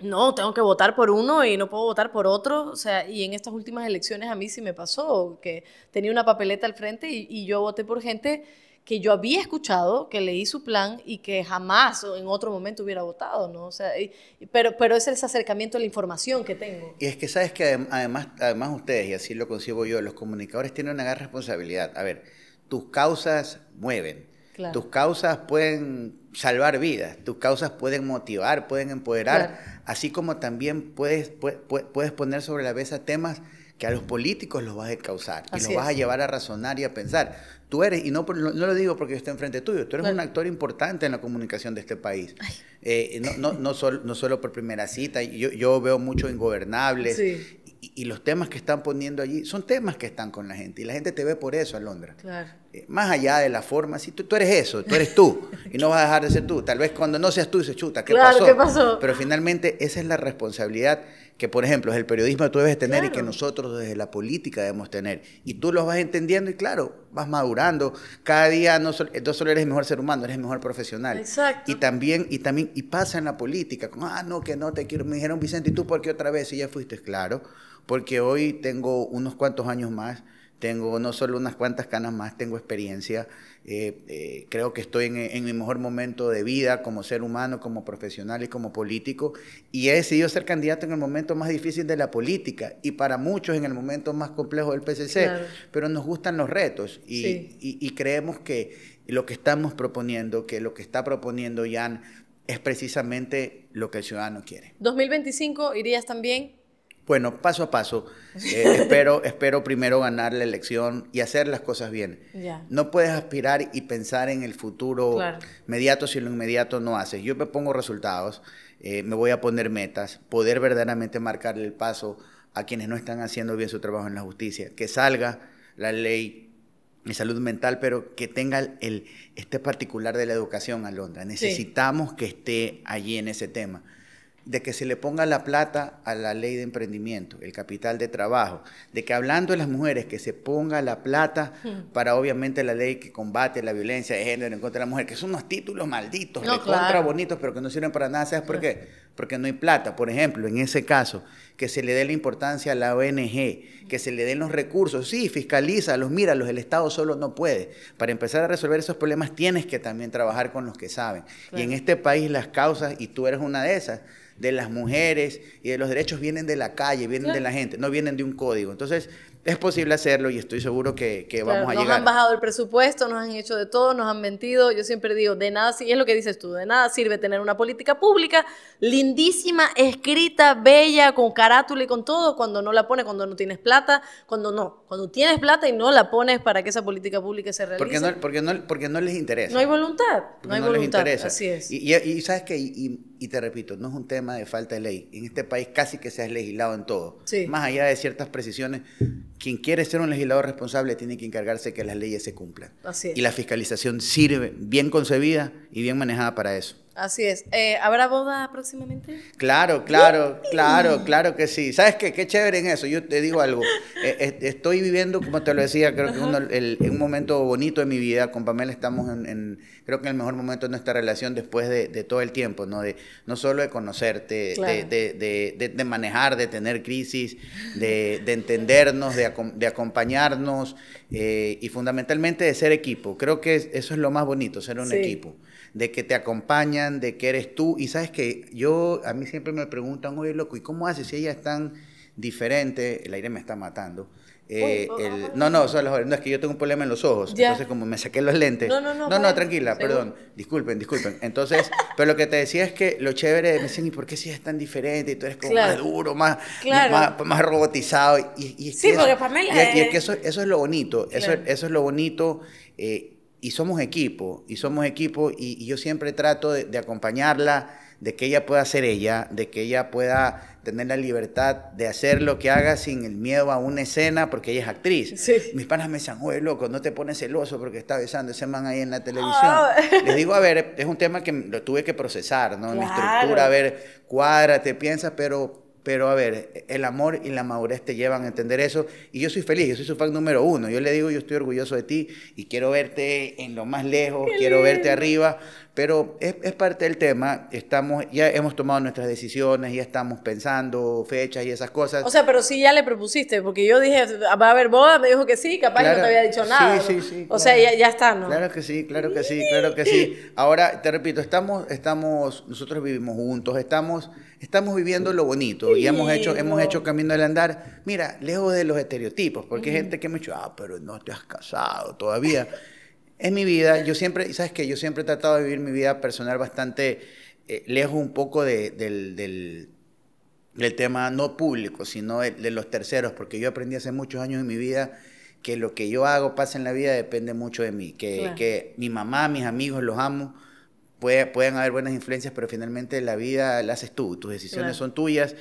no, tengo que votar por uno y no puedo votar por otro. O sea, y en estas últimas elecciones a mí sí me pasó, que tenía una papeleta al frente y, yo voté por gente que yo había escuchado, que leí su plan y que jamás en otro momento hubiera votado, pero, pero es el acercamiento a la información que tengo. Y es que sabes que además, además ustedes, y así lo concibo yo, los comunicadores tienen una gran responsabilidad. A ver, tus causas mueven, tus causas pueden salvar vidas, tus causas pueden motivar, pueden empoderar, así como también puedes, puedes poner sobre la mesa temas que a los políticos los vas a causar y los vas a llevar a razonar y a pensar. Tú eres, y no, no, lo digo porque yo esté enfrente tuyo, tú eres un actor importante en la comunicación de este país. Eh, no, no, solo por primera cita, yo, yo veo mucho ingobernable. Sí y, los temas que están poniendo allí son temas que están con la gente y la gente te ve por eso, Alondra. Claro. Eh, más allá de la forma, si tú, tú, eres eso, tú eres tú y no vas a dejar de ser tú. Tal vez cuando no seas tú se chuta, ¿qué, pasó? Pero finalmente esa es la responsabilidad que, por ejemplo, es el periodismo tú debes tener y que nosotros desde la política debemos tener. Y tú los vas entendiendo y claro, vas madurando. Cada día no, solo, solo eres el mejor ser humano, eres el mejor profesional. Exacto. Y también, y también, y pasa en la política, como, ah, no, que no te quiero, me dijeron Vicente, ¿y tú por qué otra vez? Y ya fuiste, claro porque hoy tengo unos cuantos años más, tengo no solo unas cuantas canas más, tengo experiencia, eh, eh, creo que estoy en, mi mejor momento de vida como ser humano, como profesional y como político, y he decidido ser candidato en el momento más difícil de la política y para muchos en el momento más complejo del PCC, pero nos gustan los retos y, y creemos que lo que estamos proponiendo, que lo que está proponiendo Jan es precisamente lo que el ciudadano quiere. ¿2025 irías también? Bueno, paso a paso. Eh, espero, espero primero ganar la elección y hacer las cosas bien. No puedes aspirar y pensar en el futuro inmediato si lo inmediato no haces. Yo me pongo resultados, eh, me voy a poner metas, poder verdaderamente marcarle el paso a quienes no están haciendo bien su trabajo en la justicia. Que salga la ley de salud mental, pero que tenga el, este particular de la educación, Alondra. Necesitamos que esté allí en ese tema de que se le ponga la plata a la ley de emprendimiento, el capital de trabajo, de que hablando de las mujeres, que se ponga la plata hmm. para obviamente la ley que combate la violencia de género en contra de la mujer, que son unos títulos malditos, de contra bonitos, pero que no sirven para nada, ¿sabes por qué? porque no hay plata. Por ejemplo, en ese caso, que se le dé la importancia a la ONG, que se le den los recursos, sí, fiscalízalos, míralos, el Estado solo no puede. Para empezar a resolver esos problemas tienes que también trabajar con los que saben. Y en este país las causas, y tú eres una de esas, de las mujeres y de los derechos vienen de la calle, vienen de la gente, no vienen de un código. Entonces, es posible hacerlo y estoy seguro que, vamos a llegar. Nos han bajado el presupuesto, nos han hecho de todo, nos han mentido. Yo siempre digo, de nada, si es lo que dices tú, de nada sirve tener una política pública lindísima, escrita, bella, con carátula y con todo, cuando no la pones, cuando no tienes plata, cuando no, cuando tienes plata y no la pones para que esa política pública se realice. Porque no, porque no, porque no les interesa. No hay voluntad, no hay voluntad. Les interesa. Así es. Y, sabes que... Y, y te repito, no es un tema de falta de ley. En este país casi que se ha legislado en todo. Más allá de ciertas precisiones, quien quiere ser un legislador responsable tiene que encargarse que las leyes se cumplan. Y la fiscalización sirve, bien concebida y bien manejada para eso. Así es. Eh, ¿Habrá boda próximamente? Claro, claro, claro, claro que sí. ¿Sabes qué? Qué chévere en eso. Yo te digo algo. Eh, eh, estoy viviendo, como te lo decía, creo que uno, un momento bonito de mi vida. Con Pamela estamos en, creo que en el mejor momento de nuestra relación después de, todo el tiempo, ¿no? De, no solo de conocerte, de, de, de, manejar, de tener crisis, de, entendernos, de, acompañarnos y fundamentalmente de ser equipo. Creo que eso es lo más bonito, ser un equipo de que te acompañan, de que eres tú. Y sabes que yo, a mí siempre me preguntan, oye, loco, ¿y cómo haces si ella es tan diferente? El aire me está matando. Eh, oh, oh, oh, no no, no, no, es que yo tengo un problema en los ojos. Entonces, como me saqué los lentes. No, no, no. tranquila, perdón. Disculpen, disculpen. Entonces, (laughs) pero lo que te decía es que lo chévere, me decían, ¿y por qué si es tan diferente? Y tú eres como más duro, más, más, robotizado. Y, sí, porque eso, mí... es, y es que eso, es lo bonito. Eso, eso es lo bonito. Eh, y somos equipo, y somos equipo, y, yo siempre trato de, acompañarla, de que ella pueda ser ella, de que ella pueda tener la libertad de hacer lo que haga sin el miedo a una escena, porque ella es actriz. Mis panas me dicen, oye, loco, no te pones celoso porque está besando ese man ahí en la televisión. Ah. (laughs) Les digo, a ver, es un tema que lo tuve que procesar, ¿no? Mi estructura, a ver, cuádrate, piensa, pero pero a ver, el amor y la madurez te llevan a entender eso. Y yo soy feliz, yo soy su fan número uno. Yo le digo, yo estoy orgulloso de ti y quiero verte en lo más lejos, quiero verte arriba. Pero es, parte del tema, estamos, ya hemos tomado nuestras decisiones, ya estamos pensando fechas y esas cosas. O sea, pero sí ya le propusiste, porque yo dije, ¿va a haber boda? Me dijo que sí, capaz que no te había dicho nada. Sí, sí, sí. O sea, ya, ya, está, ¿no? Claro que sí, claro que sí, claro que sí. Ahora, te repito, estamos, estamos, nosotros vivimos juntos, estamos, estamos viviendo lo bonito y hemos hecho, hemos hecho camino al andar, mira, lejos de los estereotipos, porque hay gente que me ha dicho, ah, pero no te has casado todavía es mi vida. Yo siempre, ¿sabes que Yo siempre he tratado de vivir mi vida personal bastante eh, lejos un poco del, del, tema no público, sino de, los terceros, porque yo aprendí hace muchos años en mi vida que lo que yo hago, pasa en la vida, depende mucho de mí. Que, que mi mamá, mis amigos, los amo. pueden haber buenas influencias, pero finalmente la vida la haces tú, tus decisiones son tuyas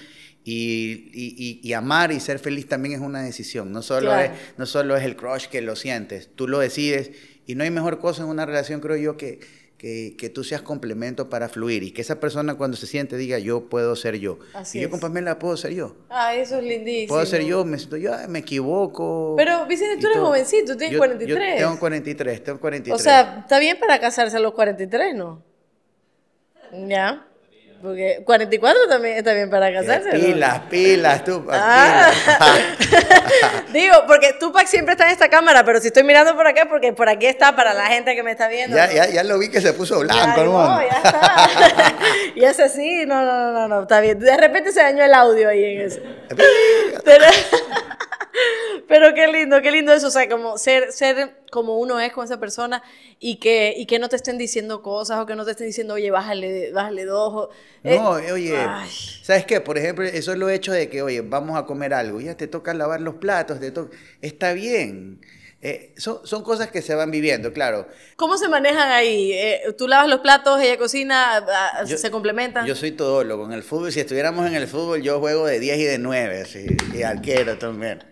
y, y, y, amar y ser feliz también es una decisión, no solo, es, no solo es el crush que lo sientes, tú lo decides y no hay mejor cosa en una relación, creo yo, que, que, tú seas complemento para fluir y que esa persona cuando se siente diga, yo puedo ser yo. y yo con Pamela puedo ser yo. Ah, eso es lindísimo. Puedo ser yo, me, yo me equivoco. Pero Vicente, tú eres jovencito, tienes 43. Yo tengo 43, tengo 43. O sea, está bien para casarse a los 43, ¿no? Ya. Porque 44 también está bien para casarse. Pilas, ¿no? pilas, Tupac. Ah. (laughs) Digo, porque Tupac siempre está en esta cámara, pero si estoy mirando por acá, porque por aquí está para la gente que me está viendo. Ya, ya, ya lo vi que se puso blanco, No, ya está. (laughs) y es así, no, no, no, no, está bien. De repente se dañó el audio ahí en eso. pero, pero qué lindo, qué lindo eso, o sea, como ser, ser como uno es con esa persona y que, y que no te estén diciendo cosas o que no te estén diciendo, oye, bájale, dos. Eh, no, eh, oye, ¿sabes qué? Por ejemplo, eso es lo hecho de que, oye, vamos a comer algo, ya te toca lavar los platos, te toca... Está bien. Eh, son, cosas que se van viviendo, claro. ¿Cómo se manejan ahí? tú lavas los platos, ella cocina, ah, se complementan. Yo soy todólogo en el fútbol. Si estuviéramos en el fútbol, yo juego de 10 y de 9, así, y arquero también.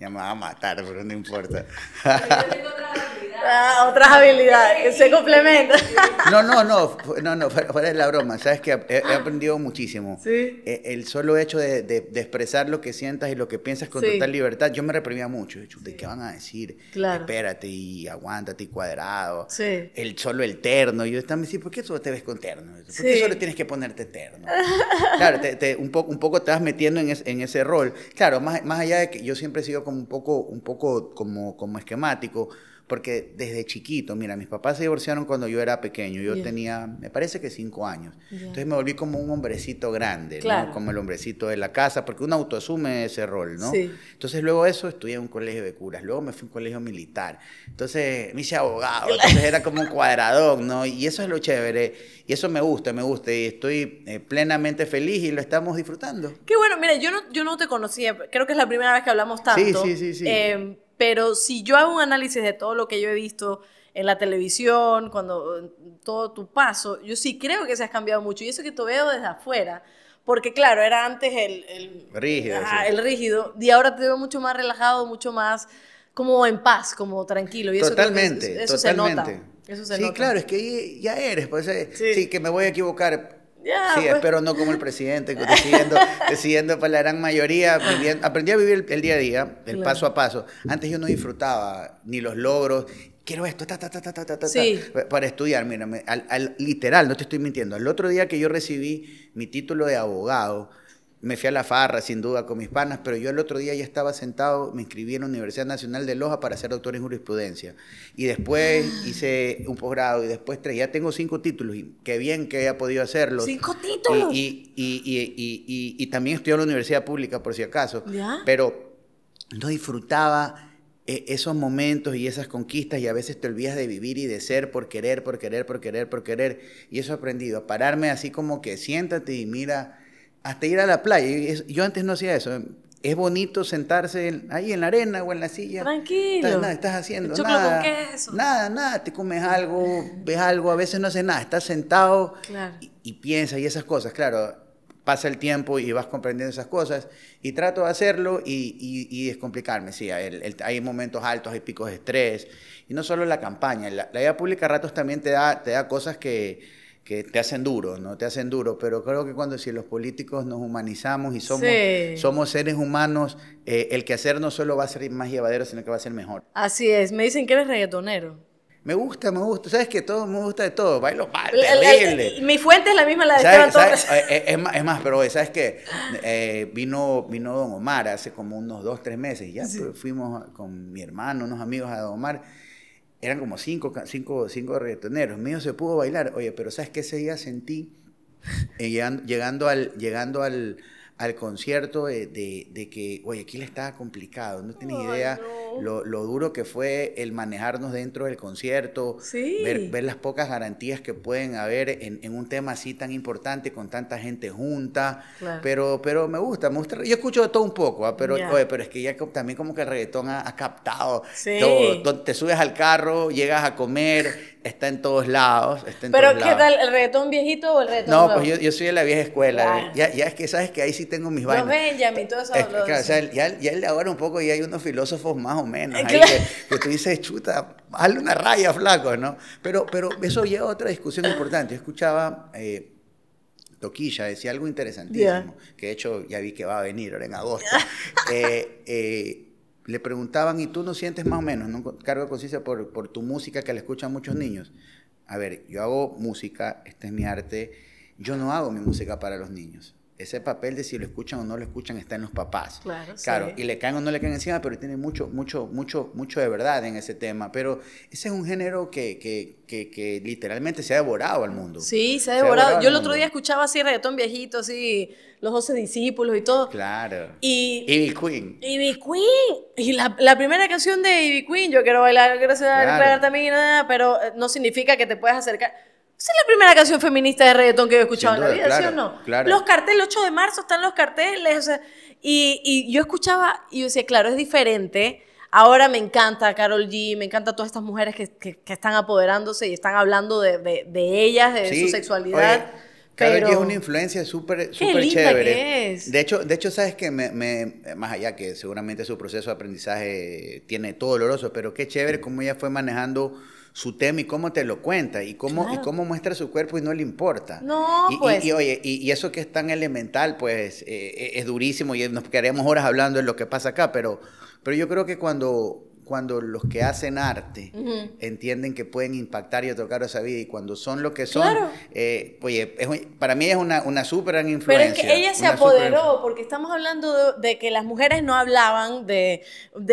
Ya me va a matar, pero no importa. yo tengo otra habilidad. Ah, otras habilidades que se complementan. (laughs) No, no, no, no, no, fuera de la broma. Sabes que he, aprendido muchísimo. E, el solo hecho de, de, expresar lo que sientas y lo que piensas con total libertad, yo me reprimía mucho. ¿De qué van a decir? Claro. Espérate y aguántate y cuadrado. El solo el terno. Yo estaba diciendo ¿por qué solo te ves con terno? ¿Por qué solo tienes que ponerte terno? Claro, un, poco, un poco te vas metiendo en, en ese rol. Claro, más, más allá de que yo siempre he sido como un poco, un poco como, como esquemático. Porque desde chiquito, mira, mis papás se divorciaron cuando yo era pequeño, yo tenía, me parece que cinco años. Entonces me volví como un hombrecito grande, como el hombrecito de la casa, porque uno asume ese rol, ¿no? Entonces luego eso estudié en un colegio de curas, luego me fui a un colegio militar, entonces me hice abogado, entonces era como un cuadradón, ¿no? Y eso es lo chévere, y eso me gusta, me gusta, y estoy eh, plenamente feliz y lo estamos disfrutando. Qué bueno, mira, yo no, yo no te conocía, creo que es la primera vez que hablamos tanto. Sí, sí, sí, sí. Em, pero si yo hago un análisis de todo lo que yo he visto en la televisión, cuando todo tu paso, yo sí creo que se has cambiado mucho. Y eso que te veo desde afuera, porque claro, era antes el, el rígido. Y ahora te veo mucho más relajado, mucho más como en paz, como tranquilo. Y totalmente, eso, se nota. sí, claro, es que ya eres. Pues, eh, sí. sí, que me voy a equivocar sí, pues. espero no como el presidente, decidiendo, decidiendo (laughs) para la gran mayoría. aprendí a vivir el, día a día, el paso a paso. Antes yo no disfrutaba ni los logros. Quiero esto, para estudiar. Mira, al, literal, no te estoy mintiendo. El otro día que yo recibí mi título de abogado, me fui a la farra, sin duda, con mis panas, pero yo el otro día ya estaba sentado, me inscribí en la Universidad Nacional de Loja para ser doctor en jurisprudencia. Y después hice un posgrado y después tres. Ya tengo cinco títulos y qué bien que haya podido hacerlo. ¿Cinco títulos? Y, también estudié en la universidad pública, por si acaso. Pero no disfrutaba eh, esos momentos y esas conquistas y a veces te olvidas de vivir y de ser por querer, por querer, por querer, por querer. Y eso he aprendido, pararme así como que siéntate y mira hasta ir a la playa. Yo antes no hacía eso. Es bonito sentarse ahí en la arena o en la silla. Tranquilo. Estás, nada, estás haciendo nada. es eso? Nada, nada. Te comes algo, ves algo, a veces no haces nada. Estás sentado y, piensas y esas cosas. Claro, pasa el tiempo y vas comprendiendo esas cosas. Y trato de hacerlo y, y, y descomplicarme. Sí, hay momentos altos, hay picos de estrés. Y no solo la campaña. La, la vida pública a ratos también te da, te da cosas que que te hacen duro, ¿no? Te hacen duro, pero creo que cuando si los políticos nos humanizamos y somos, somos seres humanos, eh, el el quehacer no solo va a ser más llevadero, sino que va a ser mejor. Así es, me dicen que eres reggaetonero. Me gusta, me gusta. ¿Sabes qué? Todo me gusta de todo. Bailo mal, terrible. mi fuente es la misma, la de Esteban eh, eh, Es, más, pero ¿sabes qué? vino, vino Don Omar hace como unos dos, tres meses. Ya fuimos con mi hermano, unos amigos a Don Omar eran como cinco, cinco, cinco reggaetoneros, mío se pudo bailar. Oye, pero ¿sabes qué ese día sentí? Eh, llegando, llegando, al, llegando al, concierto de, que, oye, aquí le estaba complicado, no tenía idea lo, duro que fue el manejarnos dentro del concierto, ver, las pocas garantías que pueden haber en, un tema así tan importante con tanta gente junta. Pero, pero me gusta, me Yo escucho de todo un poco, ¿ah? pero, pero es que ya también como que el reggaetón ha, captado todo. Te subes al carro, llegas a comer está en todos lados. Está en Pero, ¿qué tal? ¿El reggaetón viejito o el reggaetón No, pues yo, soy de la vieja escuela. Ah. Ya, es que sabes que ahí sí tengo mis vainas. Eh, los Benjamin, todos esos. Es, ya, ya ahora un poco y hay unos filósofos más o menos. que, tú dices, chuta, hazle una raya, flaco, ¿no? Pero, pero eso lleva a otra discusión importante. Yo escuchaba... Eh, Toquilla decía algo interesantísimo, que de hecho ya vi que va a venir ahora en agosto. (laughs) Eh, le preguntaban, ¿y tú no sientes más o menos ¿no? cargo de conciencia por, por, tu música que la escuchan muchos niños? A ver, yo hago música, este es mi arte, yo no hago mi música para los niños ese papel de si lo escuchan o no lo escuchan está en los papás. Claro, y le caen o no le caen encima, pero tiene mucho, mucho, mucho, mucho de verdad en ese tema. Pero ese es un género que, que, literalmente se ha devorado al mundo. Sí, se ha devorado. Yo el otro día escuchaba así reggaetón viejito, así, los doce discípulos y todo. Claro. Y Ivy Queen. Ivy Queen. Y la, primera canción de Ivy Queen, Yo quiero bailar, quiero la claro. también, pero eh, no significa que te puedas acercar esa es la primera canción feminista de reggaetón que he escuchado en la vida, ¿sí o no? Los carteles, el 8 de marzo están los carteles. y, yo escuchaba y decía, claro, es diferente. Ahora me encanta Carol G, me encanta todas estas mujeres que, están apoderándose y están hablando de, ellas, de su sexualidad. es una influencia súper súper chévere. De hecho, de hecho sabes que más allá que seguramente su proceso de aprendizaje tiene todo doloroso, pero qué chévere cómo ella fue manejando su tema y cómo te lo cuenta y cómo, y cómo muestra su cuerpo y no le importa. No, y, Y, pues. oye, y, eso que es tan elemental, pues eh, eh, es durísimo y nos quedaremos horas hablando de lo que pasa acá, pero, pero yo creo que cuando, cuando los que hacen arte entienden que pueden impactar y tocar esa vida y cuando son lo que son, eh, oye, para mí es una, una super influencia. Pero es que ella se apoderó porque estamos hablando de, que las mujeres no hablaban de,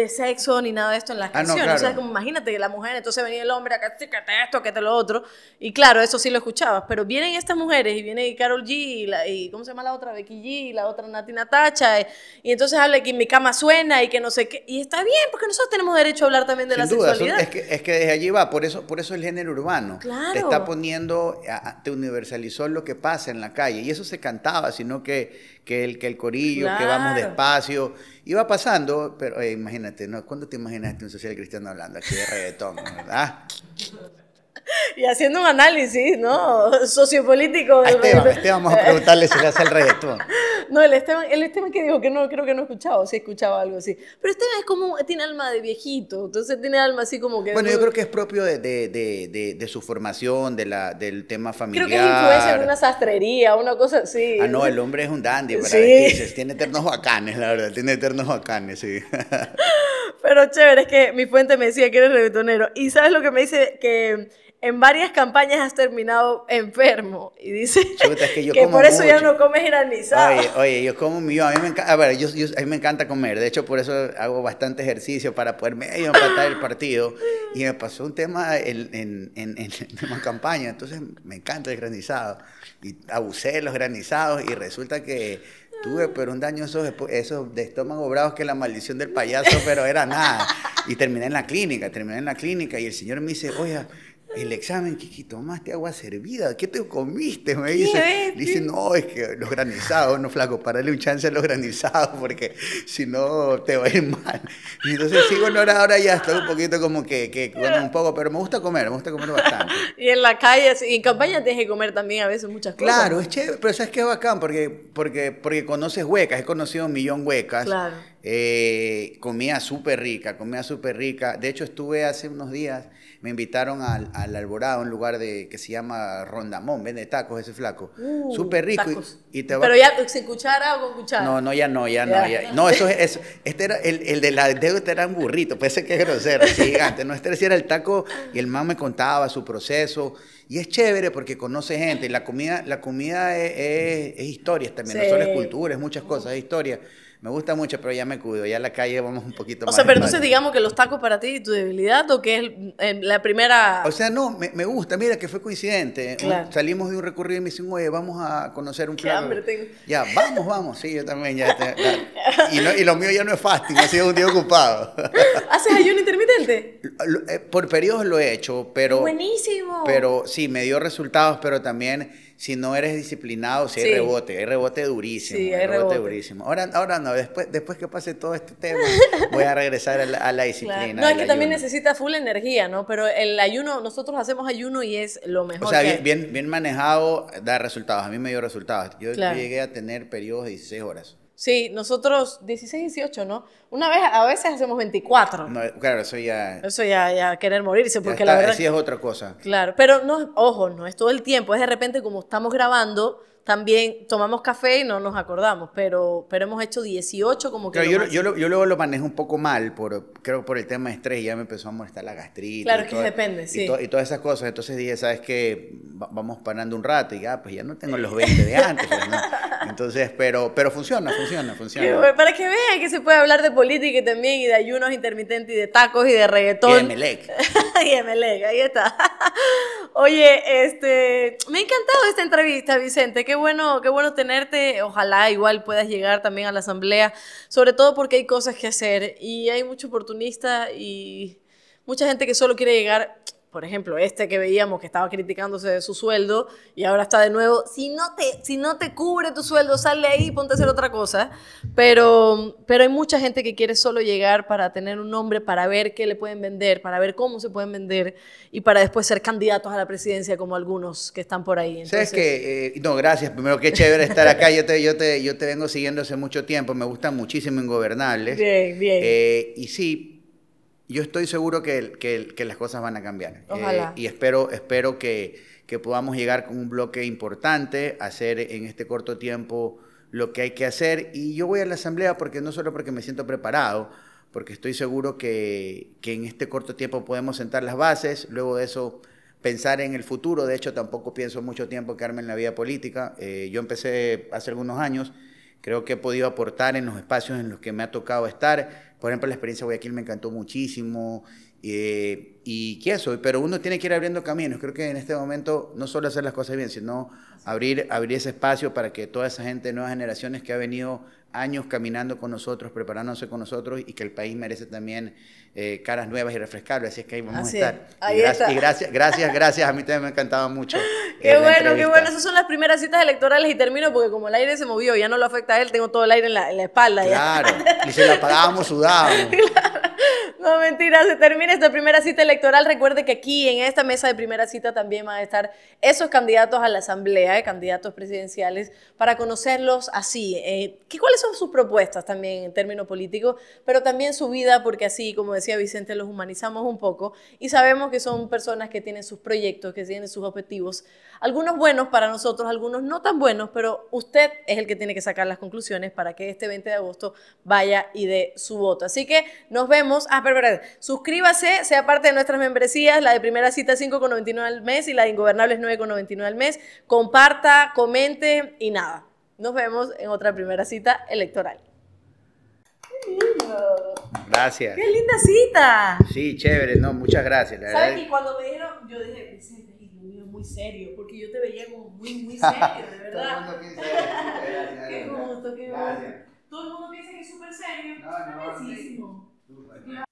sexo ni nada de esto en las ah, canciones. O sea, imagínate que la mujer, entonces venía el hombre acá, que te esto, que te lo otro. Y claro, eso sí lo escuchabas, pero vienen estas mujeres y viene Carol G y, ¿cómo se llama la otra? Becky G la otra Natina Tacha. Eh. Y, entonces habla que mi cama suena y que no sé qué. Y está bien porque nosotros tenemos hecho hablar también de la es, que, es que desde allí va, por eso, por eso el género urbano. Te está poniendo, te universalizó lo que pasa en la calle. Y eso se cantaba, sino que, que, el, que el corillo, que vamos despacio. Iba pasando, pero eh, imagínate, ¿no? ¿cuándo te imaginaste un social cristiano hablando aquí de reggaetón, (laughs) verdad? y haciendo un análisis, ¿no? (laughs) Sociopolítico. Este vamos a preguntarle si le hace el (laughs) reggaetón. No, el Esteban, el Esteban que dijo que no, creo que no escuchaba, o sí escuchaba algo así. Pero Esteban es como, tiene alma de viejito, entonces tiene alma así como que... Bueno, yo creo que es propio de, su formación, de la, del tema familiar. Creo que es influencia de una sastrería, una cosa sí Ah, no, el hombre es un dandy, ¿verdad? Sí. Tiene eternos bacanes, la verdad, tiene eternos bacanes, sí. (laughs) Pero chévere, es que mi fuente me decía que eres reggaetonero. Y ¿sabes lo que me dice? Que en varias campañas has terminado enfermo. Y dice que, por eso ya no comes granizado. Oye, oye, yo como mío, a mí me encanta, a ver, a mí me encanta comer. De hecho, por eso hago bastante ejercicio para poder medio empatar el (laughs) partido. Y me pasó un tema en, en, en, campaña, entonces me encanta el granizado. Y abusé de los granizados y resulta que tuve ah. pero un daño esos, esos de estómago bravos que la maldición del payaso, pero era nada. Y terminé en la clínica, terminé en la clínica y el señor me dice, oye, el examen, Kiki, tomaste agua servida, ¿qué te comiste? Me dice. dice, no, es que los granizados, no flaco, parale un chance a los granizados porque si no te va a ir mal. Y entonces sigo, en ahora, ya estoy un poquito como que, que bueno, un poco, pero me gusta comer, me gusta comer bastante. (laughs) y en la calle, en campaña tienes que comer también a veces muchas cosas. Claro, es chévere, pero sabes que es bacán porque, porque, porque conoces huecas, he conocido un millón huecas. Claro. Eh, súper rica, comía súper rica. De hecho, estuve hace unos días me invitaron al, al Alborada, un lugar de, que se llama Rondamón, vende tacos ese flaco. super uh, Súper rico. Y, te Pero ya, ¿sin cuchara o con cuchara? No, no, ya no, ya, no. No, eso es, este era, el, el de la deuda este era un burrito, parece pues, que es grosero, gigante. No, este era el taco y el man me contaba su proceso. Y es chévere porque conoce gente. La comida, la comida es, e, es, historia también, no es cultura, es muchas cosas, es historia. Me gusta mucho, pero ya me cuido. Ya en la calle vamos un poquito más. O sea, pero entonces digamos que los tacos para ti tu debilidad o que es la primera. O sea, no, me, gusta. Mira que fue coincidente. salimos de un recorrido y me dicen, oye, vamos a conocer un plan. Ya, vamos, vamos. Sí, yo también. Ya, (laughs) Y, lo mío ya no es fácil, ha sido un día ocupado. (laughs) ¿Haces ayuno intermitente? Eh, por periodos lo he hecho, pero. Buenísimo. Pero sí, me dio resultados, pero también si no eres disciplinado, si hay rebote, hay rebote durísimo, hay, rebote, durísimo. Ahora, ahora no, después, después que pase todo este tema, (laughs) voy a regresar a la, disciplina. No, es que también necesita full energía, ¿no? Pero el ayuno, nosotros hacemos ayuno y es lo mejor. O sea, bien, bien, manejado da resultados, a mí me dio resultados. Yo, yo llegué a tener periodos de 16 horas. Sí, nosotros 16, 18, ¿no? Una vez, a veces hacemos 24. No, claro, eso ya... Eso ya, ya querer morirse, porque la verdad... Sí es otra cosa. Claro, pero no, ojo, no es todo el tiempo, es de repente como estamos grabando, también tomamos café y no nos acordamos, pero, pero hemos hecho 18 como que... Pero yo, yo, luego lo manejo un poco mal, por, creo por el tema de estrés, ya me empezó a molestar la gastritis. Claro, es que depende, y sí. y, todas esas cosas, entonces dije, ¿sabes qué? vamos parando un rato y ya, pues ya no tengo los 20 de antes, pues, entonces, pero, pero funciona, funciona, funciona. Para que vean que se puede hablar de política también y de ayunos intermitentes y de tacos y de reggaetón. Y de Melec. (laughs) y de Melec, ahí está. (laughs) Oye, este, me ha encantado esta entrevista, Vicente. Qué bueno, qué bueno tenerte. Ojalá igual puedas llegar también a la asamblea, sobre todo porque hay cosas que hacer y hay mucho oportunista y mucha gente que solo quiere llegar por ejemplo, este que veíamos que estaba criticándose de su sueldo y ahora está de nuevo, si no te, si no te cubre tu sueldo, sale ahí y ponte a hacer otra cosa. Pero, pero hay mucha gente que quiere solo llegar para tener un nombre, para ver qué le pueden vender, para ver cómo se pueden vender y para después ser candidatos a la presidencia como algunos que están por ahí. ¿Sabes que eh, no, gracias. Primero, qué chévere estar acá. Yo te, yo, te, yo te vengo siguiendo hace mucho tiempo. Me gustan muchísimo Ingobernables. Bien, bien. Eh, y sí, yo estoy seguro que, que, las cosas van a cambiar. Eh, y espero, espero que, podamos llegar con un bloque importante, hacer en este corto tiempo lo que hay que hacer. Y yo voy a la asamblea porque no solo porque me siento preparado, porque estoy seguro que, en este corto tiempo podemos sentar las bases, luego de eso pensar en el futuro. De hecho, tampoco pienso mucho tiempo quedarme en la vida política. Eh, yo empecé hace algunos años, creo que he podido aportar en los espacios en los que me ha tocado estar por ejemplo, la experiencia de Guayaquil me encantó muchísimo. Eh, y qué eso, pero uno tiene que ir abriendo caminos. Creo que en este momento no solo hacer las cosas bien, sino abrir, abrir ese espacio para que toda esa gente, nuevas generaciones que ha venido años caminando con nosotros, preparándose con nosotros y que el país merece también eh, caras nuevas y refrescables. Así es que ahí vamos a estar. y, gracias, gracias, gracias. A mí también me ha encantado mucho. Eh, (laughs) qué bueno, qué bueno. Esas son las primeras citas electorales y termino porque como el aire se movió, ya no lo afecta a él, tengo todo el aire en la, en la espalda. Claro, (laughs) y se lo parábamos sudábamos. No, mentira, se termina esta primera cita electoral. Recuerde que aquí en esta mesa de primera cita también van a estar esos candidatos a la asamblea, eh, candidatos presidenciales, para conocerlos así. Eh, ¿Cuáles son sus propuestas también en términos políticos, pero también su vida, porque así, como decía Vicente, los humanizamos un poco y sabemos que son personas que tienen sus proyectos, que tienen sus objetivos algunos buenos para nosotros, algunos no tan buenos, pero usted es el que tiene que sacar las conclusiones para que este 20 de agosto vaya y dé su voto. Así que nos vemos. Ah, pero, pero, suscríbase, sea parte de nuestras membresías, la de primera cita 5,99 al mes y la de Ingobernables 9,99 al mes. Comparta, comente y nada. Nos vemos en otra primera cita electoral. Qué lindo. Gracias. Qué linda cita. Sí, chévere, no, muchas gracias. ¿Sabes? Verdad? cuando me dijeron, yo dije, muy serio, porque yo te veía como muy, muy serio, de (laughs) verdad. Todo el mundo piensa serio. (laughs) Qué gusto, qué gusto. Todo el mundo piensa que es súper serio. No, no, no.